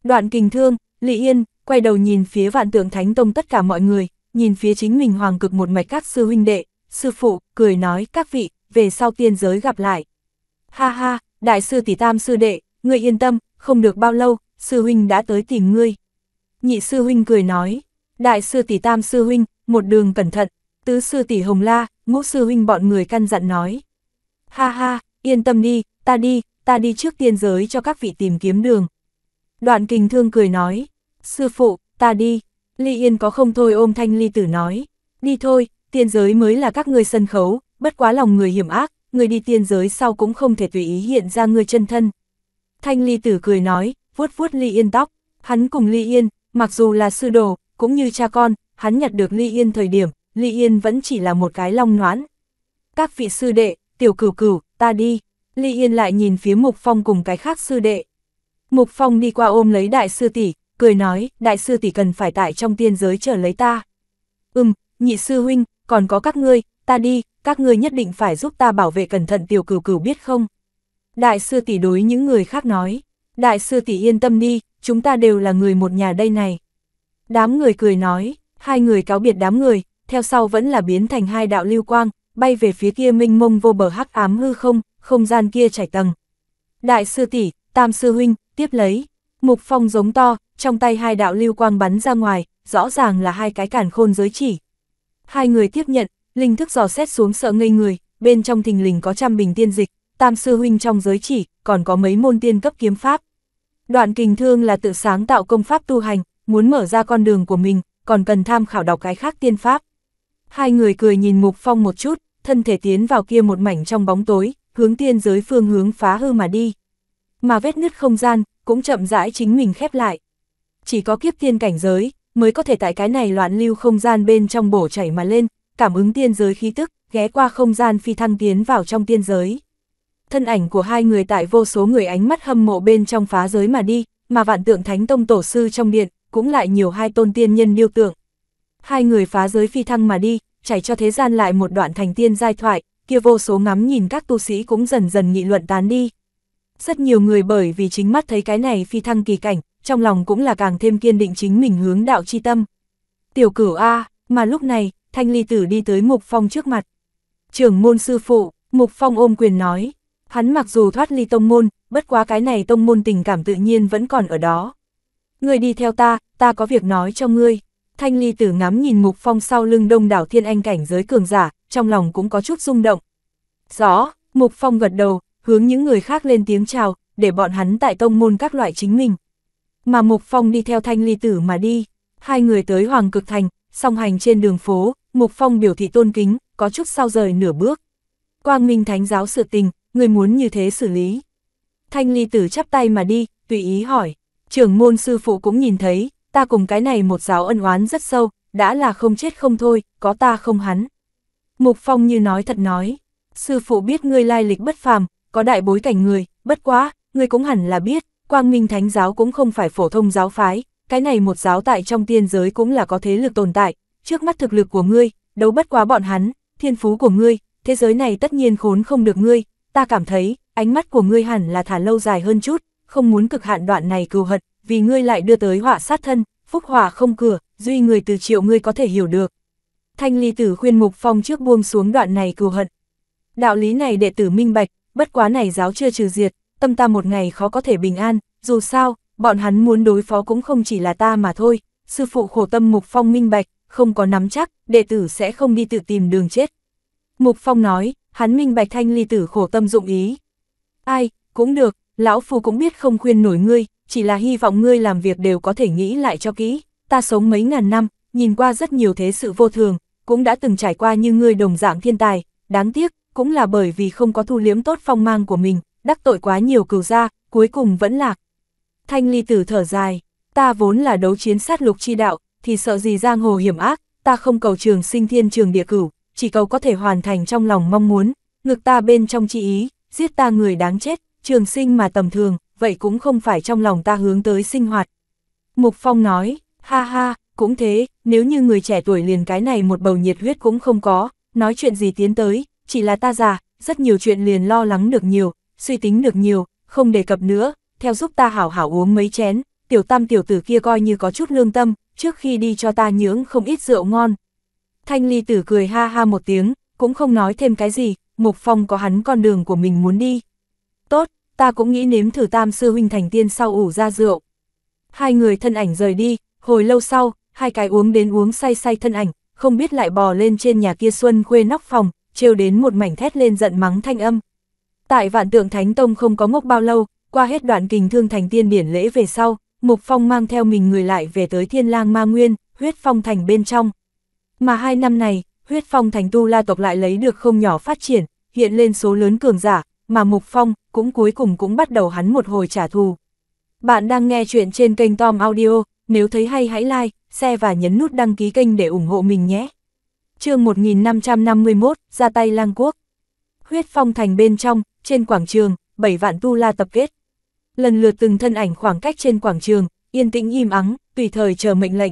Đoạn kình thương, Lý Yên, quay đầu nhìn phía vạn tượng thánh tông tất cả mọi người, nhìn phía chính mình hoàng cực một mạch các sư huynh đệ, sư phụ, cười nói các vị, về sau tiên giới gặp lại. Ha ha, đại sư tỷ tam sư đệ, ngươi yên tâm, không được bao lâu, sư huynh đã tới tìm ngươi. Nhị sư huynh cười nói, đại sư tỷ tam sư huynh, một đường cẩn thận, tứ sư tỷ Hồng La, ngũ sư huynh bọn người căn dặn nói. Ha ha, yên tâm đi, ta đi, ta đi trước tiên giới cho các vị tìm kiếm đường. Đoạn kình thương cười nói, sư phụ, ta đi, Ly Yên có không thôi ôm thanh ly tử nói, đi thôi, tiên giới mới là các ngươi sân khấu, bất quá lòng người hiểm ác, người đi tiên giới sau cũng không thể tùy ý hiện ra người chân thân. Thanh ly tử cười nói, vuốt vuốt Ly Yên tóc, hắn cùng Ly Yên, mặc dù là sư đồ, cũng như cha con, hắn nhặt được Ly Yên thời điểm, Ly Yên vẫn chỉ là một cái long noãn. Các vị sư đệ, tiểu cửu cửu, ta đi. Ly Yên lại nhìn phía Mục Phong cùng cái khác sư đệ. Mục Phong đi qua ôm lấy đại sư tỷ, cười nói, đại sư tỷ cần phải tại trong tiên giới chờ lấy ta. Ừm, nhị sư huynh, còn có các ngươi, ta đi, các ngươi nhất định phải giúp ta bảo vệ cẩn thận tiểu cửu cửu biết không? Đại sư tỷ đối những người khác nói, đại sư tỷ yên tâm đi, chúng ta đều là người một nhà đây này. Đám người cười nói, Hai người cáo biệt đám người, theo sau vẫn là biến thành hai đạo lưu quang, bay về phía kia minh mông vô bờ hắc ám hư không, không gian kia chảy tầng. Đại sư tỷ, tam sư huynh, tiếp lấy. Mục phong giống to, trong tay hai đạo lưu quang bắn ra ngoài, rõ ràng là hai cái cản khôn giới chỉ. Hai người tiếp nhận, linh thức dò xét xuống sợ ngây người, bên trong thình lình có trăm bình tiên dịch, tam sư huynh trong giới chỉ, còn có mấy môn tiên cấp kiếm pháp. Đoạn kình thương là tự sáng tạo công pháp tu hành, muốn mở ra con đường của mình, còn cần tham khảo đọc cái khác tiên pháp. Hai người cười nhìn Mục Phong một chút, thân thể tiến vào kia một mảnh trong bóng tối, hướng tiên giới phương hướng phá hư mà đi. Mà vết nứt không gian, cũng chậm rãi chính mình khép lại. Chỉ có kiếp tiên cảnh giới, mới có thể tại cái này loạn lưu không gian bên trong bổ chảy mà lên, cảm ứng tiên giới khí tức, ghé qua không gian phi thăng tiến vào trong tiên giới. Thân ảnh của hai người tại vô số người ánh mắt hâm mộ bên trong phá giới mà đi, mà vạn tượng thánh tông tổ sư trong điện, cũng lại nhiều hai tôn tiên nhân điêu tượng. Hai người phá giới phi thăng mà đi, chảy cho thế gian lại một đoạn thành tiên giai thoại, kia vô số ngắm nhìn các tu sĩ cũng dần dần nghị luận tán đi. Rất nhiều người bởi vì chính mắt thấy cái này phi thăng kỳ cảnh, trong lòng cũng là càng thêm kiên định chính mình hướng đạo chi tâm. Tiểu cửu A, mà lúc này, thanh ly tử đi tới Mục Phong trước mặt. Trưởng môn sư phụ, Mục Phong ôm quyền nói, hắn mặc dù thoát ly tông môn, bất quá cái này tông môn tình cảm tự nhiên vẫn còn ở đó. Ngươi đi theo ta, ta có việc nói cho ngươi. Thanh ly tử ngắm nhìn mục phong sau lưng đông đảo thiên anh cảnh giới cường giả, trong lòng cũng có chút rung động. Rõ, mục phong gật đầu, hướng những người khác lên tiếng chào, để bọn hắn tại tông môn các loại chính mình. Mà mục phong đi theo thanh ly tử mà đi, hai người tới Hoàng Cực Thành, song hành trên đường phố, mục phong biểu thị tôn kính, có chút sau rời nửa bước. Quang Minh Thánh giáo sự tình, người muốn như thế xử lý. Thanh ly tử chắp tay mà đi, tùy ý hỏi. Trưởng môn sư phụ cũng nhìn thấy, ta cùng cái này một giáo ân oán rất sâu, đã là không chết không thôi, có ta không hắn. Mục Phong như nói thật nói, sư phụ biết ngươi lai lịch bất phàm, có đại bối cảnh người, bất quá, ngươi cũng hẳn là biết, Quang Minh Thánh giáo cũng không phải phổ thông giáo phái, cái này một giáo tại trong tiên giới cũng là có thế lực tồn tại, trước mắt thực lực của ngươi, đấu bất quá bọn hắn, thiên phú của ngươi, thế giới này tất nhiên khốn không được ngươi, ta cảm thấy, ánh mắt của ngươi hẳn là thả lâu dài hơn chút, không muốn cực hạn đoạn này cừu hận, vì ngươi lại đưa tới họa sát thân, phúc hỏa không cửa, duy người từ triệu ngươi có thể hiểu được. Thanh ly tử khuyên Mục Phong trước buông xuống đoạn này cừu hận. Đạo lý này đệ tử minh bạch, bất quá này giáo chưa trừ diệt, tâm ta một ngày khó có thể bình an, dù sao, bọn hắn muốn đối phó cũng không chỉ là ta mà thôi, sư phụ khổ tâm Mục Phong minh bạch, không có nắm chắc, đệ tử sẽ không đi tự tìm đường chết. Mục Phong nói, hắn minh bạch thanh ly tử khổ tâm dụng ý. Ai, cũng được, lão phu cũng biết không khuyên nổi ngươi, chỉ là hy vọng ngươi làm việc đều có thể nghĩ lại cho kỹ, ta sống mấy ngàn năm, nhìn qua rất nhiều thế sự vô thường, cũng đã từng trải qua như ngươi đồng dạng thiên tài, đáng tiếc, cũng là bởi vì không có thu liếm tốt phong mang của mình, đắc tội quá nhiều cửu gia, cuối cùng vẫn lạc. Thanh ly tử thở dài, ta vốn là đấu chiến sát lục chi đạo, thì sợ gì giang hồ hiểm ác, ta không cầu trường sinh thiên trường địa cửu, chỉ cầu có thể hoàn thành trong lòng mong muốn, ngược ta bên trong chi ý, giết ta người đáng chết, trường sinh mà tầm thường, vậy cũng không phải trong lòng ta hướng tới sinh hoạt. Mục Phong nói, ha ha, cũng thế, nếu như người trẻ tuổi liền cái này một bầu nhiệt huyết cũng không có, nói chuyện gì tiến tới, chỉ là ta già, rất nhiều chuyện liền lo lắng được nhiều, suy tính được nhiều, không đề cập nữa, theo giúp ta hảo hảo uống mấy chén, tiểu tam tiểu tử kia coi như có chút lương tâm, trước khi đi cho ta nhưỡng không ít rượu ngon. Thanh ly tử cười ha ha một tiếng, cũng không nói thêm cái gì, Mục Phong có hắn con đường của mình muốn đi. Tốt, ta cũng nghĩ nếm thử tam sư huynh thành tiên sau ủ ra rượu. Hai người thân ảnh rời đi, hồi lâu sau, hai cái uống đến uống say say thân ảnh, không biết lại bò lên trên nhà kia xuân khuê nóc phòng, trêu đến một mảnh thét lên giận mắng thanh âm. Tại vạn tượng Thánh Tông không có ngốc bao lâu, qua hết đoạn kình thương thành tiên biển lễ về sau, Mục Phong mang theo mình người lại về tới thiên lang ma nguyên, huyết phong thành bên trong. Mà hai năm này, huyết phong thành tu la tộc lại lấy được không nhỏ phát triển, hiện lên số lớn cường giả, mà Mục Phong cũng cuối cùng cũng bắt đầu hắn một hồi trả thù. Bạn đang nghe chuyện trên kênh Tom Audio, nếu thấy hay hãy like, share và nhấn nút đăng ký kênh để ủng hộ mình nhé. chương 1551, ra tay lang quốc. Huyết phong thành bên trong, trên quảng trường, 7 vạn tu la tập kết. Lần lượt từng thân ảnh khoảng cách trên quảng trường, yên tĩnh im ắng, tùy thời chờ mệnh lệnh.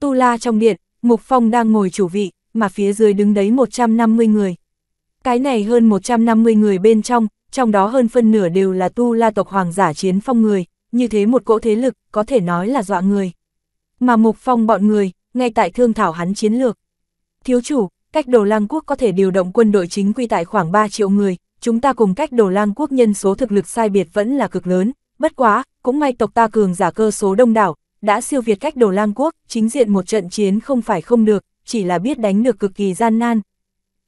Tu la trong điện, Mục Phong đang ngồi chủ vị, mà phía dưới đứng đấy 150 người. Cái này hơn 150 người bên trong, trong đó hơn phân nửa đều là tu la tộc hoàng giả chiến phong người, như thế một cỗ thế lực, có thể nói là dọa người. Mà mục phong bọn người, ngay tại thương thảo hắn chiến lược. Thiếu chủ, cách đồ lang quốc có thể điều động quân đội chính quy tại khoảng 3 triệu người, chúng ta cùng cách đồ lang quốc nhân số thực lực sai biệt vẫn là cực lớn, bất quá, cũng may tộc ta cường giả cơ số đông đảo, đã siêu việt cách đồ lang quốc, chính diện một trận chiến không phải không được, chỉ là biết đánh được cực kỳ gian nan,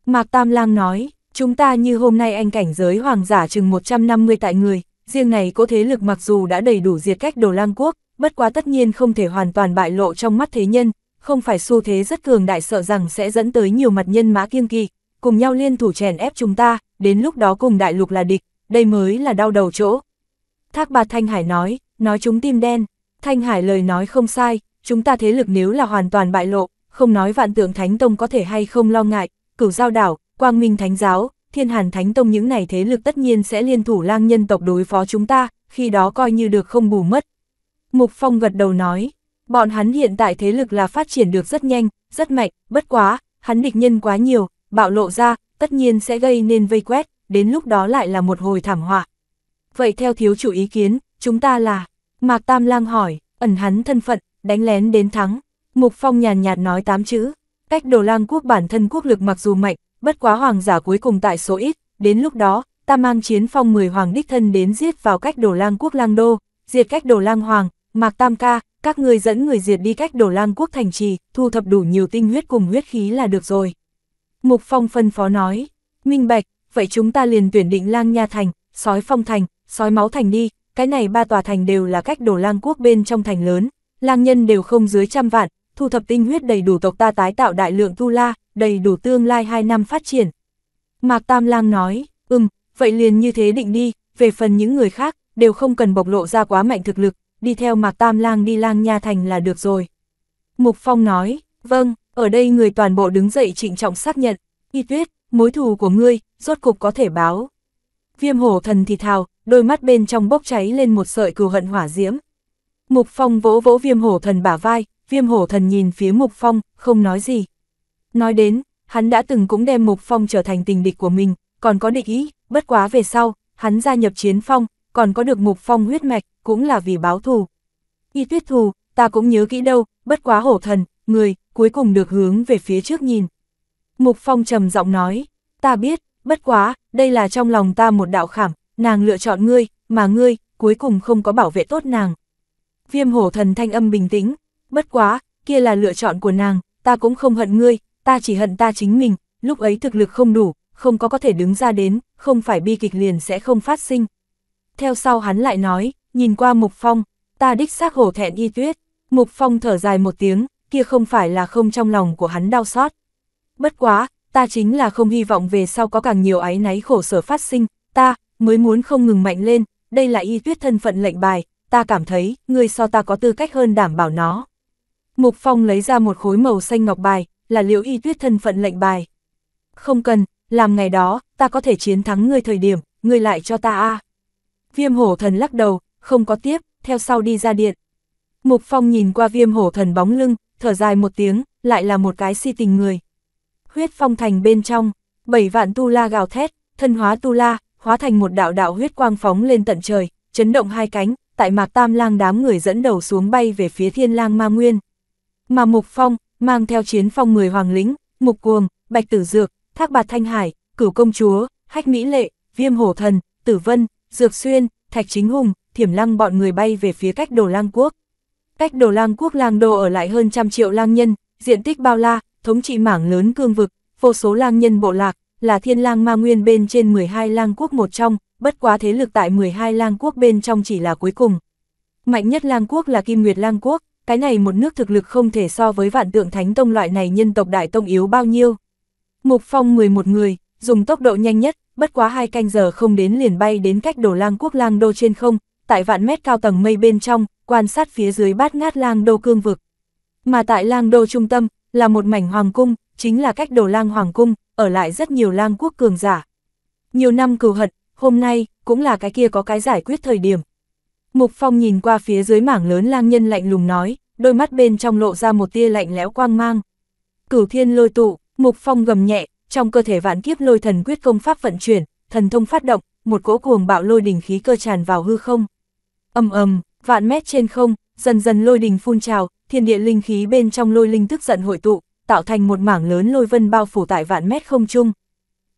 Mạc Tam Lang nói, chúng ta như hôm nay anh cảnh giới hoàng giả chừng 150 tại người, riêng này có thế lực mặc dù đã đầy đủ diệt cách đồ lang quốc, bất quá tất nhiên không thể hoàn toàn bại lộ trong mắt thế nhân, không phải xu thế rất cường đại sợ rằng sẽ dẫn tới nhiều mặt nhân mã kiêng kỳ, cùng nhau liên thủ chèn ép chúng ta, đến lúc đó cùng đại lục là địch, đây mới là đau đầu chỗ. Thác bà Thanh Hải nói, nói chúng tim đen, Thanh Hải lời nói không sai, chúng ta thế lực nếu là hoàn toàn bại lộ, không nói vạn tượng Thánh Tông có thể hay không lo ngại, cửu giao đảo, quang minh thánh giáo, thiên hàn thánh tông những này thế lực tất nhiên sẽ liên thủ lang nhân tộc đối phó chúng ta, khi đó coi như được không bù mất. Mục Phong gật đầu nói, bọn hắn hiện tại thế lực là phát triển được rất nhanh, rất mạnh, bất quá, hắn địch nhân quá nhiều, bạo lộ ra, tất nhiên sẽ gây nên vây quét, đến lúc đó lại là một hồi thảm họa. Vậy theo thiếu chủ ý kiến, chúng ta là, Mạc Tam Lang hỏi, ẩn hắn thân phận, đánh lén đến thắng, Mục Phong nhàn nhạt nói tám chữ, Cách đồ lang quốc bản thân quốc lực mặc dù mạnh, bất quá hoàng giả cuối cùng tại số ít, đến lúc đó, ta mang chiến phong 10 hoàng đích thân đến giết vào cách đồ lang quốc lang đô, diệt cách đồ lang hoàng, mạc tam ca, các người dẫn người diệt đi cách đồ lang quốc thành trì, thu thập đủ nhiều tinh huyết cùng huyết khí là được rồi. Mục Phong phân phó nói, minh bạch, vậy chúng ta liền tuyển định lang nha thành, sói phong thành, sói máu thành đi, cái này ba tòa thành đều là cách đồ lang quốc bên trong thành lớn, lang nhân đều không dưới trăm vạn, thu thập tinh huyết đầy đủ tộc ta tái tạo đại lượng tu la, đầy đủ tương lai 2 năm phát triển. Mạc Tam Lang nói, ừm, vậy liền như thế định đi, về phần những người khác, đều không cần bộc lộ ra quá mạnh thực lực, đi theo Mạc Tam Lang đi lang nha thành là được rồi. Mục Phong nói, vâng, ở đây người toàn bộ đứng dậy trịnh trọng xác nhận, y tuyết, mối thù của ngươi, rốt cục có thể báo. Viêm hổ thần thì thào, đôi mắt bên trong bốc cháy lên một sợi cừu hận hỏa diễm. Mục Phong vỗ vỗ viêm hổ thần bả vai, viêm hổ thần nhìn phía Mục Phong, không nói gì. Nói đến, hắn đã từng cũng đem Mục Phong trở thành tình địch của mình, còn có địch ý, bất quá về sau, hắn gia nhập chiến phong, còn có được Mục Phong huyết mạch, cũng là vì báo thù. Y tuyết thù, ta cũng nhớ kỹ đâu, bất quá hổ thần, người, cuối cùng được hướng về phía trước nhìn. Mục Phong trầm giọng nói, ta biết, bất quá, đây là trong lòng ta một đạo khảm, nàng lựa chọn ngươi, mà ngươi, cuối cùng không có bảo vệ tốt nàng. Viêm hổ thần thanh âm bình tĩnh, Bất quá, kia là lựa chọn của nàng, ta cũng không hận ngươi, ta chỉ hận ta chính mình, lúc ấy thực lực không đủ, không có có thể đứng ra đến, không phải bi kịch liền sẽ không phát sinh. Theo sau hắn lại nói, nhìn qua Mục Phong, ta đích xác hổ thẹn y tuyết, Mục Phong thở dài một tiếng, kia không phải là không trong lòng của hắn đau xót. Bất quá, ta chính là không hy vọng về sau có càng nhiều áy náy khổ sở phát sinh, ta mới muốn không ngừng mạnh lên, đây là y tuyết thân phận lệnh bài, ta cảm thấy, ngươi so ta có tư cách hơn đảm bảo nó. Mục Phong lấy ra một khối màu xanh ngọc bài, là liễu y tuyết thân phận lệnh bài. Không cần, làm ngày đó, ta có thể chiến thắng ngươi thời điểm, ngươi lại cho ta a. Viêm hổ thần lắc đầu, không có tiếp, theo sau đi ra điện. Mục Phong nhìn qua viêm hổ thần bóng lưng, thở dài một tiếng, lại là một cái si tình người. Huyết phong thành bên trong, bảy vạn tu la gào thét, thân hóa tu la, hóa thành một đạo đạo huyết quang phóng lên tận trời, chấn động hai cánh, tại mạc tam lang đám người dẫn đầu xuống bay về phía thiên lang ma nguyên. Mà Mục Phong, mang theo chiến phong 10 hoàng lính, Mục Cuồng, Bạch Tử Dược, Thác Bạt Thanh Hải, Cửu Công Chúa, Hách Mỹ Lệ, Viêm Hổ Thần, Tử Vân, Dược Xuyên, Thạch Chính Hùng, Thiểm Lăng bọn người bay về phía cách Đồ Lang Quốc. Cách Đồ Lang Quốc lang đồ ở lại hơn trăm triệu lang nhân, diện tích bao la, thống trị mảng lớn cương vực, vô số lang nhân bộ lạc, là thiên lang ma nguyên bên trên 12 lang quốc một trong, bất quá thế lực tại 12 lang quốc bên trong chỉ là cuối cùng. Mạnh nhất lang quốc là Kim Nguyệt lang quốc, cái này một nước thực lực không thể so với vạn tượng thánh tông loại này nhân tộc đại tông yếu bao nhiêu. Mục Phong 11 người, dùng tốc độ nhanh nhất, bất quá hai canh giờ không đến liền bay đến cách đổ lang quốc lang đô trên không, tại vạn mét cao tầng mây bên trong, quan sát phía dưới bát ngát lang đô cương vực. Mà tại lang đô trung tâm, là một mảnh hoàng cung, chính là cách đổ lang hoàng cung, ở lại rất nhiều lang quốc cường giả. Nhiều năm cừu hận, hôm nay, cũng là cái kia có cái giải quyết thời điểm. Mục Phong nhìn qua phía dưới mảng lớn lang nhân lạnh lùng nói, đôi mắt bên trong lộ ra một tia lạnh lẽo quang mang. Cửu thiên lôi tụ, Mục Phong gầm nhẹ, trong cơ thể vạn kiếp lôi thần quyết công pháp vận chuyển, thần thông phát động, một cỗ cuồng bạo lôi đỉnh khí cơ tràn vào hư không. Ầm ầm, vạn mét trên không, dần dần lôi đỉnh phun trào, thiên địa linh khí bên trong lôi linh tức giận hội tụ, tạo thành một mảng lớn lôi vân bao phủ tại vạn mét không trung.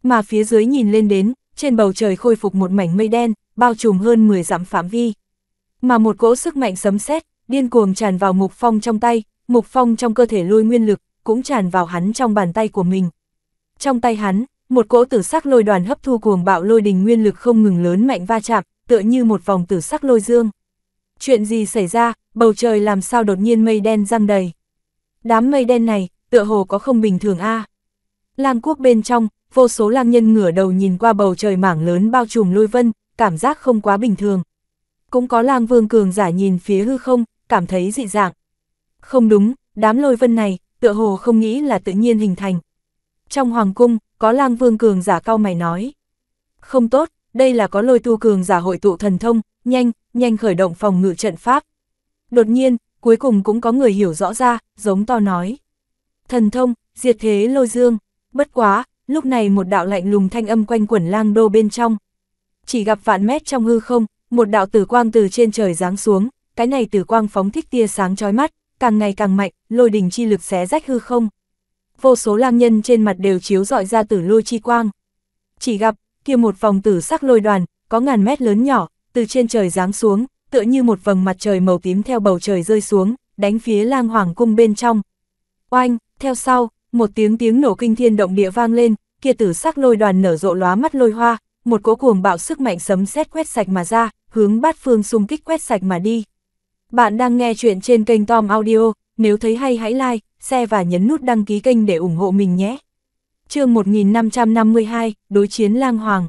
Mà phía dưới nhìn lên đến, trên bầu trời khôi phục một mảnh mây đen, bao trùm hơn 10 dặm phạm vi mà một cỗ sức mạnh sấm sét điên cuồng tràn vào mục phong trong tay, mục phong trong cơ thể lôi nguyên lực, cũng tràn vào hắn trong bàn tay của mình. Trong tay hắn, một cỗ tử sắc lôi đoàn hấp thu cuồng bạo lôi đình nguyên lực không ngừng lớn mạnh va chạm, tựa như một vòng tử sắc lôi dương. Chuyện gì xảy ra, bầu trời làm sao đột nhiên mây đen giăng đầy. Đám mây đen này, tựa hồ có không bình thường a. Lang quốc bên trong, vô số lang nhân ngửa đầu nhìn qua bầu trời mảng lớn bao trùm lôi vân, cảm giác không quá bình thường cũng có lang vương cường giả nhìn phía hư không, cảm thấy dị dạng. Không đúng, đám lôi vân này, tựa hồ không nghĩ là tự nhiên hình thành. Trong hoàng cung, có lang vương cường giả cao mày nói. Không tốt, đây là có lôi tu cường giả hội tụ thần thông, nhanh, nhanh khởi động phòng ngự trận pháp. Đột nhiên, cuối cùng cũng có người hiểu rõ ra, giống to nói. Thần thông, diệt thế lôi dương, bất quá, lúc này một đạo lạnh lùng thanh âm quanh quẩn lang đô bên trong. Chỉ gặp vạn mét trong hư không, một đạo tử quang từ trên trời giáng xuống, cái này tử quang phóng thích tia sáng chói mắt, càng ngày càng mạnh, lôi đình chi lực xé rách hư không. Vô số lang nhân trên mặt đều chiếu dọi ra tử lôi chi quang. Chỉ gặp, kia một vòng tử sắc lôi đoàn, có ngàn mét lớn nhỏ, từ trên trời giáng xuống, tựa như một vầng mặt trời màu tím theo bầu trời rơi xuống, đánh phía lang hoàng cung bên trong. Oanh, theo sau, một tiếng tiếng nổ kinh thiên động địa vang lên, kia tử sắc lôi đoàn nở rộ lóa mắt lôi hoa, một cỗ cuồng bạo sức mạnh sấm sét quét sạch mà ra, hướng bát phương xung kích quét sạch mà đi. Bạn đang nghe chuyện trên kênh Tom Audio, nếu thấy hay hãy like, share và nhấn nút đăng ký kênh để ủng hộ mình nhé. chương 1552, Đối chiến lang hoàng.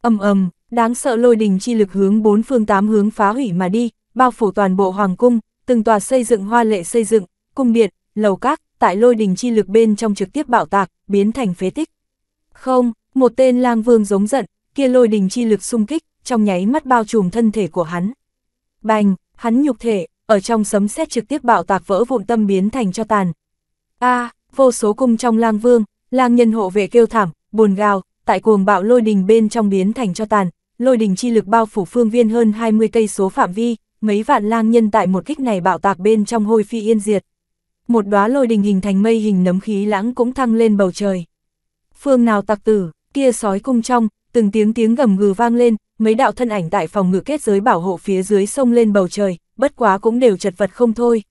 ầm ầm, đáng sợ lôi đình chi lực hướng bốn phương tám hướng phá hủy mà đi, bao phủ toàn bộ hoàng cung, từng tòa xây dựng hoa lệ xây dựng, cung điện, lầu các, tại lôi đình chi lực bên trong trực tiếp bạo tạc, biến thành phế tích. Không, một tên lang vương giống giận, kia lôi đình chi lực xung kích, trong nháy mắt bao trùm thân thể của hắn. Bành, hắn nhục thể, ở trong sấm sét trực tiếp bạo tạc vỡ vụn tâm biến thành cho tàn. A, vô số cung trong lang vương, lang nhân hộ vệ kêu thảm, buồn gào, tại cuồng bạo lôi đình bên trong biến thành cho tàn, lôi đình chi lực bao phủ phương viên hơn 20 cây số phạm vi, mấy vạn lang nhân tại một kích này bạo tạc bên trong hôi phi yên diệt. Một đóa lôi đình hình thành mây hình nấm khí lãng cũng thăng lên bầu trời. Phương nào tặc tử, kia sói cung trong, từng tiếng tiếng gầm gừ vang lên, mấy đạo thân ảnh tại phòng ngự kết giới bảo hộ phía dưới sông lên bầu trời, bất quá cũng đều chật vật không thôi.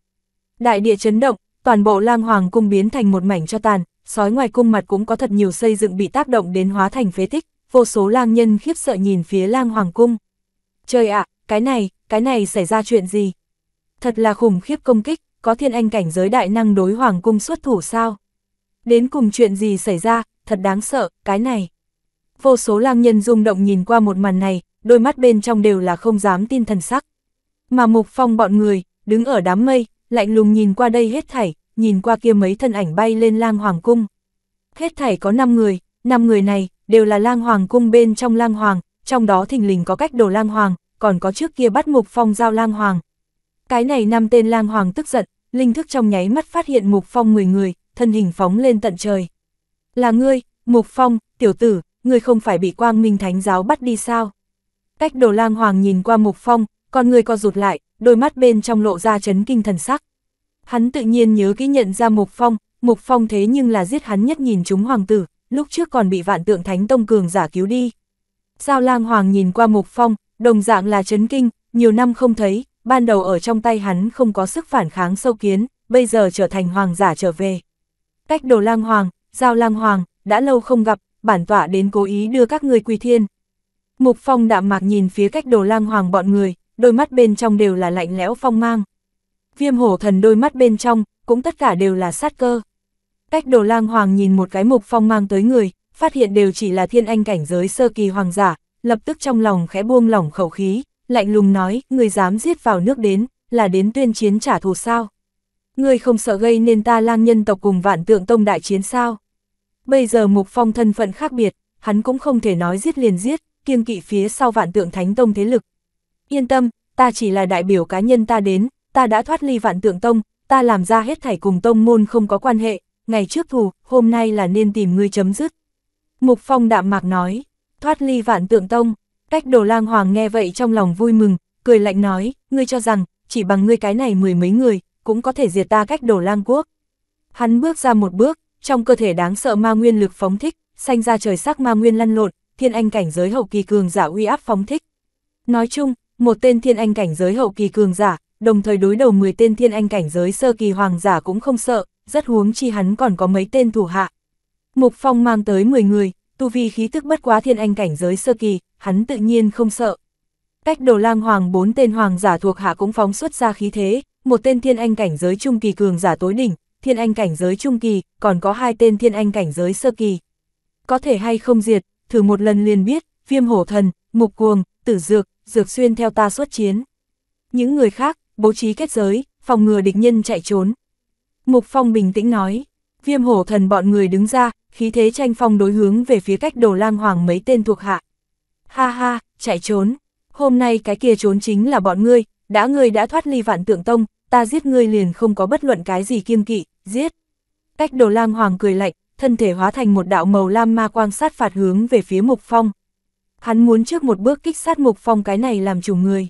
Đại địa chấn động, toàn bộ lang hoàng cung biến thành một mảnh cho tàn, sói ngoài cung mặt cũng có thật nhiều xây dựng bị tác động đến hóa thành phế tích, vô số lang nhân khiếp sợ nhìn phía lang hoàng cung. Trời ạ, cái này, cái này xảy ra chuyện gì? Thật là khủng khiếp công kích, có thiên anh cảnh giới đại năng đối hoàng cung xuất thủ sao? Đến cùng chuyện gì xảy ra, thật đáng sợ, cái này vô số lang nhân rung động nhìn qua một màn này, đôi mắt bên trong đều là không dám tin thần sắc. Mà Mục Phong bọn người, đứng ở đám mây, lạnh lùng nhìn qua đây hết thảy, nhìn qua kia mấy thân ảnh bay lên lang hoàng cung. Hết thảy có 5 người, 5 người này, đều là lang hoàng cung bên trong lang hoàng, trong đó thình lình có cách đồ lang hoàng, còn có trước kia bắt Mục Phong giao lang hoàng. Cái này năm tên lang hoàng tức giận, linh thức trong nháy mắt phát hiện Mục Phong 10 người, thân hình phóng lên tận trời. Là ngươi, Mục Phong, tiểu tử, ngươi không phải bị quang minh thánh giáo bắt đi sao? Cách đồ lang hoàng nhìn qua mục phong, con người co rụt lại, đôi mắt bên trong lộ ra chấn kinh thần sắc. Hắn tự nhiên nhớ kỹ nhận ra mục phong, mục phong thế nhưng là giết hắn nhất nhìn chúng hoàng tử, lúc trước còn bị vạn tượng thánh tông cường giả cứu đi. Giao lang hoàng nhìn qua mục phong, đồng dạng là chấn kinh, nhiều năm không thấy, ban đầu ở trong tay hắn không có sức phản kháng sâu kiến, bây giờ trở thành hoàng giả trở về. Cách đồ lang hoàng, giao lang hoàng, đã lâu không gặp, bản tọa đến cố ý đưa các ngươi quy thiên. Mục Phong đạm mạc nhìn phía cách đồ lang hoàng bọn người, đôi mắt bên trong đều là lạnh lẽo phong mang. Viêm hổ thần đôi mắt bên trong, cũng tất cả đều là sát cơ. Cách đồ lang hoàng nhìn một cái mục phong mang tới người, phát hiện đều chỉ là thiên anh cảnh giới sơ kỳ hoàng giả, lập tức trong lòng khẽ buông lỏng khẩu khí, lạnh lùng nói, người dám giết vào nước đến, là đến tuyên chiến trả thù sao. Người không sợ gây nên ta lang nhân tộc cùng vạn tượng tông đại chiến sao. Bây giờ Mục Phong thân phận khác biệt, hắn cũng không thể nói giết liền giết, kiêng kỵ phía sau vạn tượng thánh tông thế lực. Yên tâm, ta chỉ là đại biểu cá nhân ta đến, ta đã thoát ly vạn tượng tông, ta làm ra hết thảy cùng tông môn không có quan hệ, ngày trước thù, hôm nay là nên tìm ngươi chấm dứt. Mục Phong đạm mạc nói, thoát ly vạn tượng tông, cách đồ lang hoàng nghe vậy trong lòng vui mừng, cười lạnh nói, ngươi cho rằng, chỉ bằng ngươi cái này mười mấy người, cũng có thể diệt ta cách đồ lang quốc. Hắn bước ra một bước, trong cơ thể đáng sợ ma nguyên lực phóng thích, sanh ra trời sắc ma nguyên lăn lộn, thiên anh cảnh giới hậu kỳ cường giả uy áp phóng thích. Nói chung, một tên thiên anh cảnh giới hậu kỳ cường giả, đồng thời đối đầu 10 tên thiên anh cảnh giới sơ kỳ hoàng giả cũng không sợ, rất huống chi hắn còn có mấy tên thủ hạ. Mục Phong mang tới 10 người, tu vi khí tức bất quá thiên anh cảnh giới sơ kỳ, hắn tự nhiên không sợ. Cách đồ lang hoàng bốn tên hoàng giả thuộc hạ cũng phóng xuất ra khí thế, một tên thiên anh cảnh giới trung kỳ cường giả tối đỉnh, thiên anh cảnh giới trung kỳ, còn có hai tên thiên anh cảnh giới sơ kỳ. Có thể hay không diệt, thử một lần liền biết, viêm hổ thần, mục cuồng, tử dược, dược xuyên theo ta xuất chiến. Những người khác, bố trí kết giới, phòng ngừa địch nhân chạy trốn. Mục Phong bình tĩnh nói, viêm hổ thần bọn người đứng ra, khí thế tranh phong đối hướng về phía cách đồ lang hoàng mấy tên thuộc hạ. Ha ha, chạy trốn, hôm nay cái kia trốn chính là bọn ngươi, đã ngươi đã thoát ly vạn tượng tông, ta giết ngươi liền không có bất luận cái gì kiêng kỵ giết. Cách đồ lang hoàng cười lạnh, thân thể hóa thành một đạo màu lam ma quang sát phạt hướng về phía Mục Phong. Hắn muốn trước một bước kích sát Mục Phong cái này làm chủ người.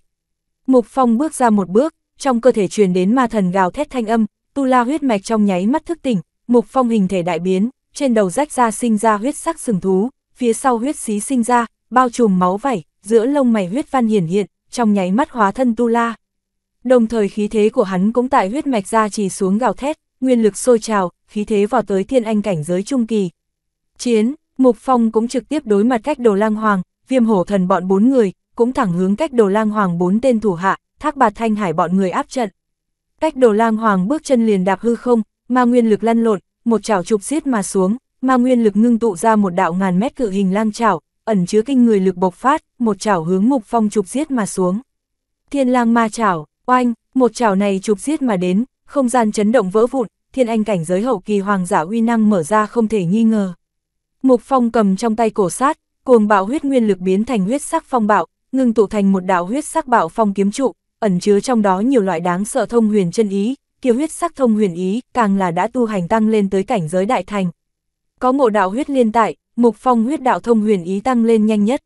Mục Phong bước ra một bước, trong cơ thể truyền đến ma thần gào thét thanh âm, tu la huyết mạch trong nháy mắt thức tỉnh, Mục Phong hình thể đại biến, trên đầu rách ra sinh ra huyết sắc sừng thú, phía sau huyết xí sinh ra, bao trùm máu vảy, giữa lông mày huyết văn hiển hiện, trong nháy mắt hóa thân tu la. Đồng thời khí thế của hắn cũng tại huyết mạch ra chỉ xuống gào thét, nguyên lực sôi trào, khí thế vào tới thiên anh cảnh giới trung kỳ. Chiến, Mục Phong cũng trực tiếp đối mặt cách đồ lang hoàng, viêm hổ thần bọn bốn người, cũng thẳng hướng cách đồ lang hoàng bốn tên thủ hạ, thác bạt thanh hải bọn người áp trận. Cách đồ lang hoàng bước chân liền đạp hư không, ma nguyên lực lăn lộn, một chảo chụp xiết mà xuống, ma nguyên lực ngưng tụ ra một đạo ngàn mét cự hình lang chảo, ẩn chứa kinh người lực bộc phát, một chảo hướng Mục Phong chụp giết mà xuống. Thiên lang ma chảo, oanh, một chảo này chụp giết mà đến, không gian chấn động vỡ vụn, thiên anh cảnh giới hậu kỳ hoàng giả uy năng mở ra không thể nghi ngờ. Mục phong cầm trong tay cổ sát, cuồng bạo huyết nguyên lực biến thành huyết sắc phong bạo, ngưng tụ thành một đạo huyết sắc bạo phong kiếm trụ, ẩn chứa trong đó nhiều loại đáng sợ thông huyền chân ý, kia huyết sắc thông huyền ý, càng là đã tu hành tăng lên tới cảnh giới đại thành. Có ngộ đạo huyết liên tại, mục phong huyết đạo thông huyền ý tăng lên nhanh nhất.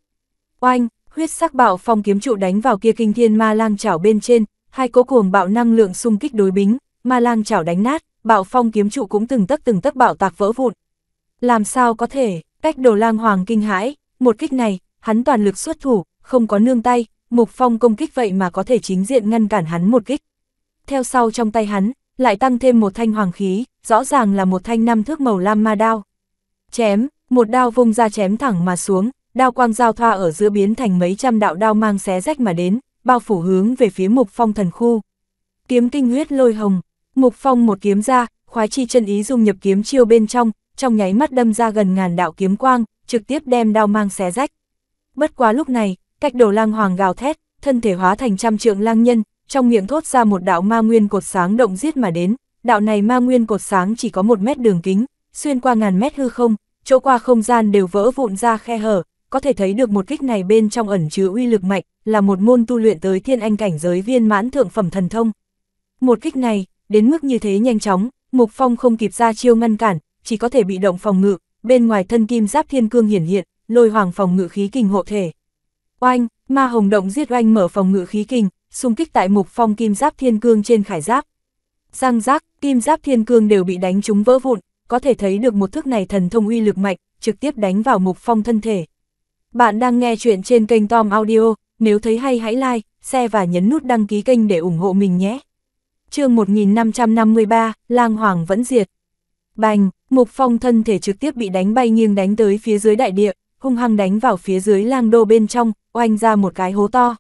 Oanh, huyết sắc bạo phong kiếm trụ đánh vào kia kinh thiên ma lang chảo bên trên, hai cố cuồng bạo năng lượng xung kích đối bính, ma lang chảo đánh nát, bạo phong kiếm trụ cũng từng tấc từng tấc bạo tạc vỡ vụn. Làm sao có thể, cách đồ lang hoàng kinh hãi, một kích này, hắn toàn lực xuất thủ, không có nương tay, mục phong công kích vậy mà có thể chính diện ngăn cản hắn một kích. Theo sau trong tay hắn, lại tăng thêm một thanh hoàng khí, rõ ràng là một thanh năm thước màu lam ma đao. Chém, một đao vung ra chém thẳng mà xuống, đao quang giao thoa ở giữa biến thành mấy trăm đạo đao mang xé rách mà đến, bao phủ hướng về phía mục phong thần khu. Kiếm kinh huyết lôi hồng, Mục Phong một kiếm ra, khoái chi chân ý dung nhập kiếm chiêu bên trong, trong nháy mắt đâm ra gần ngàn đạo kiếm quang, trực tiếp đem đao mang xé rách. Bất quá lúc này, cách Đầu lang hoàng gào thét, thân thể hóa thành trăm trượng lang nhân, trong miệng thốt ra một đạo ma nguyên cột sáng động giết mà đến, đạo này ma nguyên cột sáng chỉ có một mét đường kính, xuyên qua ngàn mét hư không, chỗ qua không gian đều vỡ vụn ra khe hở, có thể thấy được một kích này bên trong ẩn chứa uy lực mạnh, là một môn tu luyện tới thiên anh cảnh giới viên mãn thượng phẩm thần thông. Một kích này, đến mức như thế nhanh chóng, Mục Phong không kịp ra chiêu ngăn cản, chỉ có thể bị động phòng ngự, bên ngoài thân kim giáp thiên cương hiển hiện, lôi hoàng phòng ngự khí kình hộ thể. Oanh, ma hồng động giết oanh mở phòng ngự khí kình, xung kích tại Mục Phong kim giáp thiên cương trên khải giáp. Răng rác, kim giáp thiên cương đều bị đánh chúng vỡ vụn, có thể thấy được một thức này thần thông uy lực mạnh, trực tiếp đánh vào Mục Phong thân thể. Bạn đang nghe chuyện trên kênh Tom Audio, nếu thấy hay hãy like, share và nhấn nút đăng ký kênh để ủng hộ mình nhé chương 1553, lang hoàng vẫn diệt. Bành, mục phong thân thể trực tiếp bị đánh bay nghiêng đánh tới phía dưới đại địa, hung hăng đánh vào phía dưới lang đô bên trong, oanh ra một cái hố to.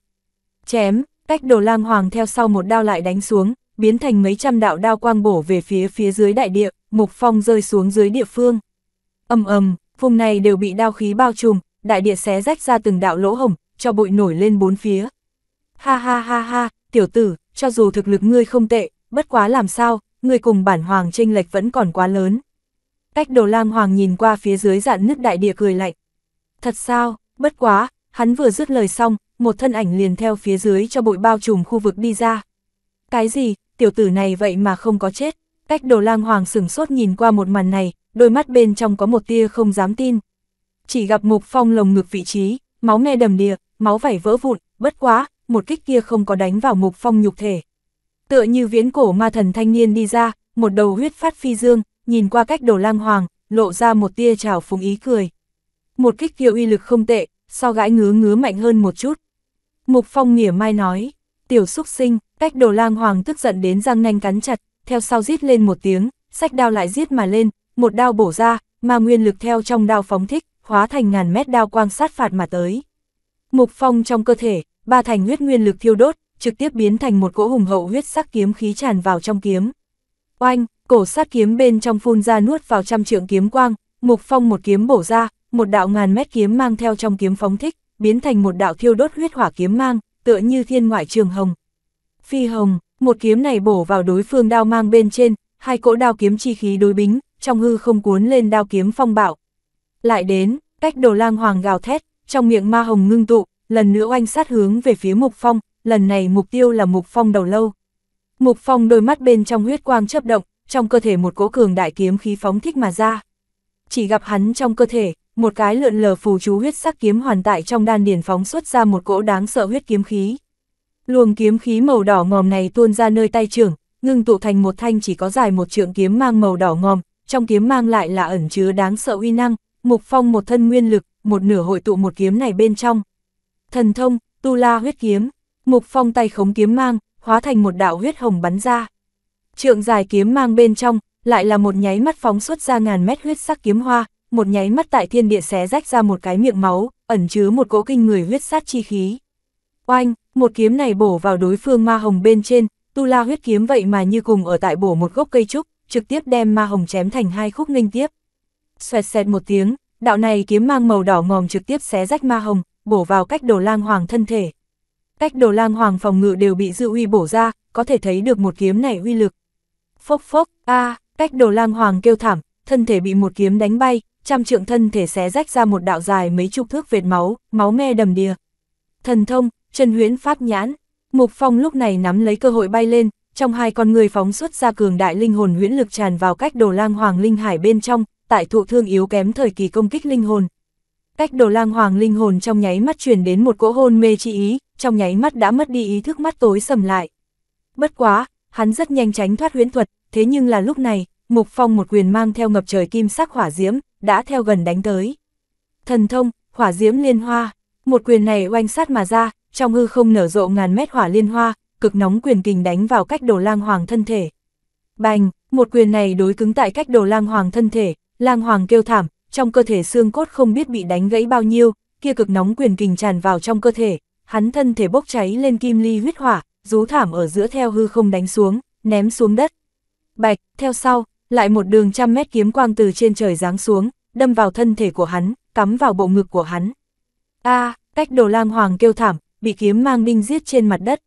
Chém, cách đồ lang hoàng theo sau một đao lại đánh xuống, biến thành mấy trăm đạo đao quang bổ về phía phía dưới đại địa, mục phong rơi xuống dưới địa phương. ầm ầm, vùng này đều bị đao khí bao trùm, đại địa xé rách ra từng đạo lỗ hồng, cho bụi nổi lên bốn phía. Ha ha ha ha, tiểu tử, cho dù thực lực ngươi không tệ, bất quá làm sao, ngươi cùng bản hoàng tranh lệch vẫn còn quá lớn. Cách đồ lang hoàng nhìn qua phía dưới dạn nứt đại địa cười lạnh. Thật sao, bất quá, hắn vừa dứt lời xong, một thân ảnh liền theo phía dưới cho bụi bao trùm khu vực đi ra. Cái gì, tiểu tử này vậy mà không có chết. Cách đồ lang hoàng sửng sốt nhìn qua một màn này, đôi mắt bên trong có một tia không dám tin. Chỉ gặp mục phong lồng ngực vị trí, máu nghe đầm đìa, máu vảy vỡ vụn, bất quá, một kích kia không có đánh vào mục phong nhục thể. Tựa như viễn cổ ma thần thanh niên đi ra, một đầu huyết phát phi dương, nhìn qua cách đồ lang hoàng, lộ ra một tia trào phúng ý cười. Một kích kia uy lực không tệ, so gãi ngứa ngứa mạnh hơn một chút. Mục phong nghỉa mai nói, tiểu xúc sinh, cách đồ lang hoàng tức giận đến răng nanh cắn chặt, theo sau rít lên một tiếng, sách đao lại giết mà lên, một đao bổ ra, mà nguyên lực theo trong đao phóng thích, hóa thành ngàn mét đao quang sát phạt mà tới. Mục phong trong cơ thể, ba thành huyết nguyên lực thiêu đốt, trực tiếp biến thành một cỗ hùng hậu huyết sắc kiếm khí tràn vào trong kiếm. Oanh, cổ sát kiếm bên trong phun ra nuốt vào trăm trượng kiếm quang, Mục Phong một kiếm bổ ra, một đạo ngàn mét kiếm mang theo trong kiếm phóng thích, biến thành một đạo thiêu đốt huyết hỏa kiếm mang, tựa như thiên ngoại trường hồng. Phi hồng, một kiếm này bổ vào đối phương đao mang bên trên, hai cỗ đao kiếm chi khí đối bính, trong hư không cuốn lên đao kiếm phong bạo. Lại đến, cách đồ lang hoàng gào thét, trong miệng ma hồng ngưng tụ, lần nữa oanh sát hướng về phía Mục Phong, lần này mục tiêu là Mục Phong đầu lâu. Mục Phong đôi mắt bên trong huyết quang chớp động, trong cơ thể một cỗ cường đại kiếm khí phóng thích mà ra. Chỉ gặp hắn trong cơ thể, một cái lượn lờ phù chú huyết sắc kiếm hoàn tại trong đan điền phóng xuất ra một cỗ đáng sợ huyết kiếm khí. Luồng kiếm khí màu đỏ ngòm này tuôn ra nơi tay trưởng, ngưng tụ thành một thanh chỉ có dài một trượng kiếm mang màu đỏ ngòm, trong kiếm mang lại là ẩn chứa đáng sợ uy năng, Mục Phong một thân nguyên lực, một nửa hội tụ một kiếm này bên trong. Thần thông, tu la huyết kiếm, mục phong tay khống kiếm mang, hóa thành một đạo huyết hồng bắn ra. Trượng dài kiếm mang bên trong, lại là một nháy mắt phóng xuất ra ngàn mét huyết sắc kiếm hoa, một nháy mắt tại thiên địa xé rách ra một cái miệng máu, ẩn chứa một cỗ kinh người huyết sát chi khí. Oanh, một kiếm này bổ vào đối phương ma hồng bên trên, tu la huyết kiếm vậy mà như cùng ở tại bổ một gốc cây trúc, trực tiếp đem ma hồng chém thành hai khúc ninh tiếp. Xoẹt xẹt một tiếng, đạo này kiếm mang màu đỏ ngòm trực tiếp xé rách ma hồng, bổ vào cách đồ lang hoàng thân thể. Cách đồ lang hoàng phòng ngự đều bị dư uy bổ ra, có thể thấy được một kiếm này uy lực. Phốc phốc, a cách đồ lang hoàng kêu thảm, thân thể bị một kiếm đánh bay, trăm trượng thân thể xé rách ra một đạo dài mấy chục thước vệt máu, máu me đầm đìa. Thần thông, chân huyễn pháp nhãn, Mục Phong lúc này nắm lấy cơ hội bay lên, trong hai con người phóng xuất ra cường đại linh hồn huyễn lực tràn vào cách đồ lang hoàng linh hải bên trong, tại thụ thương yếu kém thời kỳ công kích linh hồn. Cách đồ lang hoàng linh hồn trong nháy mắt chuyển đến một cỗ hôn mê chi ý, trong nháy mắt đã mất đi ý thức mắt tối sầm lại. Bất quá, hắn rất nhanh tránh thoát huyễn thuật, thế nhưng là lúc này, Mục Phong một quyền mang theo ngập trời kim sắc hỏa diễm, đã theo gần đánh tới. Thần thông, hỏa diễm liên hoa, một quyền này oanh sát mà ra, trong hư không nở rộ ngàn mét hỏa liên hoa, cực nóng quyền kình đánh vào cách đồ lang hoàng thân thể. Bành, một quyền này đối cứng tại cách đồ lang hoàng thân thể, lang hoàng kêu thảm, trong cơ thể xương cốt không biết bị đánh gãy bao nhiêu, kia cực nóng quyền kình tràn vào trong cơ thể, hắn thân thể bốc cháy lên kim ly huyết hỏa, rú thảm ở giữa theo hư không đánh xuống, ném xuống đất. Bạch, theo sau, lại một đường trăm mét kiếm quang từ trên trời giáng xuống, đâm vào thân thể của hắn, cắm vào bộ ngực của hắn. A, cách đồ lang hoàng kêu thảm, bị kiếm mang đinh giết trên mặt đất.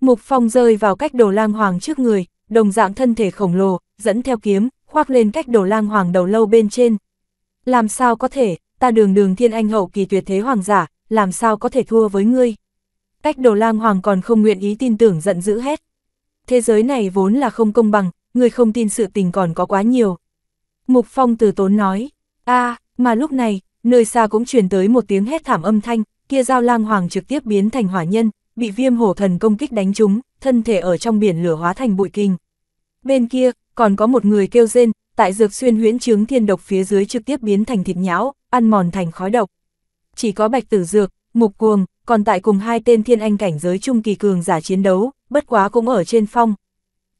Mục phong rơi vào cách đồ lang hoàng trước người, đồng dạng thân thể khổng lồ, dẫn theo kiếm, khoác lên cách đồ lang hoàng đầu lâu bên trên, làm sao có thể, ta đường đường thiên anh hậu kỳ tuyệt thế hoàng giả, làm sao có thể thua với ngươi. Cách đồ lang hoàng còn không nguyện ý tin tưởng giận dữ hết. Thế giới này vốn là không công bằng, ngươi không tin sự tình còn có quá nhiều. Mục Phong từ tốn nói, a mà lúc này, nơi xa cũng truyền tới một tiếng hét thảm âm thanh, kia giao lang hoàng trực tiếp biến thành hỏa nhân, bị viêm hổ thần công kích đánh trúng, thân thể ở trong biển lửa hóa thành bụi kinh. Bên kia, còn có một người kêu rên, tại dược xuyên huyễn chứng thiên độc phía dưới trực tiếp biến thành thịt nhão, ăn mòn thành khói độc. Chỉ có bạch tử dược, mục cuồng, còn tại cùng hai tên thiên anh cảnh giới trung kỳ cường giả chiến đấu, bất quá cũng ở trên phong.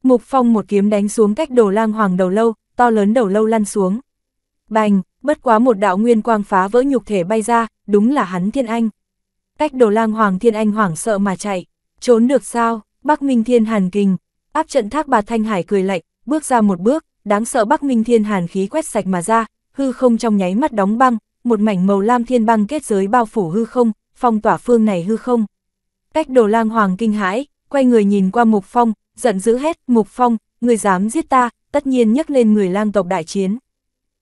Mục phong một kiếm đánh xuống cách đồ lang hoàng đầu lâu, to lớn đầu lâu lăn xuống. Bành, bất quá một đạo nguyên quang phá vỡ nhục thể bay ra, đúng là hắn thiên anh. Cách đồ lang hoàng thiên anh hoảng sợ mà chạy, trốn được sao, bắc minh thiên hàn kinh, áp trận thác bà Thanh Hải cười lạnh, bước ra một bước, đáng sợ Bắc Minh Thiên Hàn khí quét sạch mà ra, hư không trong nháy mắt đóng băng, một mảnh màu lam thiên băng kết giới bao phủ hư không, phong tỏa phương này hư không. Cách đồ lang hoàng kinh hãi, quay người nhìn qua Mục Phong, giận dữ hét, Mục Phong, người dám giết ta, tất nhiên nhấc lên người lang tộc đại chiến.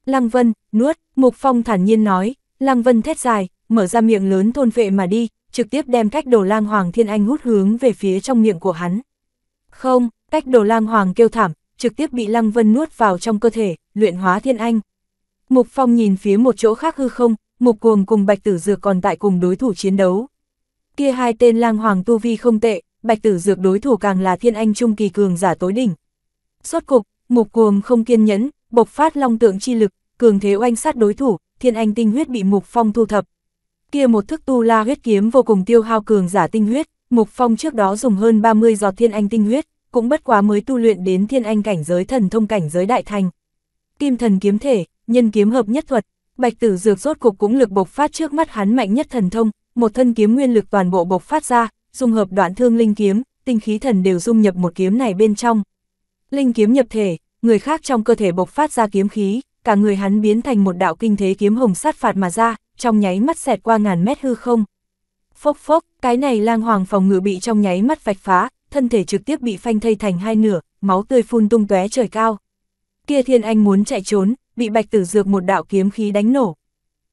Lăng Vân, nuốt, Mục Phong thản nhiên nói, Lăng Vân thét dài, mở ra miệng lớn thôn vệ mà đi, trực tiếp đem cách đồ lang hoàng thiên anh hút hướng về phía trong miệng của hắn. Không, cách đồ lang hoàng kêu thảm, trực tiếp bị Lăng Vân nuốt vào trong cơ thể, luyện hóa thiên anh. Mục Phong nhìn phía một chỗ khác hư không, Mục Cuồng cùng Bạch Tử Dược còn tại cùng đối thủ chiến đấu. Kia hai tên lang hoàng tu vi không tệ, Bạch Tử Dược đối thủ càng là thiên anh trung kỳ cường giả tối đỉnh. Suốt cục, Mục Cuồng không kiên nhẫn, bộc phát long tượng chi lực, cường thế oanh sát đối thủ, thiên anh tinh huyết bị Mục Phong thu thập. Kia một thức tu la huyết kiếm vô cùng tiêu hao cường giả tinh huyết, Mục Phong trước đó dùng hơn 30 giọt thiên anh tinh huyết, cũng bất quá mới tu luyện đến thiên anh cảnh giới thần thông cảnh giới đại thành. Kim thần kiếm thể, nhân kiếm hợp nhất thuật, bạch tử dược rốt cục cũng lực bộc phát trước mắt hắn mạnh nhất thần thông, một thân kiếm nguyên lực toàn bộ bộc phát ra, dung hợp đoạn thương linh kiếm, tinh khí thần đều dung nhập một kiếm này bên trong. Linh kiếm nhập thể, người khác trong cơ thể bộc phát ra kiếm khí, cả người hắn biến thành một đạo kinh thế kiếm hồng sát phạt mà ra, trong nháy mắt xẹt qua ngàn mét hư không. Phốc phốc, cái này lang hoàng phòng ngự bị trong nháy mắt vạch phá, thân thể trực tiếp bị phanh thây thành hai nửa, máu tươi phun tung tóe trời cao. Kia thiên anh muốn chạy trốn, bị bạch tử dược một đạo kiếm khí đánh nổ.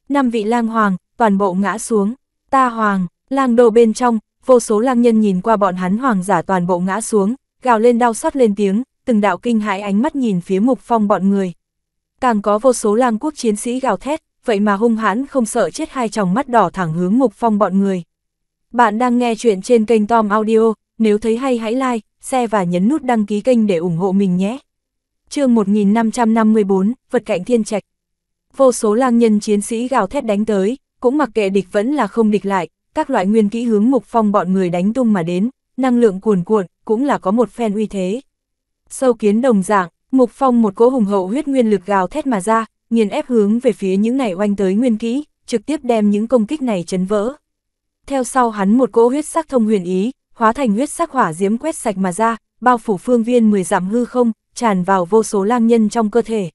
Năm vị lang hoàng, toàn bộ ngã xuống, ta hoàng, lang đồ bên trong, vô số lang nhân nhìn qua bọn hắn hoàng giả toàn bộ ngã xuống, gào lên đau xót lên tiếng, từng đạo kinh hãi ánh mắt nhìn phía mục phong bọn người. Càng có vô số lang quốc chiến sĩ gào thét, vậy mà hung hãn không sợ chết hai tròng mắt đỏ thẳng hướng mục phong bọn người. Bạn đang nghe chuyện trên kênh Tom Audio, nếu thấy hay hãy like, share và nhấn nút đăng ký kênh để ủng hộ mình nhé. chương 1554, Vật cạnh thiên trạch. Vô số lang nhân chiến sĩ gào thét đánh tới, cũng mặc kệ địch vẫn là không địch lại, các loại nguyên kỹ hướng mục phong bọn người đánh tung mà đến, năng lượng cuồn cuộn, cũng là có một phen uy thế. Sâu kiến đồng dạng, mục phong một cỗ hùng hậu huyết nguyên lực gào thét mà ra, nghiền ép hướng về phía những này oanh tới nguyên kỹ, trực tiếp đem những công kích này chấn vỡ. Theo sau hắn một cỗ huyết sắc thông huyền ý, hóa thành huyết sắc hỏa diễm quét sạch mà ra, bao phủ phương viên 10 giảm hư không, tràn vào vô số lang nhân trong cơ thể.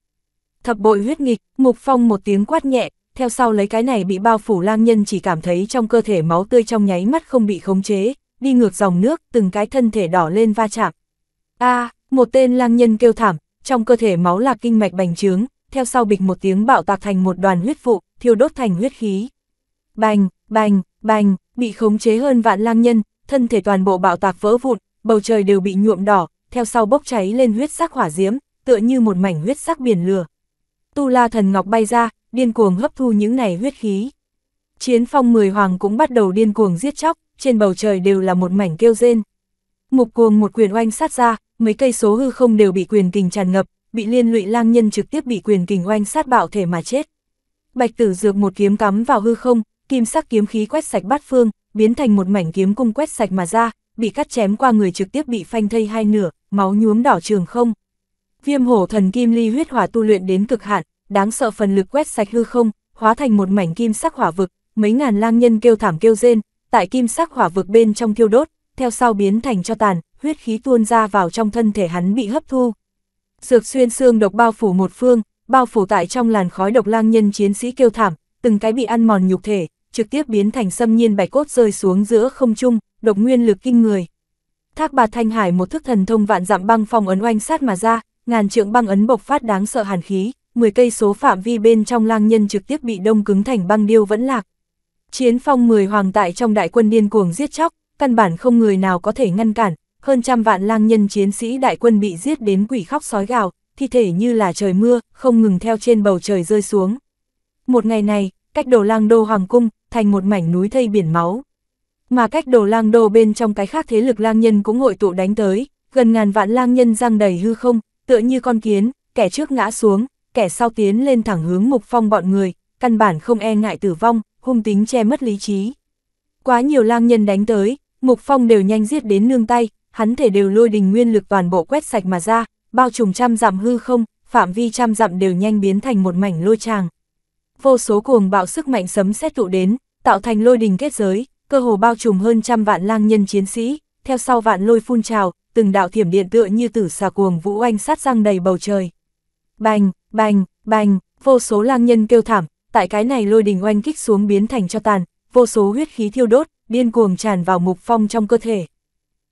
Thập bội huyết nghịch, Mục Phong một tiếng quát nhẹ, theo sau lấy cái này bị bao phủ lang nhân chỉ cảm thấy trong cơ thể máu tươi trong nháy mắt không bị khống chế, đi ngược dòng nước, từng cái thân thể đỏ lên va chạm. A, một tên lang nhân kêu thảm, trong cơ thể máu là kinh mạch bành trướng, theo sau bịch một tiếng bạo tạc thành một đoàn huyết vụ, thiêu đốt thành huyết khí. Bành, bành, bành, bị khống chế hơn vạn lang nhân, thân thể toàn bộ bạo tạc vỡ vụn, bầu trời đều bị nhuộm đỏ, theo sau bốc cháy lên huyết sắc hỏa diễm, tựa như một mảnh huyết sắc biển lửa. Tu La thần ngọc bay ra, điên cuồng hấp thu những này huyết khí. Chiến phong mười hoàng cũng bắt đầu điên cuồng giết chóc, trên bầu trời đều là một mảnh kêu rên. Mục cuồng một quyền oanh sát ra, mấy cây số hư không đều bị quyền kình tràn ngập, bị liên lụy lang nhân trực tiếp bị quyền kình oanh sát bạo thể mà chết. Bạch tử dược một kiếm cắm vào hư không, kim sắc kiếm khí quét sạch bát phương, biến thành một mảnh kiếm cung quét sạch mà ra, bị cắt chém qua người trực tiếp bị phanh thây hai nửa, máu nhuốm đỏ trường không. Viêm hổ thần kim ly huyết hỏa tu luyện đến cực hạn, đáng sợ phần lực quét sạch hư không, hóa thành một mảnh kim sắc hỏa vực, mấy ngàn lang nhân kêu thảm kêu rên, tại kim sắc hỏa vực bên trong thiêu đốt, theo sau biến thành cho tàn, huyết khí tuôn ra vào trong thân thể hắn bị hấp thu. Dược xuyên xương độc bao phủ một phương, bao phủ tại trong làn khói độc lang nhân chiến sĩ kêu thảm, từng cái bị ăn mòn nhục thể, trực tiếp biến thành xâm nhiên bạch cốt rơi xuống giữa không trung, độc nguyên lực kinh người. Thác bà Thanh Hải một thức thần thông vạn dặm băng phong ấn oanh sát mà ra, ngàn trượng băng ấn bộc phát đáng sợ hàn khí, 10 cây số phạm vi bên trong lang nhân trực tiếp bị đông cứng thành băng điêu vẫn lạc. Chiến phong 10 hoàng tại trong đại quân điên cuồng giết chóc, căn bản không người nào có thể ngăn cản, hơn trăm vạn lang nhân chiến sĩ đại quân bị giết đến quỷ khóc sói gào, thi thể như là trời mưa, không ngừng theo trên bầu trời rơi xuống. Một ngày này, cách đồ lang đô hoàng cung, thành một mảnh núi thây biển máu. Mà cách đồ lang đô bên trong cái khác thế lực lang nhân cũng hội tụ đánh tới, gần ngàn vạn lang nhân răng đầy hư không, tựa như con kiến, kẻ trước ngã xuống, kẻ sau tiến lên thẳng hướng mục phong bọn người, căn bản không e ngại tử vong, hung tính che mất lý trí. Quá nhiều lang nhân đánh tới, mục phong đều nhanh giết đến nương tay, hắn thể đều lôi đình nguyên lực toàn bộ quét sạch mà ra, bao trùm trăm dặm hư không, phạm vi trăm dặm đều nhanh biến thành một mảnh lôi tràng. Vô số cuồng bạo sức mạnh sấm xét tụ đến, tạo thành lôi đình kết giới, cơ hồ bao trùm hơn trăm vạn lang nhân chiến sĩ, theo sau vạn lôi phun trào, từng đạo thiểm điện tựa như tử xà cuồng vũ oanh sát răng đầy bầu trời. Bành, bành, bành, vô số lang nhân kêu thảm, tại cái này lôi đình oanh kích xuống biến thành cho tàn, vô số huyết khí thiêu đốt, điên cuồng tràn vào mục phong trong cơ thể.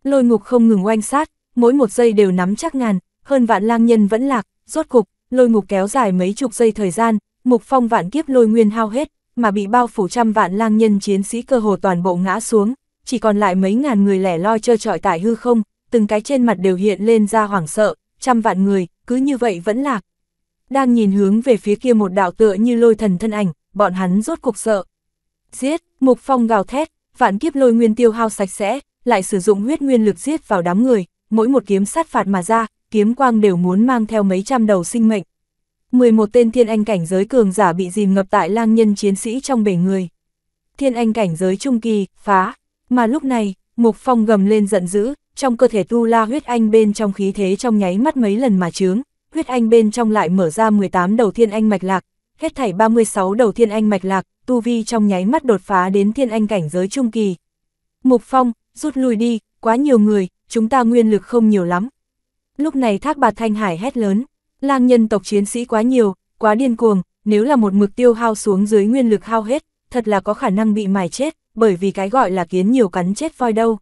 Lôi ngục không ngừng oanh sát, mỗi một giây đều nắm chắc ngàn, hơn vạn lang nhân vẫn lạc, rốt cục, lôi ngục kéo dài mấy chục giây thời gian, mục phong vạn kiếp lôi nguyên hao hết, mà bị bao phủ trăm vạn lang nhân chiến sĩ cơ hồ toàn bộ ngã xuống, chỉ còn lại mấy ngàn người lẻ loi trơ trọi tại hư không, từng cái trên mặt đều hiện lên ra hoảng sợ, trăm vạn người, cứ như vậy vẫn lạc. Đang nhìn hướng về phía kia một đạo tựa như lôi thần thân ảnh, bọn hắn rốt cục sợ. Giết, mục phong gào thét, vạn kiếp lôi nguyên tiêu hao sạch sẽ, lại sử dụng huyết nguyên lực giết vào đám người, mỗi một kiếm sát phạt mà ra, kiếm quang đều muốn mang theo mấy trăm đầu sinh mệnh. 11 tên thiên anh cảnh giới cường giả bị dìm ngập tại lang nhân chiến sĩ trong bể người. Thiên anh cảnh giới trung kỳ, phá. Mà lúc này, Mục Phong gầm lên giận dữ, trong cơ thể tu la huyết anh bên trong khí thế trong nháy mắt mấy lần mà chướng, huyết anh bên trong lại mở ra 18 đầu thiên anh mạch lạc, hết thảy 36 đầu thiên anh mạch lạc, tu vi trong nháy mắt đột phá đến thiên anh cảnh giới trung kỳ. Mục Phong, rút lui đi, quá nhiều người, chúng ta nguyên lực không nhiều lắm. Lúc này Thác Bạt Thanh Hải hét lớn, Lang nhân tộc chiến sĩ quá nhiều, quá điên cuồng, nếu là một mực tiêu hao xuống dưới nguyên lực hao hết, thật là có khả năng bị mài chết, bởi vì cái gọi là kiến nhiều cắn chết voi đâu.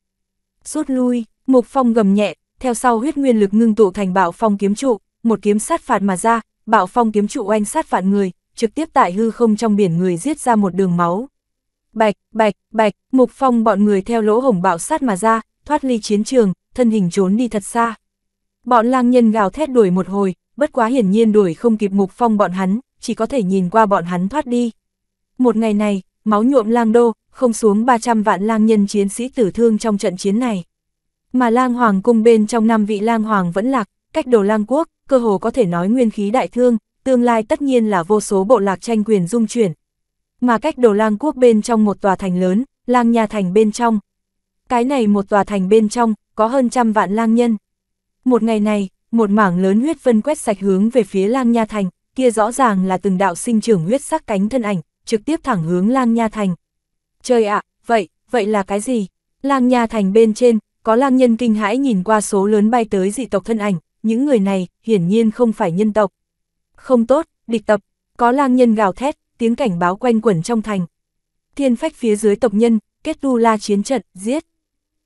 Rút lui, Mục Phong gầm nhẹ, theo sau huyết nguyên lực ngưng tụ thành bạo phong kiếm trụ, một kiếm sát phạt mà ra, bạo phong kiếm trụ oanh sát phạt người, trực tiếp tại hư không trong biển người giết ra một đường máu. Bạch, bạch, bạch, Mục Phong bọn người theo lỗ hổng bạo sát mà ra, thoát ly chiến trường, thân hình trốn đi thật xa. Bọn lang nhân gào thét đuổi một hồi, bất quá hiển nhiên đuổi không kịp mục phong bọn hắn, chỉ có thể nhìn qua bọn hắn thoát đi. Một ngày này, máu nhuộm lang đô, không xuống 300 vạn lang nhân chiến sĩ tử thương trong trận chiến này. Mà lang hoàng cung bên trong năm vị lang hoàng vẫn lạc, cách đồ lang quốc, cơ hồ có thể nói nguyên khí đại thương, tương lai tất nhiên là vô số bộ lạc tranh quyền dung chuyển. Mà cách đồ lang quốc bên trong một tòa thành lớn, lang nhà thành bên trong. Cái này một tòa thành bên trong, có hơn trăm vạn lang nhân. Một ngày này, một mảng lớn huyết vân quét sạch hướng về phía lang nha thành, kia rõ ràng là từng đạo sinh trưởng huyết sắc cánh thân ảnh, trực tiếp thẳng hướng lang nha thành. Trời ạ, vậy, vậy là cái gì? Lang nha thành bên trên, có lang nhân kinh hãi nhìn qua số lớn bay tới dị tộc thân ảnh, những người này, hiển nhiên không phải nhân tộc. Không tốt, địch tập, có lang nhân gào thét, tiếng cảnh báo quanh quẩn trong thành. Thiên phách phía dưới tộc nhân, kết tu la chiến trận, giết.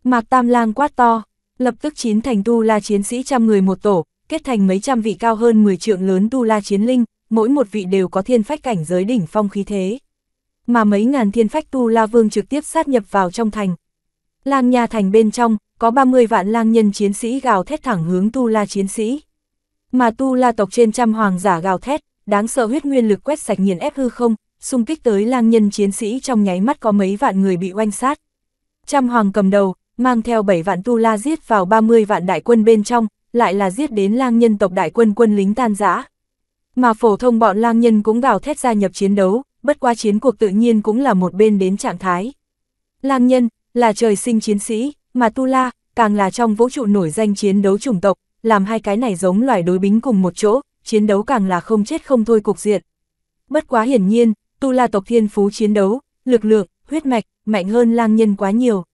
Mạc Tam Lang quát to. Lập tức chín thành tu la chiến sĩ trăm người một tổ, kết thành mấy trăm vị cao hơn 10 trượng lớn tu la chiến linh, mỗi một vị đều có thiên phách cảnh giới đỉnh phong khí thế. Mà mấy ngàn thiên phách tu la vương trực tiếp sát nhập vào trong thành. Lang nha thành bên trong, có 30 vạn lang nhân chiến sĩ gào thét thẳng hướng tu la chiến sĩ. Mà tu la tộc trên trăm hoàng giả gào thét, đáng sợ huyết nguyên lực quét sạch nhiên ép hư không, xung kích tới lang nhân chiến sĩ trong nháy mắt có mấy vạn người bị oanh sát. Trăm hoàng cầm đầu, mang theo 7 vạn tu la giết vào 30 vạn đại quân bên trong, lại là giết đến lang nhân tộc đại quân quân lính tan rã. Mà phổ thông bọn lang nhân cũng gào thét gia nhập chiến đấu, bất qua chiến cuộc tự nhiên cũng là một bên đến trạng thái. Lang nhân, là trời sinh chiến sĩ, mà tu la, càng là trong vũ trụ nổi danh chiến đấu chủng tộc, làm hai cái này giống loài đối bính cùng một chỗ, chiến đấu càng là không chết không thôi cục diện. Bất quá hiển nhiên, tu la tộc thiên phú chiến đấu, lực lượng, huyết mạch, mạnh hơn lang nhân quá nhiều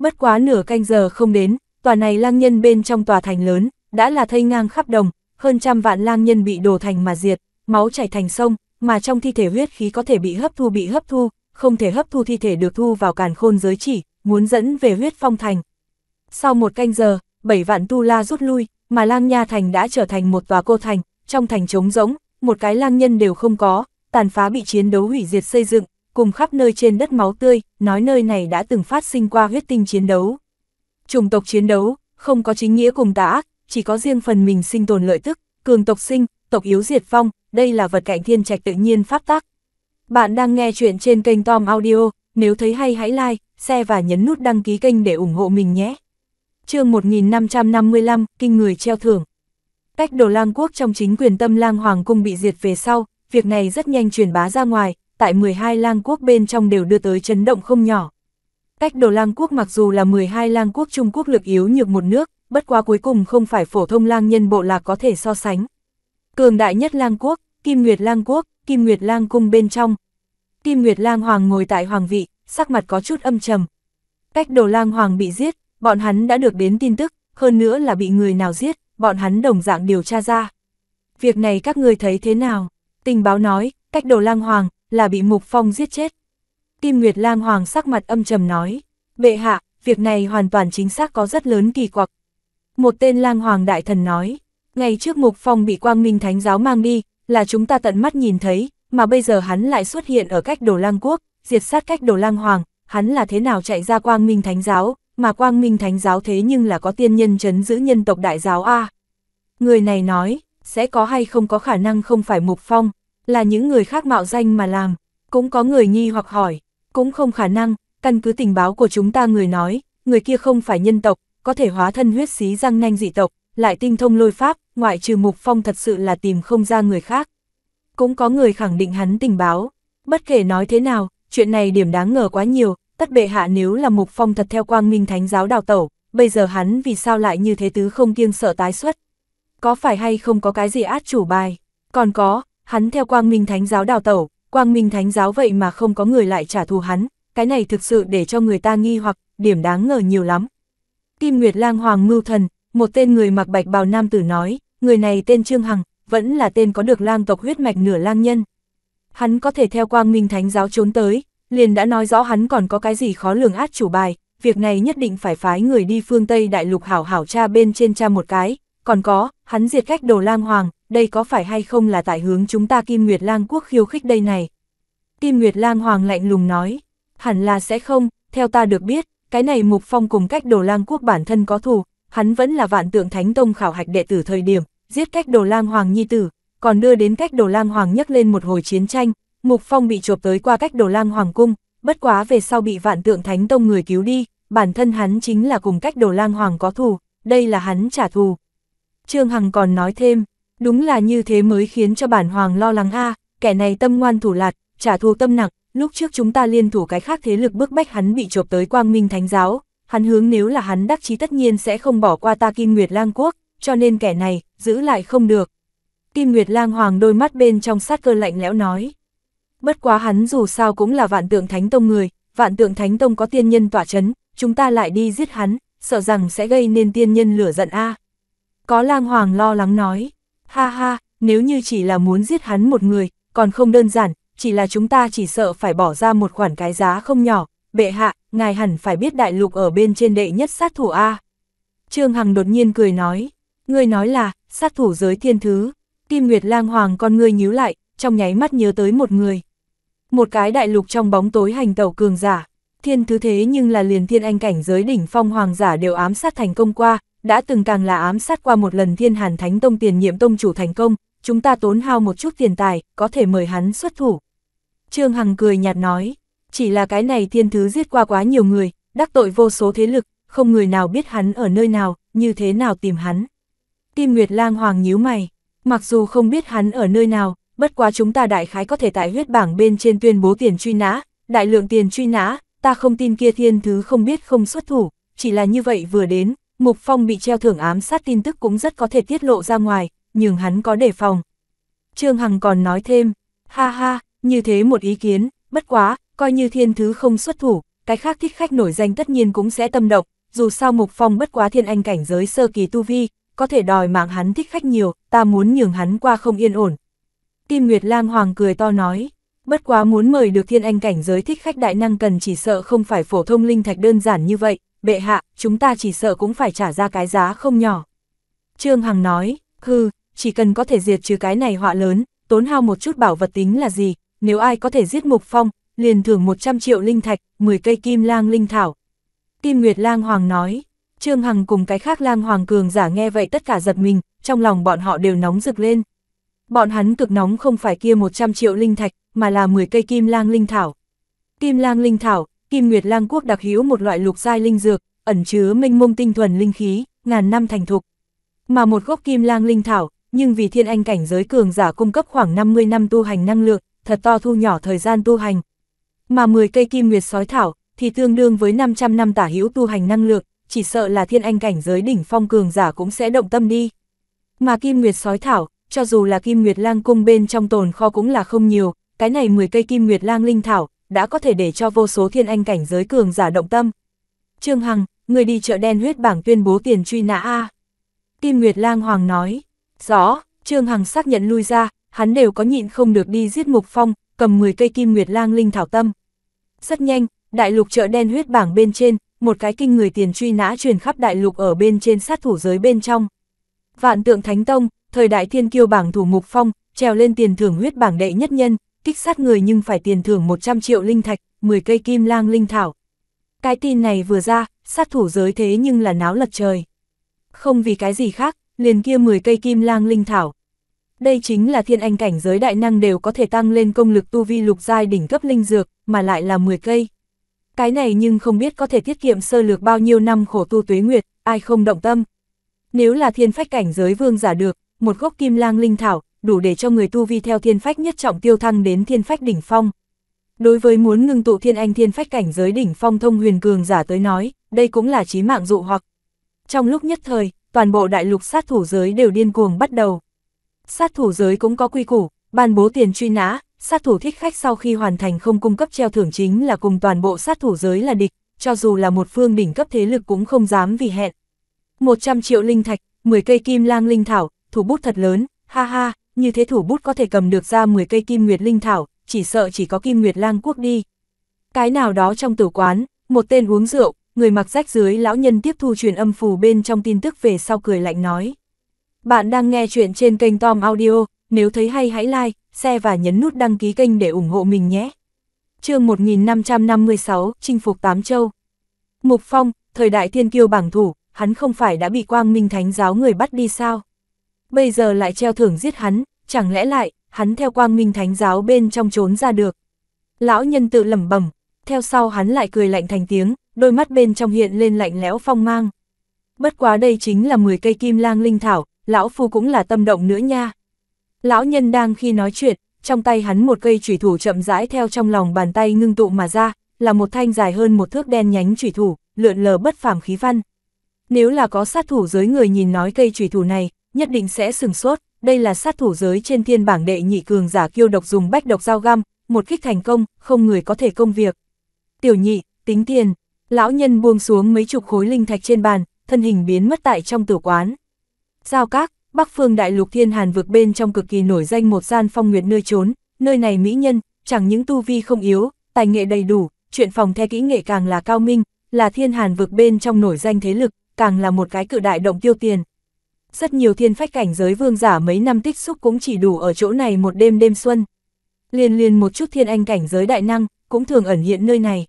bất quá nửa canh giờ không đến, tòa này lang nhân bên trong tòa thành lớn, đã là thây ngang khắp đồng, hơn trăm vạn lang nhân bị đổ thành mà diệt, máu chảy thành sông, mà trong thi thể huyết khí có thể bị hấp thu bị hấp thu, không thể hấp thu thi thể được thu vào càn khôn giới chỉ, muốn dẫn về huyết phong thành. Sau một canh giờ, bảy vạn tu la rút lui, mà lang nha thành đã trở thành một tòa cô thành, trong thành trống rỗng, một cái lang nhân đều không có, tàn phá bị chiến đấu hủy diệt xây dựng, cùng khắp nơi trên đất máu tươi, nói nơi này đã từng phát sinh qua huyết tinh chiến đấu. Chủng tộc chiến đấu, không có chính nghĩa cùng tà ác, chỉ có riêng phần mình sinh tồn lợi tức, cường tộc sinh, tộc yếu diệt vong, đây là vật cảnh thiên trạch tự nhiên pháp tắc. Bạn đang nghe chuyện trên kênh Tom Audio, nếu thấy hay hãy like, share và nhấn nút đăng ký kênh để ủng hộ mình nhé. chương 1555, Kinh người treo thưởng. Cách đồ lang quốc trong chính quyền tâm lang hoàng cung bị diệt về sau, việc này rất nhanh truyền bá ra ngoài, tại 12 lang quốc bên trong đều đưa tới chấn động không nhỏ. Cách đồ lang quốc mặc dù là 12 lang quốc Trung Quốc lực yếu nhược một nước, bất quá cuối cùng không phải phổ thông lang nhân bộ lạc có thể so sánh. Cường đại nhất lang quốc, Kim Nguyệt lang quốc, Kim Nguyệt lang cung bên trong. Kim Nguyệt lang hoàng ngồi tại hoàng vị, sắc mặt có chút âm trầm. Cách đồ lang hoàng bị giết, bọn hắn đã được đến tin tức, hơn nữa là bị người nào giết, bọn hắn đồng dạng điều tra ra. Việc này các người thấy thế nào? Tình báo nói, cách đồ lang hoàng, là bị Mục Phong giết chết. Kim Nguyệt Lang Hoàng sắc mặt âm trầm nói, bệ hạ, việc này hoàn toàn chính xác có rất lớn kỳ quặc. Một tên Lang Hoàng Đại Thần nói, ngày trước Mục Phong bị Quang Minh Thánh Giáo mang đi, là chúng ta tận mắt nhìn thấy, mà bây giờ hắn lại xuất hiện ở cách đồ Lang Quốc, diệt sát cách đồ Lang Hoàng, hắn là thế nào chạy ra Quang Minh Thánh Giáo, mà Quang Minh Thánh Giáo thế nhưng là có tiên nhân chấn giữ nhân tộc Đại Giáo A. Người này nói, sẽ có hay không có khả năng không phải Mục Phong là những người khác mạo danh mà làm, cũng có người nghi hoặc hỏi, cũng không khả năng, căn cứ tình báo của chúng ta người nói, người kia không phải nhân tộc, có thể hóa thân huyết xí răng nanh dị tộc, lại tinh thông lôi pháp, ngoại trừ Mục Phong thật sự là tìm không ra người khác. Cũng có người khẳng định hắn tình báo, bất kể nói thế nào, chuyện này điểm đáng ngờ quá nhiều, tất bệ hạ nếu là Mục Phong thật theo quang minh thánh giáo đào tẩu, bây giờ hắn vì sao lại như thế tứ không kiêng sợ tái xuất. Có phải hay không có cái gì át chủ bài, còn có, Hắn theo quang minh thánh giáo đào tẩu, quang minh thánh giáo vậy mà không có người lại trả thù hắn, cái này thực sự để cho người ta nghi hoặc, điểm đáng ngờ nhiều lắm. Kim Nguyệt lang hoàng mưu thần, một tên người mặc bạch bào nam tử nói, người này tên Trương Hằng, vẫn là tên có được lang tộc huyết mạch nửa lang nhân. Hắn có thể theo quang minh thánh giáo trốn tới, liền đã nói rõ hắn còn có cái gì khó lường át chủ bài, việc này nhất định phải phái người đi phương Tây đại lục hảo hảo cha bên trên cha một cái, còn có, hắn diệt cách đồ lang hoàng, đây có phải hay không là tại hướng chúng ta Kim Nguyệt Lang quốc khiêu khích đây này? Kim Nguyệt Lang Hoàng lạnh lùng nói, hẳn là sẽ không, theo ta được biết, cái này Mục Phong cùng cách đồ lang quốc bản thân có thù, hắn vẫn là vạn tượng thánh tông khảo hạch đệ tử thời điểm, giết cách đồ lang Hoàng nhi tử, còn đưa đến cách đồ lang Hoàng nhấc lên một hồi chiến tranh, Mục Phong bị chộp tới qua cách đồ lang Hoàng cung, bất quá về sau bị vạn tượng thánh tông người cứu đi, bản thân hắn chính là cùng cách đồ lang Hoàng có thù, đây là hắn trả thù. Trương Hằng còn nói thêm, Đúng là như thế mới khiến cho bản hoàng lo lắng a kẻ này tâm ngoan thủ lạt, trả thù tâm nặng, lúc trước chúng ta liên thủ cái khác thế lực bức bách hắn bị chộp tới quang minh thánh giáo, hắn hướng nếu là hắn đắc chí tất nhiên sẽ không bỏ qua ta Kim Nguyệt Lang Quốc, cho nên kẻ này, giữ lại không được. Kim Nguyệt Lang Hoàng đôi mắt bên trong sát cơ lạnh lẽo nói. Bất quá hắn dù sao cũng là vạn tượng thánh tông người, vạn tượng thánh tông có tiên nhân tỏa chấn, chúng ta lại đi giết hắn, sợ rằng sẽ gây nên tiên nhân lửa giận a Có Lang Hoàng lo lắng nói. Ha ha, nếu như chỉ là muốn giết hắn một người, còn không đơn giản, chỉ là chúng ta chỉ sợ phải bỏ ra một khoản cái giá không nhỏ. Bệ hạ, ngài hẳn phải biết đại lục ở bên trên đệ nhất sát thủ A. Trương Hằng đột nhiên cười nói, người nói là, sát thủ giới thiên thứ. Kim Nguyệt lang hoàng con ngươi nhíu lại, trong nháy mắt nhớ tới một người. Một cái đại lục trong bóng tối hành tàu cường giả, thiên thứ thế nhưng là liền thiên anh cảnh giới đỉnh phong hoàng giả đều ám sát thành công qua, đã từng càng là ám sát qua một lần thiên hàn thánh tông tiền nhiệm tông chủ thành công, chúng ta tốn hao một chút tiền tài, có thể mời hắn xuất thủ. Trương Hằng cười nhạt nói, chỉ là cái này thiên thứ giết qua quá nhiều người, đắc tội vô số thế lực, không người nào biết hắn ở nơi nào, như thế nào tìm hắn. Tim Nguyệt Lang Hoàng nhíu mày, mặc dù không biết hắn ở nơi nào, bất quá chúng ta đại khái có thể tại huyết bảng bên trên tuyên bố tiền truy nã, đại lượng tiền truy nã, ta không tin kia thiên thứ không biết không xuất thủ, chỉ là như vậy vừa đến, Mục Phong bị treo thưởng ám sát tin tức cũng rất có thể tiết lộ ra ngoài, nhưng hắn có đề phòng. Trương Hằng còn nói thêm, ha ha, như thế một ý kiến, bất quá, coi như thiên thứ không xuất thủ, cái khác thích khách nổi danh tất nhiên cũng sẽ tâm động, dù sao Mục Phong bất quá thiên anh cảnh giới sơ kỳ tu vi, có thể đòi mạng hắn thích khách nhiều, ta muốn nhường hắn qua không yên ổn. Kim Nguyệt Lang Hoàng cười to nói, bất quá muốn mời được thiên anh cảnh giới thích khách đại năng cần chỉ sợ không phải phổ thông linh thạch đơn giản như vậy, bệ hạ, chúng ta chỉ sợ cũng phải trả ra cái giá không nhỏ. Trương Hằng nói, hư, chỉ cần có thể diệt trừ cái này họa lớn, tốn hao một chút bảo vật tính là gì, nếu ai có thể giết Mục Phong, liền thưởng 100 triệu linh thạch, 10 cây kim lang linh thảo. Kim Nguyệt lang hoàng nói, Trương Hằng cùng cái khác lang hoàng cường giả nghe vậy tất cả giật mình, trong lòng bọn họ đều nóng rực lên. Bọn hắn cực nóng không phải kia 100 triệu linh thạch, mà là 10 cây kim lang linh thảo. Kim lang linh thảo, Kim Nguyệt Lang Quốc đặc hữu một loại lục giai linh dược, ẩn chứa minh mông tinh thuần linh khí, ngàn năm thành thục. Mà một gốc kim lang linh thảo, nhưng vì thiên anh cảnh giới cường giả cung cấp khoảng 50 năm tu hành năng lượng, thật to thu nhỏ thời gian tu hành. Mà 10 cây kim nguyệt sói thảo, thì tương đương với 500 năm tả hữu tu hành năng lượng, chỉ sợ là thiên anh cảnh giới đỉnh phong cường giả cũng sẽ động tâm đi. Mà kim nguyệt sói thảo, cho dù là kim nguyệt lang cung bên trong tồn kho cũng là không nhiều, cái này 10 cây kim nguyệt lang linh thảo, đã có thể để cho vô số thiên anh cảnh giới cường giả động tâm. Trương Hằng, người đi chợ đen huyết bảng tuyên bố tiền truy nã A. Kim Nguyệt Lang Hoàng nói, rõ, Trương Hằng xác nhận lui ra, hắn đều có nhịn không được đi giết Mục Phong, cầm 10 cây Kim Nguyệt Lang Linh Thảo Tâm. Rất nhanh, đại lục chợ đen huyết bảng bên trên, một cái kinh người tiền truy nã truyền khắp đại lục ở bên trên sát thủ giới bên trong. Vạn tượng Thánh Tông, thời đại thiên kiêu bảng thủ Mục Phong, trèo lên tiền thưởng huyết bảng đệ nhất nhân, kích sát người nhưng phải tiền thưởng 100 triệu linh thạch, 10 cây kim lang linh thảo. Cái tin này vừa ra, sát thủ giới thế nhưng là náo lật trời. Không vì cái gì khác, liền kia 10 cây kim lang linh thảo. Đây chính là thiên anh cảnh giới đại năng đều có thể tăng lên công lực tu vi lục giai đỉnh cấp linh dược, mà lại là 10 cây. Cái này nhưng không biết có thể tiết kiệm sơ lược bao nhiêu năm khổ tu tuế nguyệt, ai không động tâm. Nếu là thiên phách cảnh giới vương giả được, một gốc kim lang linh thảo, đủ để cho người tu vi theo thiên phách nhất trọng tiêu thăng đến thiên phách đỉnh phong. Đối với muốn ngưng tụ thiên anh thiên phách cảnh giới đỉnh phong thông huyền cường giả tới nói, đây cũng là chí mạng dụ hoặc. Trong lúc nhất thời, toàn bộ đại lục sát thủ giới đều điên cuồng bắt đầu. Sát thủ giới cũng có quy củ, ban bố tiền truy nã, sát thủ thích khách sau khi hoàn thành không cung cấp treo thưởng chính là cùng toàn bộ sát thủ giới là địch, cho dù là một phương đỉnh cấp thế lực cũng không dám vì hẹn. 100 triệu linh thạch, 10 cây kim lang linh thảo, thủ bút thật lớn, ha ha, như thế thủ bút có thể cầm được ra 10 cây kim nguyệt linh thảo, chỉ sợ chỉ có kim nguyệt lang quốc đi. Cái nào đó trong tử quán, một tên uống rượu, người mặc rách dưới lão nhân tiếp thu truyền âm phù bên trong tin tức về sau cười lạnh nói. Bạn đang nghe chuyện trên kênh Tom Audio, nếu thấy hay hãy like, share và nhấn nút đăng ký kênh để ủng hộ mình nhé. chương 1556, Chinh phục Tám Châu Mục Phong, thời đại thiên kiêu bảng thủ, hắn không phải đã bị quang minh thánh giáo người bắt đi sao? bây giờ lại treo thưởng giết hắn, chẳng lẽ lại, hắn theo quang minh thánh giáo bên trong trốn ra được. Lão nhân tự lẩm bẩm, theo sau hắn lại cười lạnh thành tiếng, đôi mắt bên trong hiện lên lạnh lẽo phong mang. Bất quá đây chính là 10 cây kim lang linh thảo, lão phu cũng là tâm động nữa nha. Lão nhân đang khi nói chuyện, trong tay hắn một cây chủy thủ chậm rãi theo trong lòng bàn tay ngưng tụ mà ra, là một thanh dài hơn một thước đen nhánh chủy thủ, lượn lờ bất phàm khí văn. Nếu là có sát thủ dưới người nhìn nói cây chủy thủ này, nhất định sẽ sừng sốt, đây là sát thủ giới trên thiên bảng đệ nhị cường giả kiêu độc dùng bách độc dao găm, một kích thành công, không người có thể công việc. Tiểu nhị, tính tiền, lão nhân buông xuống mấy chục khối linh thạch trên bàn, thân hình biến mất tại trong tử quán. Giao các, Bắc Phương Đại Lục Thiên Hàn vượt bên trong cực kỳ nổi danh một gian phong nguyệt nơi trốn, nơi này mỹ nhân, chẳng những tu vi không yếu, tài nghệ đầy đủ, chuyện phòng the kỹ nghệ càng là cao minh, là Thiên Hàn vượt bên trong nổi danh thế lực, càng là một cái cự đại động tiêu tiền rất nhiều thiên phách cảnh giới vương giả mấy năm tích xúc cũng chỉ đủ ở chỗ này một đêm đêm xuân. Liên liên một chút thiên anh cảnh giới đại năng, cũng thường ẩn hiện nơi này.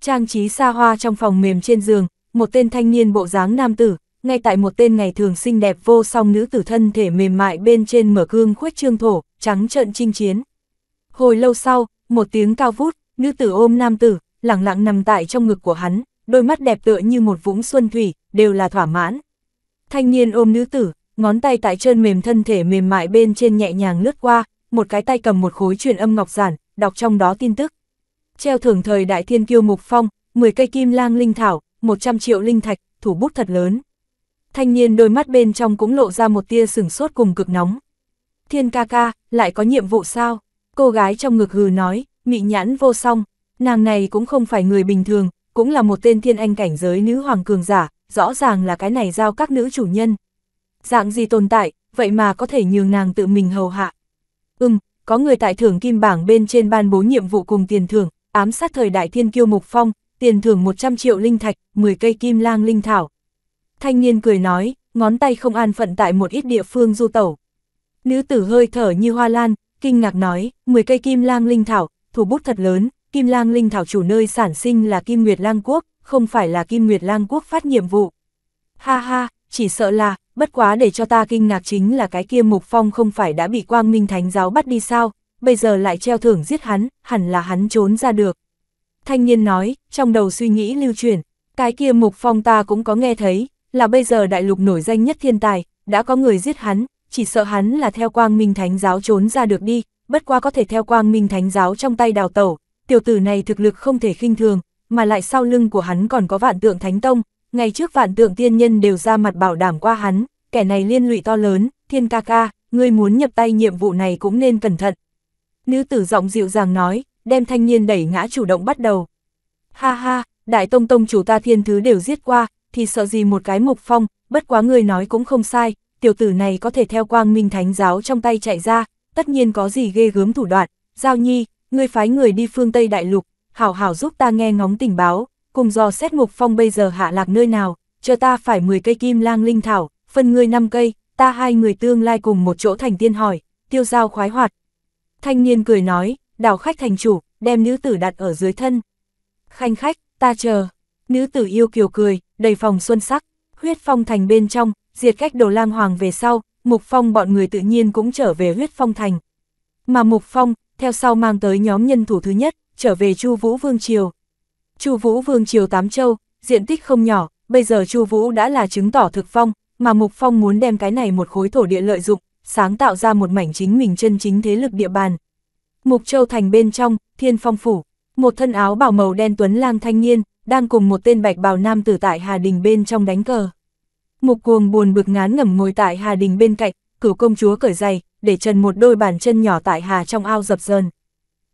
Trang trí xa hoa trong phòng mềm trên giường, một tên thanh niên bộ dáng nam tử, ngay tại một tên ngày thường xinh đẹp vô song nữ tử thân thể mềm mại bên trên mở gương khuếch trương thổ, trắng trận chinh chiến. Hồi lâu sau, một tiếng cao vút, nữ tử ôm nam tử, lặng lặng nằm tại trong ngực của hắn, đôi mắt đẹp tựa như một vũng xuân thủy, đều là thỏa mãn. Thanh niên ôm nữ tử, ngón tay tại chân mềm thân thể mềm mại bên trên nhẹ nhàng lướt qua, một cái tay cầm một khối truyền âm ngọc giản, đọc trong đó tin tức. Treo thưởng thời đại thiên kiêu mục phong, 10 cây kim lang linh thảo, 100 triệu linh thạch, thủ bút thật lớn. Thanh niên đôi mắt bên trong cũng lộ ra một tia sửng sốt cùng cực nóng. Thiên ca ca, lại có nhiệm vụ sao? Cô gái trong ngực hừ nói, mị nhãn vô song, nàng này cũng không phải người bình thường, cũng là một tên thiên anh cảnh giới nữ hoàng cường giả, rõ ràng là cái này giao các nữ chủ nhân. Dạng gì tồn tại, vậy mà có thể nhường nàng tự mình hầu hạ. Ừm, có người tại thưởng kim bảng bên trên ban bố nhiệm vụ cùng tiền thưởng, ám sát thời đại thiên kiêu Mục Phong, tiền thưởng 100 triệu linh thạch, 10 cây kim lang linh thảo. Thanh niên cười nói, ngón tay không an phận tại một ít địa phương du tẩu. Nữ tử hơi thở như hoa lan, kinh ngạc nói, 10 cây kim lang linh thảo, thủ bút thật lớn, kim lang linh thảo chủ nơi sản sinh là kim nguyệt lang quốc, không phải là Kim Nguyệt Lang Quốc phát nhiệm vụ. Ha ha, chỉ sợ là, bất quá để cho ta kinh ngạc chính là cái kia Mục Phong không phải đã bị Quang Minh Thánh Giáo bắt đi sao, bây giờ lại treo thưởng giết hắn, hẳn là hắn trốn ra được. Thanh niên nói, trong đầu suy nghĩ lưu truyền, cái kia Mục Phong ta cũng có nghe thấy, là bây giờ đại lục nổi danh nhất thiên tài, đã có người giết hắn, chỉ sợ hắn là theo Quang Minh Thánh Giáo trốn ra được đi, bất quá có thể theo Quang Minh Thánh Giáo trong tay đào tẩu, tiểu tử này thực lực không thể khinh thường, mà lại sau lưng của hắn còn có vạn tượng thánh tông, ngày trước vạn tượng tiên nhân đều ra mặt bảo đảm qua hắn, kẻ này liên lụy to lớn, thiên ca ca, ngươi muốn nhập tay nhiệm vụ này cũng nên cẩn thận. Nữ tử giọng dịu dàng nói, đem thanh niên đẩy ngã chủ động bắt đầu. Ha ha, đại tông tông chủ ta thiên thứ đều giết qua, thì sợ gì một cái mục phong, bất quá ngươi nói cũng không sai, tiểu tử này có thể theo quang minh thánh giáo trong tay chạy ra, tất nhiên có gì ghê gớm thủ đoạn, giao nhi, ngươi phái người đi phương Tây Đại Lục, hảo hảo giúp ta nghe ngóng tình báo, cùng dò xét ngục phong bây giờ hạ lạc nơi nào, Chờ ta phải 10 cây kim lang linh thảo, phân ngươi 5 cây, ta hai người tương lai cùng một chỗ thành tiên hỏi, tiêu giao khoái hoạt. Thanh niên cười nói, đảo khách thành chủ, đem nữ tử đặt ở dưới thân. Khanh khách, ta chờ. Nữ tử yêu kiều cười, đầy phòng xuân sắc, huyết phong thành bên trong, diệt cách đồ lang hoàng về sau, mục phong bọn người tự nhiên cũng trở về huyết phong thành. Mà mục phong, theo sau mang tới nhóm nhân thủ thứ nhất, trở về Chu Vũ Vương Triều. Chu Vũ Vương Triều Tám Châu, diện tích không nhỏ, bây giờ Chu Vũ đã là chứng tỏ thực phong, mà Mục Phong muốn đem cái này một khối thổ địa lợi dụng, sáng tạo ra một mảnh chính mình chân chính thế lực địa bàn. Mục Châu thành bên trong, Thiên Phong phủ, một thân áo bảo màu đen tuấn lang thanh niên, đang cùng một tên bạch bào nam tử tại Hà Đình bên trong đánh cờ. Mục Cuồng buồn bực ngán ngẩm ngồi tại Hà Đình bên cạnh, cửu công chúa cởi giày, để trần một đôi bàn chân nhỏ tại Hà trong ao dập dờn.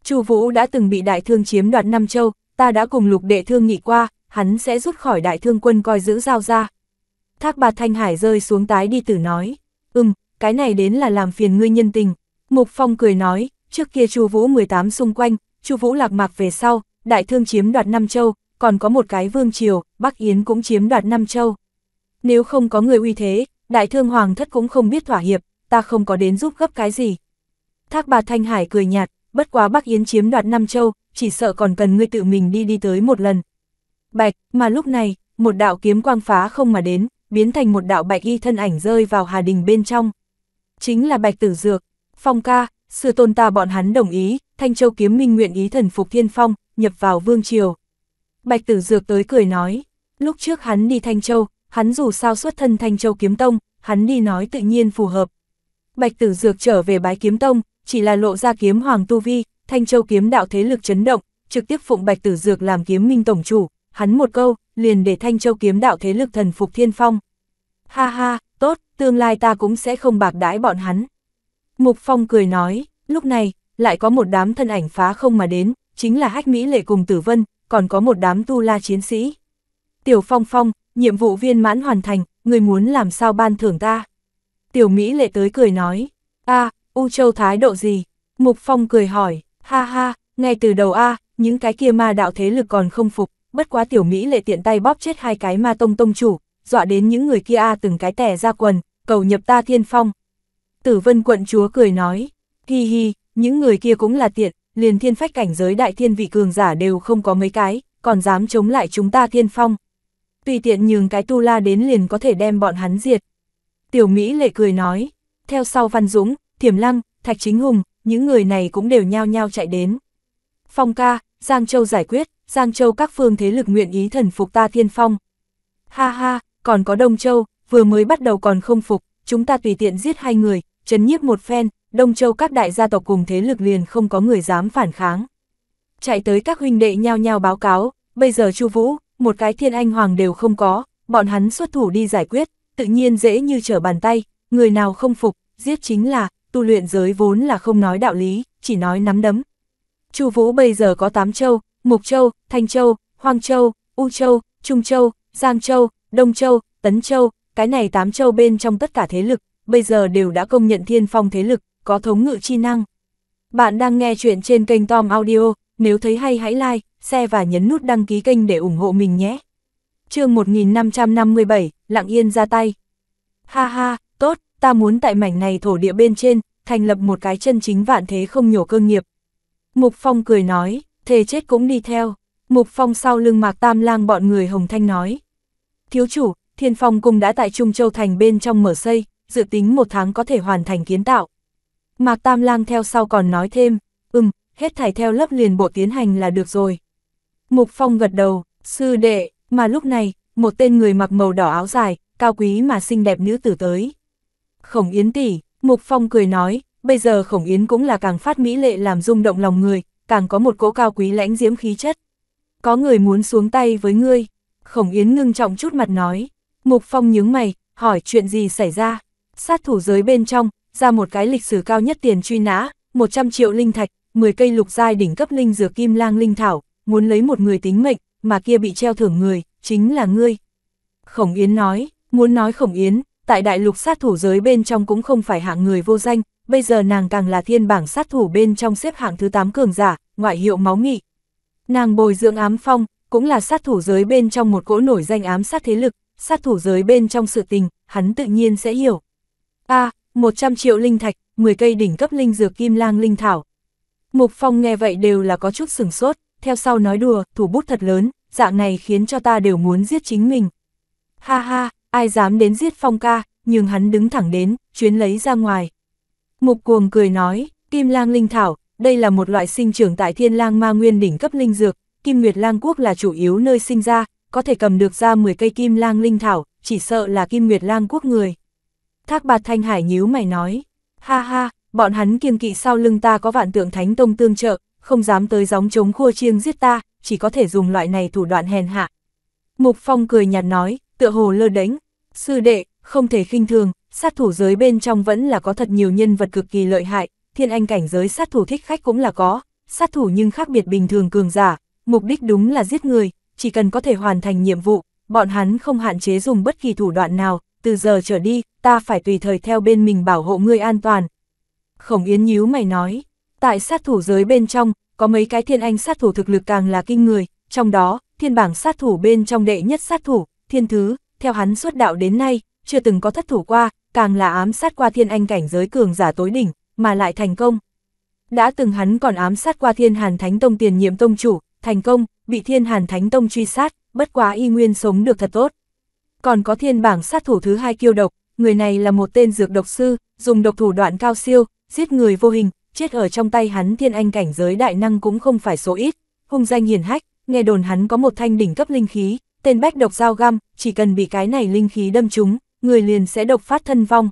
Chu Vũ đã từng bị đại thương chiếm đoạt Nam Châu, ta đã cùng lục đệ thương nghị qua, hắn sẽ rút khỏi đại thương quân coi giữ giao ra. Thác Bà thanh hải rơi xuống tái đi tử nói, ừm, cái này đến là làm phiền ngươi nhân tình. Mục Phong cười nói, trước kia Chu Vũ 18 xung quanh, Chu Vũ lạc mạc về sau, đại thương chiếm đoạt Nam Châu, còn có một cái vương triều, Bắc Yến cũng chiếm đoạt Nam Châu. Nếu không có người uy thế, đại thương hoàng thất cũng không biết thỏa hiệp, ta không có đến giúp gấp cái gì. Thác Bà thanh hải cười nhạt, bất quá Bắc Yến chiếm đoạt Nam Châu, chỉ sợ còn cần ngươi tự mình đi đi tới một lần. Bạch, mà lúc này, một đạo kiếm quang phá không mà đến, biến thành một đạo bạch y thân ảnh rơi vào Hà Đình bên trong. Chính là Bạch Tử Dược, Phong ca, sư tôn ta bọn hắn đồng ý, Thanh Châu kiếm minh nguyện ý thần phục thiên phong, nhập vào vương triều. Bạch Tử Dược tới cười nói, lúc trước hắn đi Thanh Châu, hắn dù sao xuất thân Thanh Châu kiếm tông, hắn đi nói tự nhiên phù hợp. Bạch Tử Dược trở về bái kiếm tông, chỉ là lộ ra kiếm hoàng tu vi, thanh châu kiếm đạo thế lực chấn động, trực tiếp phụng bạch tử dược làm kiếm minh tổng chủ, hắn một câu, liền để thanh châu kiếm đạo thế lực thần phục thiên phong. Ha ha, tốt, tương lai ta cũng sẽ không bạc đãi bọn hắn. Mục Phong cười nói, lúc này, lại có một đám thân ảnh phá không mà đến, chính là hách Mỹ lệ cùng tử vân, còn có một đám tu la chiến sĩ. Tiểu Phong Phong, nhiệm vụ viên mãn hoàn thành, người muốn làm sao ban thưởng ta. Tiểu Mỹ lệ tới cười nói, a à, U Châu thái độ gì? Mục Phong cười hỏi, ha ha, ngay từ đầu A, những cái kia ma đạo thế lực còn không phục, bất quá tiểu Mỹ lệ tiện tay bóp chết hai cái ma tông tông chủ, dọa đến những người kia A từng cái tẻ ra quần, cầu nhập ta thiên phong. Tử vân quận chúa cười nói, hi hi, những người kia cũng là tiện, liền thiên phách cảnh giới đại thiên vị cường giả đều không có mấy cái, còn dám chống lại chúng ta thiên phong. Tùy tiện nhường cái tu la đến liền có thể đem bọn hắn diệt. Tiểu Mỹ lệ cười nói, theo sau Văn Dũng, Thiểm Lăng, Thạch Chính Hùng, những người này cũng đều nhao nhao chạy đến. Phong ca, Giang Châu giải quyết, Giang Châu các phương thế lực nguyện ý thần phục ta thiên phong. Ha ha, còn có Đông Châu, vừa mới bắt đầu còn không phục, chúng ta tùy tiện giết hai người, chấn nhiếp một phen, Đông Châu các đại gia tộc cùng thế lực liền không có người dám phản kháng. Chạy tới các huynh đệ nhao nhao báo cáo, bây giờ Chu Vũ, một cái thiên anh hoàng đều không có, bọn hắn xuất thủ đi giải quyết, tự nhiên dễ như trở bàn tay, người nào không phục, giết chính là, tu luyện giới vốn là không nói đạo lý, chỉ nói nắm đấm. Chu Vũ bây giờ có 8 châu, Mục Châu, Thanh Châu, Hoang Châu, U Châu, Trung Châu, Giang Châu, Đông Châu, Tấn Châu, cái này 8 châu bên trong tất cả thế lực, bây giờ đều đã công nhận thiên phong thế lực, có thống ngự chi năng. Bạn đang nghe chuyện trên kênh Tom Audio, nếu thấy hay hãy like, share và nhấn nút đăng ký kênh để ủng hộ mình nhé. chương 1557, Lặng Yên ra tay. Ha ha, ta muốn tại mảnh này thổ địa bên trên, thành lập một cái chân chính vạn thế không nhổ cơ nghiệp. Mục Phong cười nói, thề chết cũng đi theo. Mục Phong sau lưng mạc tam lang bọn người Hồng Thanh nói. Thiếu chủ, Thiên Phong cùng đã tại Trung Châu Thành bên trong mở xây, dự tính một tháng có thể hoàn thành kiến tạo. Mạc Tam Lang theo sau còn nói thêm, ừm, hết thảy theo lớp liền bộ tiến hành là được rồi. Mục Phong gật đầu, sư đệ, mà lúc này, một tên người mặc màu đỏ áo dài, cao quý mà xinh đẹp nữ tử tới. Khổng Yến tỷ, Mục Phong cười nói, bây giờ Khổng Yến cũng là càng phát mỹ lệ làm rung động lòng người, càng có một cỗ cao quý lãnh diễm khí chất. Có người muốn xuống tay với ngươi. Khổng Yến ngưng trọng chút mặt nói. Mục Phong nhướng mày, hỏi chuyện gì xảy ra. Sát thủ giới bên trong, ra một cái lịch sử cao nhất tiền truy nã, 100 triệu linh thạch, 10 cây lục giai đỉnh cấp linh dược kim lang linh thảo, muốn lấy một người tính mệnh, mà kia bị treo thưởng người, chính là ngươi. Khổng Yến nói, muốn nói Khổng Yến, tại đại lục sát thủ giới bên trong cũng không phải hạng người vô danh, bây giờ nàng càng là thiên bảng sát thủ bên trong xếp hạng thứ 8 cường giả, ngoại hiệu máu nghị. Nàng bồi dưỡng ám phong, cũng là sát thủ giới bên trong một cỗ nổi danh ám sát thế lực, sát thủ giới bên trong sự tình, hắn tự nhiên sẽ hiểu. A, à, 100 triệu linh thạch, 10 cây đỉnh cấp linh dược kim lang linh thảo. Mục Phong nghe vậy đều là có chút sừng sốt, theo sau nói đùa, thủ bút thật lớn, dạng này khiến cho ta đều muốn giết chính mình. Ha ha, ai dám đến giết phong ca, nhưng hắn đứng thẳng đến, chuyến lấy ra ngoài. Mục cuồng cười nói, kim lang linh thảo, đây là một loại sinh trưởng tại thiên lang ma nguyên đỉnh cấp linh dược, kim nguyệt lang quốc là chủ yếu nơi sinh ra, có thể cầm được ra 10 cây kim lang linh thảo, chỉ sợ là kim nguyệt lang quốc người. Thác bạt thanh hải nhíu mày nói, ha ha, bọn hắn kiêng kỵ sau lưng ta có vạn tượng thánh tông tương trợ, không dám tới gióng chống khua chiêng giết ta, chỉ có thể dùng loại này thủ đoạn hèn hạ. Mục phong cười nhạt nói, tựa hồ lơ đánh, Sư đệ, không thể khinh thường, sát thủ giới bên trong vẫn là có thật nhiều nhân vật cực kỳ lợi hại, thiên anh cảnh giới sát thủ thích khách cũng là có, sát thủ nhưng khác biệt bình thường cường giả, mục đích đúng là giết người, chỉ cần có thể hoàn thành nhiệm vụ, bọn hắn không hạn chế dùng bất kỳ thủ đoạn nào, từ giờ trở đi, ta phải tùy thời theo bên mình bảo hộ ngươi an toàn. Khổng Yến nhíu mày nói, tại sát thủ giới bên trong, có mấy cái thiên anh sát thủ thực lực càng là kinh người, trong đó, thiên bảng sát thủ bên trong đệ nhất sát thủ, thiên thứ, theo hắn xuất đạo đến nay, chưa từng có thất thủ qua, càng là ám sát qua thiên anh cảnh giới cường giả tối đỉnh, mà lại thành công. Đã từng hắn còn ám sát qua thiên hàn thánh tông tiền nhiệm tông chủ, thành công, bị thiên hàn thánh tông truy sát, bất quá y nguyên sống được thật tốt. Còn có thiên bảng sát thủ thứ hai kiêu độc, người này là một tên dược độc sư, dùng độc thủ đoạn cao siêu, giết người vô hình, chết ở trong tay hắn thiên anh cảnh giới đại năng cũng không phải số ít, hung danh hiền hách, nghe đồn hắn có một thanh đỉnh cấp linh khí, tên bách độc dao găm, chỉ cần bị cái này linh khí đâm trúng, người liền sẽ độc phát thân vong.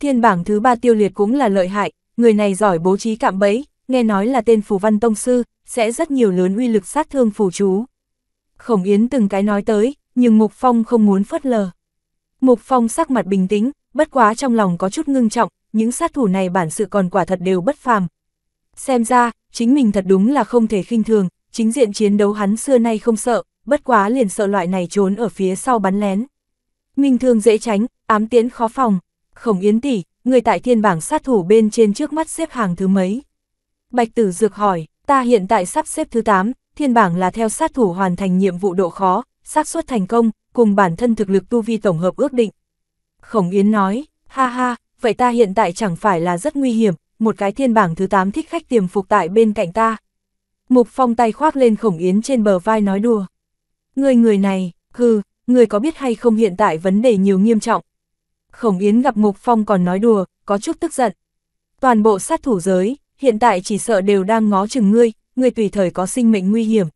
Thiên bảng thứ ba tiêu liệt cũng là lợi hại, người này giỏi bố trí cạm bẫy, nghe nói là tên phù văn tông sư, sẽ rất nhiều lớn uy lực sát thương phù chú. Khổng Yến từng cái nói tới, nhưng Mục Phong không muốn phớt lờ. Mục Phong sắc mặt bình tĩnh, bất quá trong lòng có chút ngưng trọng, những sát thủ này bản sự còn quả thật đều bất phàm. Xem ra, chính mình thật đúng là không thể khinh thường, chính diện chiến đấu hắn xưa nay không sợ, bất quá liền sợ loại này trốn ở phía sau bắn lén. Minh thương dễ tránh, ám tiễn khó phòng, khổng yến tỷ, người tại thiên bảng sát thủ bên trên trước mắt xếp hàng thứ mấy. Bạch tử dược hỏi, ta hiện tại sắp xếp thứ 8, thiên bảng là theo sát thủ hoàn thành nhiệm vụ độ khó, xác suất thành công, cùng bản thân thực lực tu vi tổng hợp ước định. Khổng Yến nói, ha ha, vậy ta hiện tại chẳng phải là rất nguy hiểm, một cái thiên bảng thứ 8 thích khách tiềm phục tại bên cạnh ta. Mục Phong tay khoác lên Khổng Yến trên bờ vai nói đùa. Người người này, hừ, người có biết hay không hiện tại vấn đề nhiều nghiêm trọng. Khổng Yến gặp Mục Phong còn nói đùa, có chút tức giận. Toàn bộ sát thủ giới, hiện tại chỉ sợ đều đang ngó chừng ngươi, ngươi tùy thời có sinh mệnh nguy hiểm.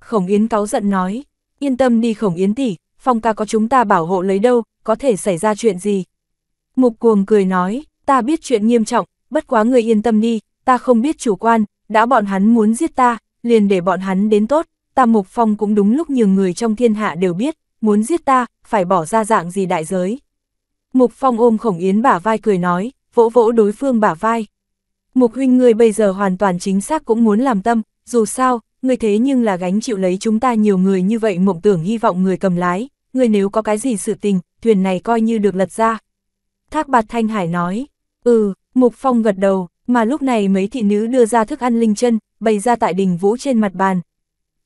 Khổng Yến cáu giận nói, yên tâm đi Khổng Yến tỷ, Phong ca có chúng ta bảo hộ lấy đâu, có thể xảy ra chuyện gì. Mục cuồng cười nói, ta biết chuyện nghiêm trọng, bất quá người yên tâm đi, ta không biết chủ quan, đã bọn hắn muốn giết ta, liền để bọn hắn đến tốt. Tam Mục Phong cũng đúng lúc nhiều người trong thiên hạ đều biết, muốn giết ta, phải bỏ ra dạng gì đại giới. Mục Phong ôm khổng yến bả vai cười nói, vỗ vỗ đối phương bả vai. Mục huynh người bây giờ hoàn toàn chính xác cũng muốn làm tâm, dù sao, người thế nhưng là gánh chịu lấy chúng ta nhiều người như vậy mộng tưởng hy vọng người cầm lái, người nếu có cái gì sự tình, thuyền này coi như được lật ra. Thác bạt Thanh Hải nói, ừ, Mục Phong gật đầu, mà lúc này mấy thị nữ đưa ra thức ăn linh chân, bày ra tại đình vũ trên mặt bàn,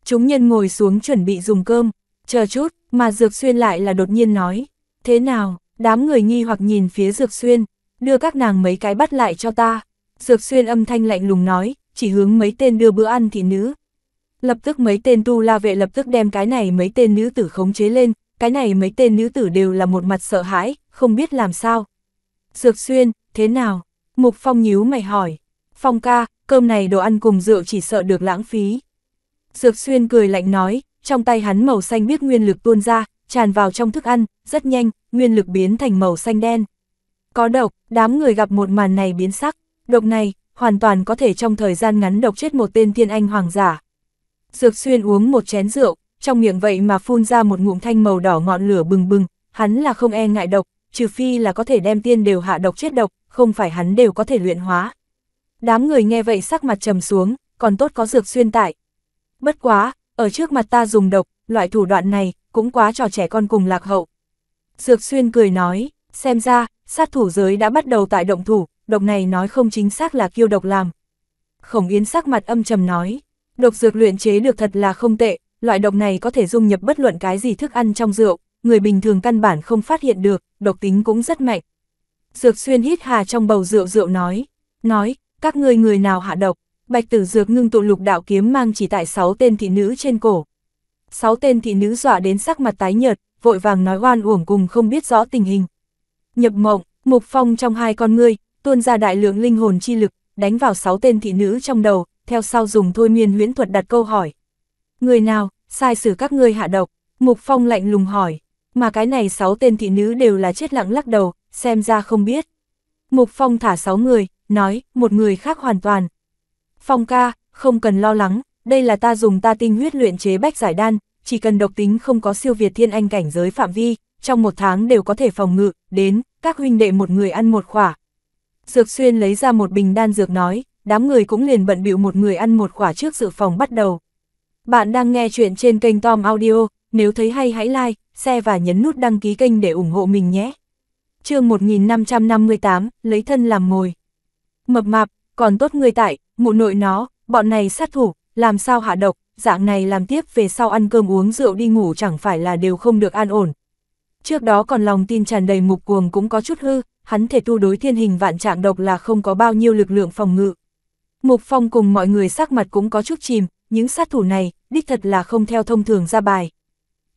chúng nhân ngồi xuống chuẩn bị dùng cơm, chờ chút, mà Dược Xuyên lại là đột nhiên nói, thế nào, đám người nghi hoặc nhìn phía Dược Xuyên, đưa các nàng mấy cái bắt lại cho ta. Dược Xuyên âm thanh lạnh lùng nói, chỉ hướng mấy tên đưa bữa ăn thị nữ. Lập tức mấy tên tu la vệ lập tức đem cái này mấy tên nữ tử khống chế lên, cái này mấy tên nữ tử đều là một mặt sợ hãi, không biết làm sao. Dược Xuyên, thế nào? Mục Phong nhíu mày hỏi. Phong ca, cơm này đồ ăn cùng rượu chỉ sợ được lãng phí. Dược xuyên cười lạnh nói, trong tay hắn màu xanh biết nguyên lực tuôn ra, tràn vào trong thức ăn, rất nhanh, nguyên lực biến thành màu xanh đen. Có độc, đám người gặp một màn này biến sắc, độc này, hoàn toàn có thể trong thời gian ngắn độc chết một tên thiên anh hoàng giả. Dược xuyên uống một chén rượu, trong miệng vậy mà phun ra một ngụm thanh màu đỏ ngọn lửa bừng bừng, hắn là không e ngại độc, trừ phi là có thể đem tiên đều hạ độc chết độc, không phải hắn đều có thể luyện hóa. Đám người nghe vậy sắc mặt trầm xuống, còn tốt có dược xuyên tại, Bất quá, ở trước mặt ta dùng độc, loại thủ đoạn này, cũng quá trò trẻ con cùng lạc hậu. Dược xuyên cười nói, xem ra, sát thủ giới đã bắt đầu tại động thủ, độc này nói không chính xác là kiêu độc làm. Khổng Yến sắc mặt âm trầm nói, độc dược luyện chế được thật là không tệ, loại độc này có thể dung nhập bất luận cái gì thức ăn trong rượu, người bình thường căn bản không phát hiện được, độc tính cũng rất mạnh. Dược xuyên hít hà trong bầu rượu rượu nói, nói, các ngươi người nào hạ độc. Bạch Tử Dược ngưng tụ lục đạo kiếm mang chỉ tại sáu tên thị nữ trên cổ. Sáu tên thị nữ dọa đến sắc mặt tái nhợt, vội vàng nói oan uổng cùng không biết rõ tình hình. Nhập mộng, Mục Phong trong hai con ngươi, tuôn ra đại lượng linh hồn chi lực, đánh vào sáu tên thị nữ trong đầu, theo sau dùng thôi miên huyễn thuật đặt câu hỏi. Người nào, sai xử các ngươi hạ độc, Mục Phong lạnh lùng hỏi, mà cái này sáu tên thị nữ đều là chết lặng lắc đầu, xem ra không biết. Mục Phong thả sáu người, nói, một người khác hoàn toàn, Phong ca, không cần lo lắng, đây là ta dùng ta tinh huyết luyện chế bách giải đan, chỉ cần độc tính không có siêu việt thiên anh cảnh giới phạm vi, trong một tháng đều có thể phòng ngự, đến, các huynh đệ một người ăn một khỏa. Dược xuyên lấy ra một bình đan dược nói, đám người cũng liền bận bịu một người ăn một khỏa trước dự phòng bắt đầu. Bạn đang nghe chuyện trên kênh Tom Audio, nếu thấy hay hãy like, share và nhấn nút đăng ký kênh để ủng hộ mình nhé. chương 1558, lấy thân làm mồi. Mập mạp, còn tốt người tại, mụ nội nó, bọn này sát thủ, làm sao hạ độc, dạng này làm tiếp về sau ăn cơm uống rượu đi ngủ chẳng phải là đều không được an ổn. Trước đó còn lòng tin tràn đầy mục cuồng cũng có chút hư, hắn thể tu đối thiên hình vạn trạng độc là không có bao nhiêu lực lượng phòng ngự. Mục Phong cùng mọi người sắc mặt cũng có chút chìm, những sát thủ này, đích thật là không theo thông thường ra bài.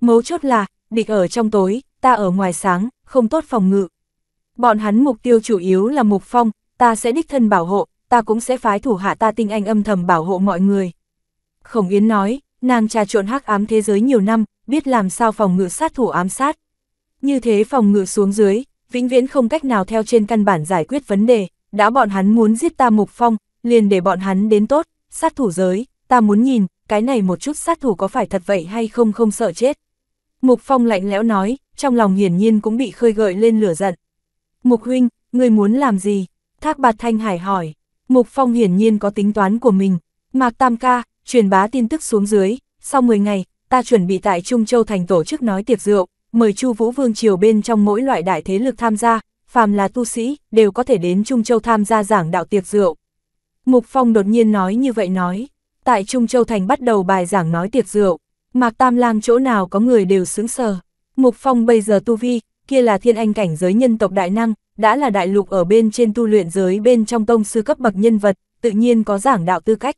Mấu chốt là, địch ở trong tối, ta ở ngoài sáng, không tốt phòng ngự. Bọn hắn mục tiêu chủ yếu là Mục Phong, ta sẽ đích thân bảo hộ, ta cũng sẽ phái thủ hạ ta tinh anh âm thầm bảo hộ mọi người. Khổng Yến nói, nàng trà trộn hắc ám thế giới nhiều năm, biết làm sao phòng ngự sát thủ ám sát. Như thế phòng ngự xuống dưới, vĩnh viễn không cách nào theo trên căn bản giải quyết vấn đề, đã bọn hắn muốn giết ta mục phong, liền để bọn hắn đến tốt, sát thủ giới, ta muốn nhìn, cái này một chút sát thủ có phải thật vậy hay không không sợ chết. Mục phong lạnh lẽo nói, trong lòng hiển nhiên cũng bị khơi gợi lên lửa giận. Mục huynh, người muốn làm gì? Thác bạt thanh hải hỏi. Mục Phong hiển nhiên có tính toán của mình. Mạc Tam Ca, truyền bá tin tức xuống dưới, sau 10 ngày, ta chuẩn bị tại Trung Châu thành tổ chức nói tiệc rượu, mời Chu Vũ Vương triều bên trong mỗi loại đại thế lực tham gia, phàm là tu sĩ, đều có thể đến Trung Châu tham gia giảng đạo tiệc rượu. Mục Phong đột nhiên nói như vậy nói, tại Trung Châu thành bắt đầu bài giảng nói tiệc rượu, Mạc Tam Lang chỗ nào có người đều sướng sờ. Mục Phong bây giờ tu vi, kia là thiên anh cảnh giới nhân tộc đại năng, đã là đại lục ở bên trên tu luyện giới bên trong tông sư cấp bậc nhân vật, tự nhiên có giảng đạo tư cách.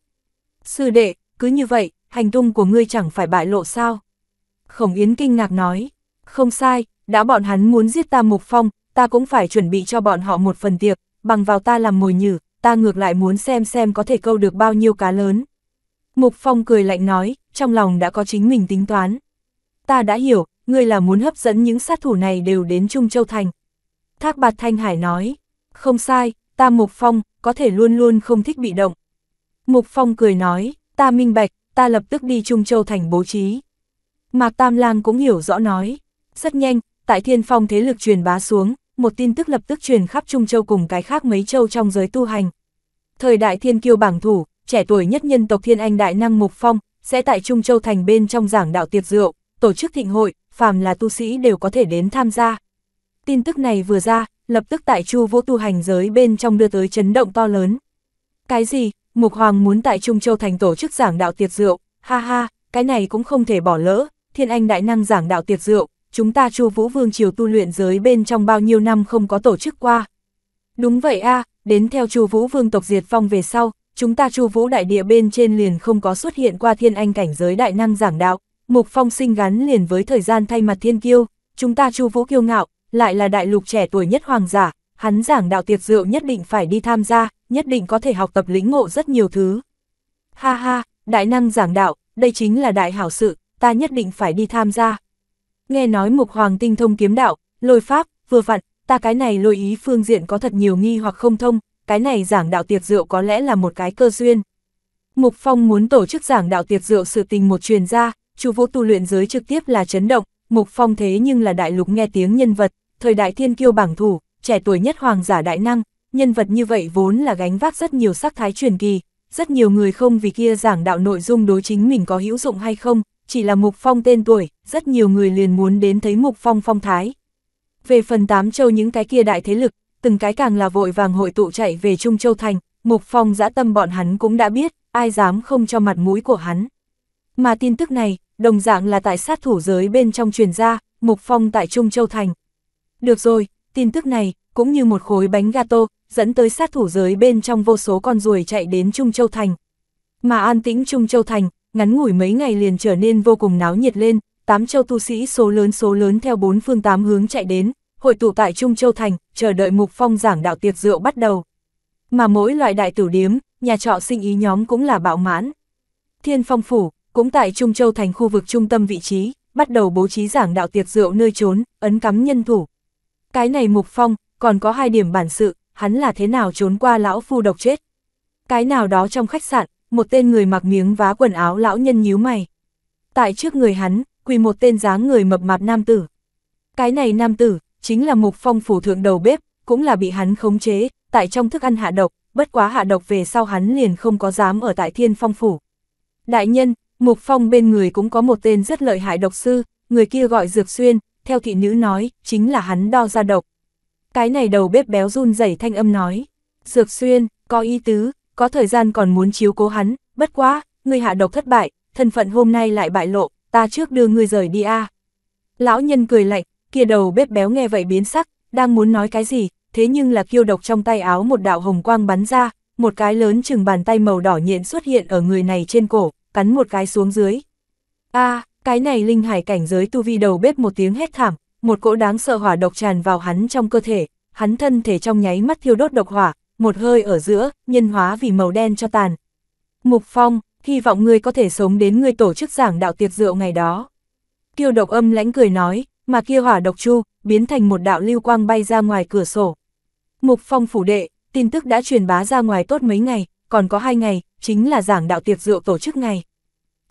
Sư đệ, cứ như vậy, hành tung của ngươi chẳng phải bại lộ sao? Khổng Yến kinh ngạc nói, không sai, đã bọn hắn muốn giết ta Mục Phong, ta cũng phải chuẩn bị cho bọn họ một phần tiệc, bằng vào ta làm mồi nhử, ta ngược lại muốn xem xem có thể câu được bao nhiêu cá lớn. Mục Phong cười lạnh nói, trong lòng đã có chính mình tính toán. Ta đã hiểu, ngươi là muốn hấp dẫn những sát thủ này đều đến Trung Châu Thành. Thác bạt Thanh Hải nói, không sai, ta Mục Phong, có thể luôn luôn không thích bị động. Mục Phong cười nói, ta minh bạch, ta lập tức đi Trung Châu Thành bố trí. Mạc Tam Lang cũng hiểu rõ nói, rất nhanh, tại thiên phong thế lực truyền bá xuống, một tin tức lập tức truyền khắp Trung Châu cùng cái khác mấy châu trong giới tu hành. Thời đại thiên kiêu bảng thủ, trẻ tuổi nhất nhân tộc thiên anh đại năng Mục Phong, sẽ tại Trung Châu Thành bên trong giảng đạo tiệc rượu, tổ chức thịnh hội, phàm là tu sĩ đều có thể đến tham gia. Tin tức này vừa ra, lập tức tại Chu Vũ tu hành giới bên trong đưa tới chấn động to lớn. Cái gì? Mục Hoàng muốn tại Trung Châu thành tổ chức giảng đạo tiệc rượu, ha ha, cái này cũng không thể bỏ lỡ, Thiên Anh đại năng giảng đạo tiệc rượu, chúng ta Chu Vũ Vương triều tu luyện giới bên trong bao nhiêu năm không có tổ chức qua. Đúng vậy a, đến theo Chu Vũ Vương tộc diệt phong về sau, chúng ta Chu Vũ đại địa bên trên liền không có xuất hiện qua Thiên Anh cảnh giới đại năng giảng đạo, Mục Phong sinh gắn liền với thời gian thay mặt thiên kiêu, chúng ta Chu Vũ kiêu ngạo, lại là đại lục trẻ tuổi nhất hoàng giả, hắn giảng đạo tiệc rượu nhất định phải đi tham gia, nhất định có thể học tập lĩnh ngộ rất nhiều thứ. Ha ha, đại năng giảng đạo, đây chính là đại hảo sự, ta nhất định phải đi tham gia. Nghe nói Mục Hoàng tinh thông kiếm đạo, lôi pháp, vừa vặn, ta cái này lôi ý phương diện có thật nhiều nghi hoặc không thông, cái này giảng đạo tiệc rượu có lẽ là một cái cơ duyên. Mục Phong muốn tổ chức giảng đạo tiệc rượu sự tình một truyền ra, chu vô tu luyện giới trực tiếp là chấn động, Mục Phong thế nhưng là đại lục nghe tiếng nhân vật, thời đại thiên kiêu bảng thủ, trẻ tuổi nhất hoàng giả đại năng, nhân vật như vậy vốn là gánh vác rất nhiều sắc thái truyền kỳ, rất nhiều người không vì kia giảng đạo nội dung đối chính mình có hữu dụng hay không, chỉ là Mục Phong tên tuổi, rất nhiều người liền muốn đến thấy Mục Phong phong thái. Về phần tám châu những cái kia đại thế lực, từng cái càng là vội vàng hội tụ chạy về Trung Châu Thành, Mục Phong dã tâm bọn hắn cũng đã biết, ai dám không cho mặt mũi của hắn. Mà tin tức này, đồng dạng là tại sát thủ giới bên trong truyền ra, Mục Phong tại Trung Châu Thành. Được rồi, tin tức này, cũng như một khối bánh gato, dẫn tới sát thủ giới bên trong vô số con ruồi chạy đến Trung Châu Thành. Mà an tĩnh Trung Châu Thành, ngắn ngủi mấy ngày liền trở nên vô cùng náo nhiệt lên, tám châu tu sĩ số lớn số lớn theo bốn phương tám hướng chạy đến, hội tụ tại Trung Châu Thành, chờ đợi Mục Phong giảng đạo tiệc rượu bắt đầu. Mà mỗi loại đại tử điếm, nhà trọ sinh ý nhóm cũng là bạo mãn. Thiên Phong Phủ, cũng tại Trung Châu thành khu vực trung tâm vị trí, bắt đầu bố trí giảng đạo tiệc rượu nơi trốn, ấn cắm nhân thủ. Cái này Mục Phong, còn có hai điểm bản sự, hắn là thế nào trốn qua lão phu độc chết. Cái nào đó trong khách sạn, một tên người mặc miếng vá quần áo lão nhân nhíu mày. Tại trước người hắn, quỳ một tên dáng người mập mạp nam tử. Cái này nam tử, chính là Mục Phong phủ thượng đầu bếp, cũng là bị hắn khống chế, tại trong thức ăn hạ độc, bất quá hạ độc về sau hắn liền không có dám ở tại thiên phong phủ. Đại nhân, Mục Phong bên người cũng có một tên rất lợi hại độc sư, người kia gọi Dược Xuyên, theo thị nữ nói, chính là hắn đo ra độc. Cái này đầu bếp béo run rẩy thanh âm nói, Dược Xuyên, có ý tứ, có thời gian còn muốn chiếu cố hắn, bất quá, người hạ độc thất bại, thân phận hôm nay lại bại lộ, ta trước đưa người rời đi a. Lão nhân cười lạnh, kia đầu bếp béo nghe vậy biến sắc, đang muốn nói cái gì, thế nhưng là kiêu độc trong tay áo một đạo hồng quang bắn ra, một cái lớn chừng bàn tay màu đỏ nhện xuất hiện ở người này trên cổ, cắn một cái xuống dưới. a cái này linh hải cảnh giới tu vi đầu bếp một tiếng hét thảm, một cỗ đáng sợ hỏa độc tràn vào hắn trong cơ thể, hắn thân thể trong nháy mắt thiêu đốt độc hỏa, một hơi ở giữa, nhân hóa vì màu đen cho tàn. Mục Phong, hy vọng ngươi có thể sống đến ngươi tổ chức giảng đạo tiệc rượu ngày đó. Kiêu độc âm lãnh cười nói, mà kia hỏa độc chu, biến thành một đạo lưu quang bay ra ngoài cửa sổ. Mục Phong phủ đệ, tin tức đã truyền bá ra ngoài tốt mấy ngày, còn có hai ngày, chính là giảng đạo tiệc rượu tổ chức ngày.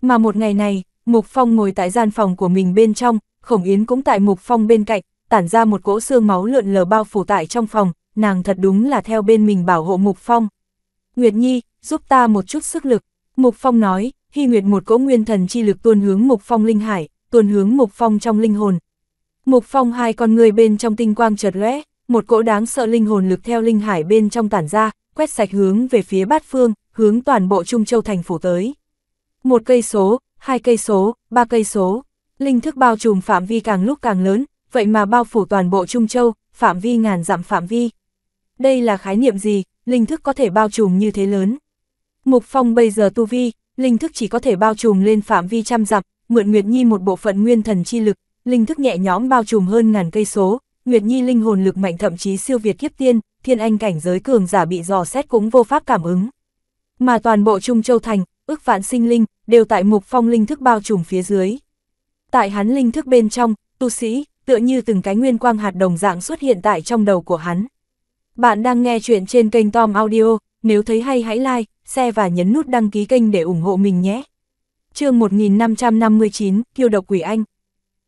Mà một ngày này, Mục Phong ngồi tại gian phòng của mình bên trong, Khổng Yến cũng tại Mục Phong bên cạnh, tản ra một cỗ xương máu lượn lờ bao phủ tại trong phòng, nàng thật đúng là theo bên mình bảo hộ Mục Phong. Nguyệt Nhi, giúp ta một chút sức lực. Mục Phong nói, Hy Nguyệt một cỗ nguyên thần chi lực tuôn hướng Mục Phong linh hải, tuôn hướng Mục Phong trong linh hồn. Mục Phong hai con người bên trong tinh quang chợt lóe, một cỗ đáng sợ linh hồn lực theo linh hải bên trong tản ra, quét sạch hướng về phía bát phương, hướng toàn bộ Trung Châu thành phủ tới một cây số, hai cây số, ba cây số, linh thức bao trùm phạm vi càng lúc càng lớn, vậy mà bao phủ toàn bộ Trung Châu, phạm vi ngàn dặm phạm vi. Đây là khái niệm gì, linh thức có thể bao trùm như thế lớn. Mục Phong bây giờ tu vi, linh thức chỉ có thể bao trùm lên phạm vi trăm dặm, mượn Nguyệt Nhi một bộ phận nguyên thần chi lực, linh thức nhẹ nhõm bao trùm hơn ngàn cây số, Nguyệt Nhi linh hồn lực mạnh thậm chí siêu việt kiếp tiên, thiên anh cảnh giới cường giả bị dò xét cũng vô pháp cảm ứng. Mà toàn bộ Trung Châu Thành, ước vạn sinh linh, đều tại mục phong linh thức bao trùm phía dưới. Tại hắn linh thức bên trong, tu sĩ, tựa như từng cái nguyên quang hạt đồng dạng xuất hiện tại trong đầu của hắn. Bạn đang nghe chuyện trên kênh Tom Audio, nếu thấy hay hãy like, share và nhấn nút đăng ký kênh để ủng hộ mình nhé. chương 1559, Kiêu độc quỷ anh.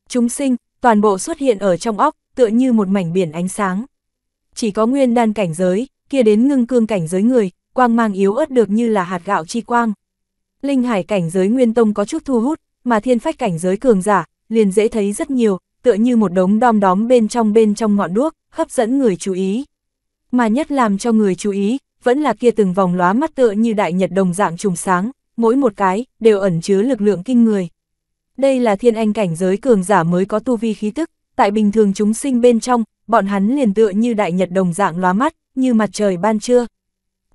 Chúng sinh, toàn bộ xuất hiện ở trong óc, tựa như một mảnh biển ánh sáng. Chỉ có nguyên đan cảnh giới, kia đến ngưng cương cảnh giới người, quang mang yếu ớt được như là hạt gạo chi quang linh hải cảnh giới nguyên tông có chút thu hút, mà thiên phách cảnh giới cường giả, liền dễ thấy rất nhiều, tựa như một đống đom đóm bên trong bên trong ngọn đuốc, hấp dẫn người chú ý. Mà nhất làm cho người chú ý, vẫn là kia từng vòng lóa mắt tựa như đại nhật đồng dạng trùng sáng, mỗi một cái, đều ẩn chứa lực lượng kinh người. Đây là thiên anh cảnh giới cường giả mới có tu vi khí tức, tại bình thường chúng sinh bên trong, bọn hắn liền tựa như đại nhật đồng dạng lóa mắt, như mặt trời ban trưa.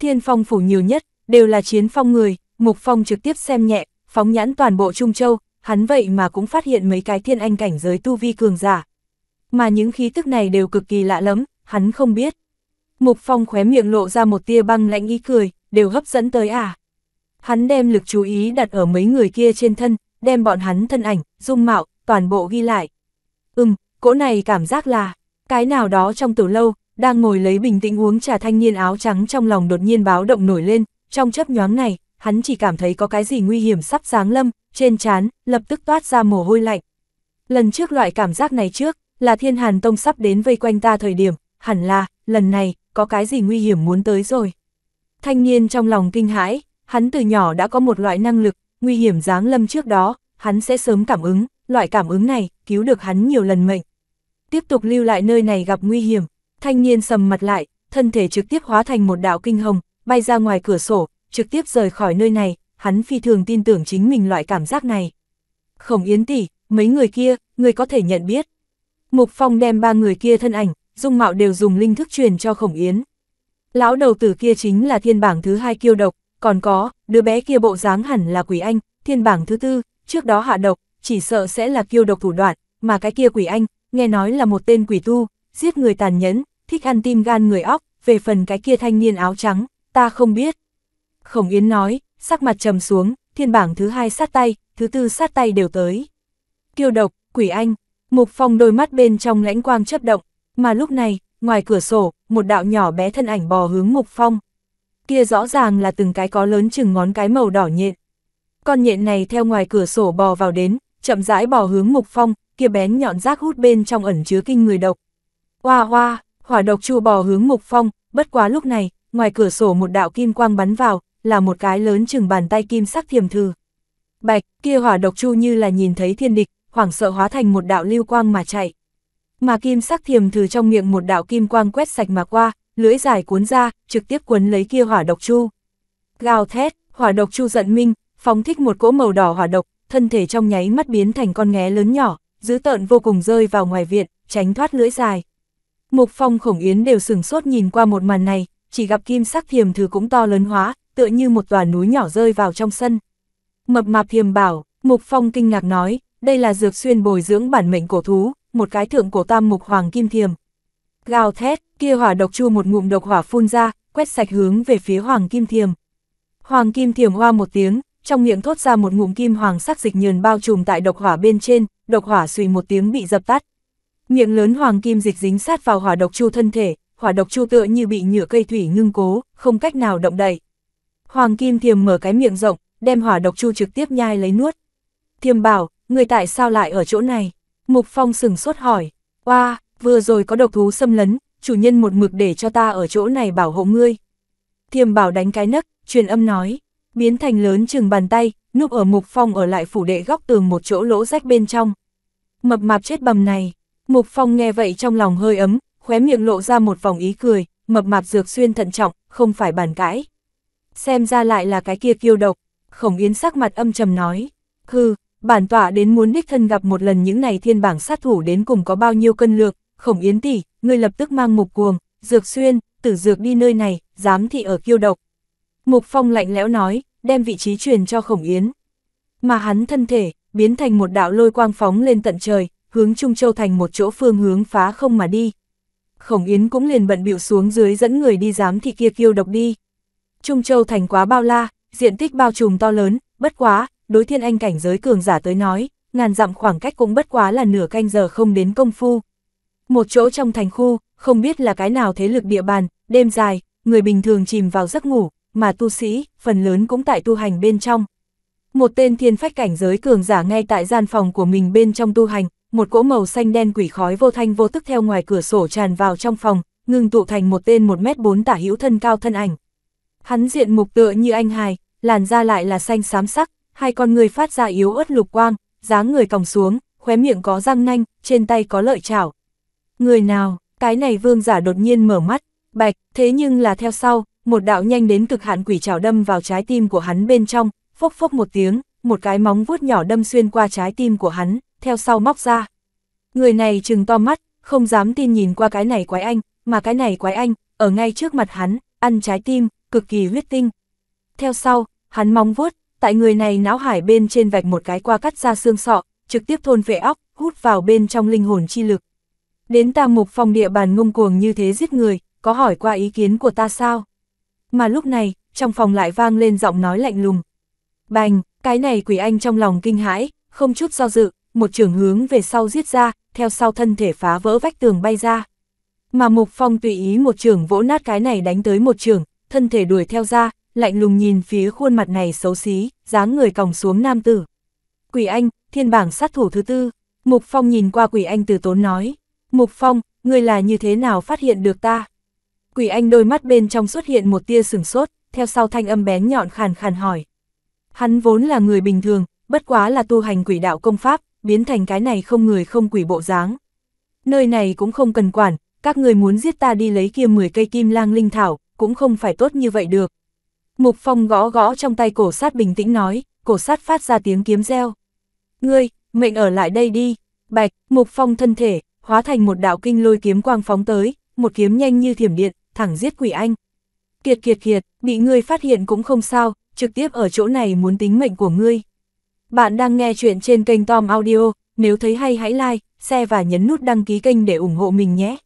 Thiên phong phủ nhiều nhất, đều là chiến phong người, Mục Phong trực tiếp xem nhẹ, phóng nhãn toàn bộ Trung Châu, hắn vậy mà cũng phát hiện mấy cái thiên anh cảnh giới tu vi cường giả. Mà những khí tức này đều cực kỳ lạ lắm, hắn không biết. Mục Phong khóe miệng lộ ra một tia băng lạnh ý cười, đều hấp dẫn tới à. Hắn đem lực chú ý đặt ở mấy người kia trên thân, đem bọn hắn thân ảnh, dung mạo, toàn bộ ghi lại. Ừm, cỗ này cảm giác là, cái nào đó trong tử lâu, đang ngồi lấy bình tĩnh uống trà thanh niên áo trắng trong lòng đột nhiên báo động nổi lên, trong chấp nhoáng này, hắn chỉ cảm thấy có cái gì nguy hiểm sắp giáng lâm, trên chán lập tức toát ra mồ hôi lạnh. Lần trước loại cảm giác này trước, là thiên hàn tông sắp đến vây quanh ta thời điểm, hẳn là, lần này, có cái gì nguy hiểm muốn tới rồi. Thanh niên trong lòng kinh hãi, hắn từ nhỏ đã có một loại năng lực, nguy hiểm giáng lâm trước đó, hắn sẽ sớm cảm ứng, loại cảm ứng này, cứu được hắn nhiều lần mệnh. Tiếp tục lưu lại nơi này gặp nguy hiểm, thanh niên sầm mặt lại, thân thể trực tiếp hóa thành một đạo kinh hồng, bay ra ngoài cửa sổ, trực tiếp rời khỏi nơi này, hắn phi thường tin tưởng chính mình loại cảm giác này. Khổng Yến tỷ, mấy người kia, người có thể nhận biết. Mục Phong đem ba người kia thân ảnh, dung mạo đều dùng linh thức truyền cho Khổng Yến. Lão đầu tử kia chính là thiên bảng thứ hai kiêu độc, còn có, đứa bé kia bộ dáng hẳn là quỷ anh, thiên bảng thứ tư, trước đó hạ độc, chỉ sợ sẽ là kiêu độc thủ đoạn, mà cái kia quỷ anh, nghe nói là một tên quỷ tu, giết người tàn nhẫn, thích ăn tim gan người óc, về phần cái kia thanh niên áo trắng, ta không biết, Khổng Yến nói, sắc mặt trầm xuống, thiên bảng thứ hai sát tay, thứ tư sát tay đều tới. Kiêu độc, quỷ anh, Mục Phong đôi mắt bên trong lãnh quang chấp động, mà lúc này, ngoài cửa sổ, một đạo nhỏ bé thân ảnh bò hướng Mục Phong. Kia rõ ràng là từng cái có lớn chừng ngón cái màu đỏ nhện. Con nhện này theo ngoài cửa sổ bò vào đến, chậm rãi bò hướng Mục Phong, kia bén nhọn rác hút bên trong ẩn chứa kinh người độc. Hoa hoa, hỏa độc chu bò hướng Mục Phong, bất quá lúc này, ngoài cửa sổ một đạo kim quang bắn vào, là một cái lớn chừng bàn tay kim sắc thiềm thư. Bạch, kia hỏa độc chu như là nhìn thấy thiên địch, hoảng sợ hóa thành một đạo lưu quang mà chạy. Mà kim sắc thiềm thư trong miệng một đạo kim quang quét sạch mà qua, lưỡi dài cuốn ra, trực tiếp cuốn lấy kia hỏa độc chu. Gào thét, hỏa độc chu giận minh, phóng thích một cỗ màu đỏ hỏa độc, thân thể trong nháy mắt biến thành con nghé lớn nhỏ, dữ tợn vô cùng rơi vào ngoài viện, tránh thoát lưỡi dài. Mục Phong khổng yến đều sửng sốt nhìn qua một màn này, chỉ gặp kim sắc thiềm thư cũng to lớn hóa, tựa như một tòa núi nhỏ rơi vào trong sân. Mập mạp thiềm bảo, Mục Phong kinh ngạc nói, đây là dược xuyên bồi dưỡng bản mệnh cổ thú, một cái thượng cổ tam mục hoàng kim thiềm. Gào thét, kia hỏa độc chu một ngụm độc hỏa phun ra, quét sạch hướng về phía hoàng kim thiềm. Hoàng kim thiềm hoa một tiếng, trong miệng thốt ra một ngụm kim hoàng sắc dịch nhờn bao trùm tại độc hỏa bên trên, độc hỏa xùy một tiếng bị dập tắt. Miệng lớn hoàng kim dịch dính sát vào hỏa độc chu thân thể, hỏa độc chu tựa như bị nhựa cây thủy ngưng cố, không cách nào động đậy. Hoàng Kim Thiềm mở cái miệng rộng, đem hỏa độc chu trực tiếp nhai lấy nuốt. Thiềm bảo, người tại sao lại ở chỗ này? Mục Phong sừng sốt hỏi, oa, vừa rồi có độc thú xâm lấn, chủ nhân một mực để cho ta ở chỗ này bảo hộ ngươi. Thiềm bảo đánh cái nấc, truyền âm nói, biến thành lớn chừng bàn tay, núp ở Mục Phong ở lại phủ đệ góc tường một chỗ lỗ rách bên trong. Mập mạp chết bầm này, Mục Phong nghe vậy trong lòng hơi ấm, khóe miệng lộ ra một vòng ý cười, mập mạp dược xuyên thận trọng, không phải bàn cãi xem ra lại là cái kia kiêu độc, khổng yến sắc mặt âm trầm nói, hừ, bản tọa đến muốn đích thân gặp một lần những này thiên bảng sát thủ đến cùng có bao nhiêu cân lược, khổng yến tỷ, ngươi lập tức mang mục cuồng, dược xuyên, tử dược đi nơi này, dám thị ở kiêu độc. Mục phong lạnh lẽo nói, đem vị trí truyền cho khổng yến. Mà hắn thân thể, biến thành một đạo lôi quang phóng lên tận trời, hướng Trung Châu thành một chỗ phương hướng phá không mà đi. Khổng Yến cũng liền bận biểu xuống dưới dẫn người đi dám thị kia kiêu độc đi. Trung Châu thành quá bao la, diện tích bao trùm to lớn, bất quá, đối thiên anh cảnh giới cường giả tới nói, ngàn dặm khoảng cách cũng bất quá là nửa canh giờ không đến công phu. Một chỗ trong thành khu, không biết là cái nào thế lực địa bàn, đêm dài, người bình thường chìm vào giấc ngủ, mà tu sĩ, phần lớn cũng tại tu hành bên trong. Một tên thiên phách cảnh giới cường giả ngay tại gian phòng của mình bên trong tu hành, một cỗ màu xanh đen quỷ khói vô thanh vô tức theo ngoài cửa sổ tràn vào trong phòng, ngưng tụ thành một tên 1m4 tả hữu thân cao thân ảnh. Hắn diện mục tựa như anh hài, làn da lại là xanh xám sắc, hai con người phát ra yếu ớt lục quang, dáng người còng xuống, khóe miệng có răng nanh, trên tay có lợi chảo. Người nào, cái này vương giả đột nhiên mở mắt, bạch, thế nhưng là theo sau, một đạo nhanh đến cực hạn quỷ chảo đâm vào trái tim của hắn bên trong, phốc phốc một tiếng, một cái móng vuốt nhỏ đâm xuyên qua trái tim của hắn, theo sau móc ra. Người này trừng to mắt, không dám tin nhìn qua cái này quái anh, mà cái này quái anh, ở ngay trước mặt hắn, ăn trái tim, cực kỳ huyết tinh. Theo sau, hắn mong vuốt, tại người này não hải bên trên vạch một cái qua cắt ra xương sọ, trực tiếp thôn vệ óc, hút vào bên trong linh hồn chi lực. Đến ta mục phòng địa bàn ngông cuồng như thế giết người, có hỏi qua ý kiến của ta sao? Mà lúc này, trong phòng lại vang lên giọng nói lạnh lùng. Bành, cái này quỷ anh trong lòng kinh hãi, không chút do dự, một trường hướng về sau giết ra, theo sau thân thể phá vỡ vách tường bay ra. Mà Mục Phong tùy ý một trường vỗ nát cái này đánh tới một trường, thân thể đuổi theo ra, lạnh lùng nhìn phía khuôn mặt này xấu xí, dáng người còng xuống nam tử. Quỷ Anh, thiên bảng sát thủ thứ tư, Mục Phong nhìn qua Quỷ Anh từ tốn nói, Mục Phong, ngươi là như thế nào phát hiện được ta? Quỷ Anh đôi mắt bên trong xuất hiện một tia sừng sốt, theo sau thanh âm bén nhọn khàn khàn hỏi. Hắn vốn là người bình thường, bất quá là tu hành quỷ đạo công pháp, biến thành cái này không người không quỷ bộ dáng. Nơi này cũng không cần quản, các người muốn giết ta đi lấy kia 10 cây kim lang linh thảo, cũng không phải tốt như vậy được. Mục Phong gõ gõ trong tay cổ sát bình tĩnh nói, cổ sát phát ra tiếng kiếm reo. Ngươi, mệnh ở lại đây đi, bạch, Mục Phong thân thể, hóa thành một đạo kinh lôi kiếm quang phóng tới, một kiếm nhanh như thiểm điện, thẳng giết quỷ anh. Kiệt kiệt kiệt, bị ngươi phát hiện cũng không sao, trực tiếp ở chỗ này muốn tính mệnh của ngươi. Bạn đang nghe chuyện trên kênh Tom Audio, nếu thấy hay hãy like, share và nhấn nút đăng ký kênh để ủng hộ mình nhé.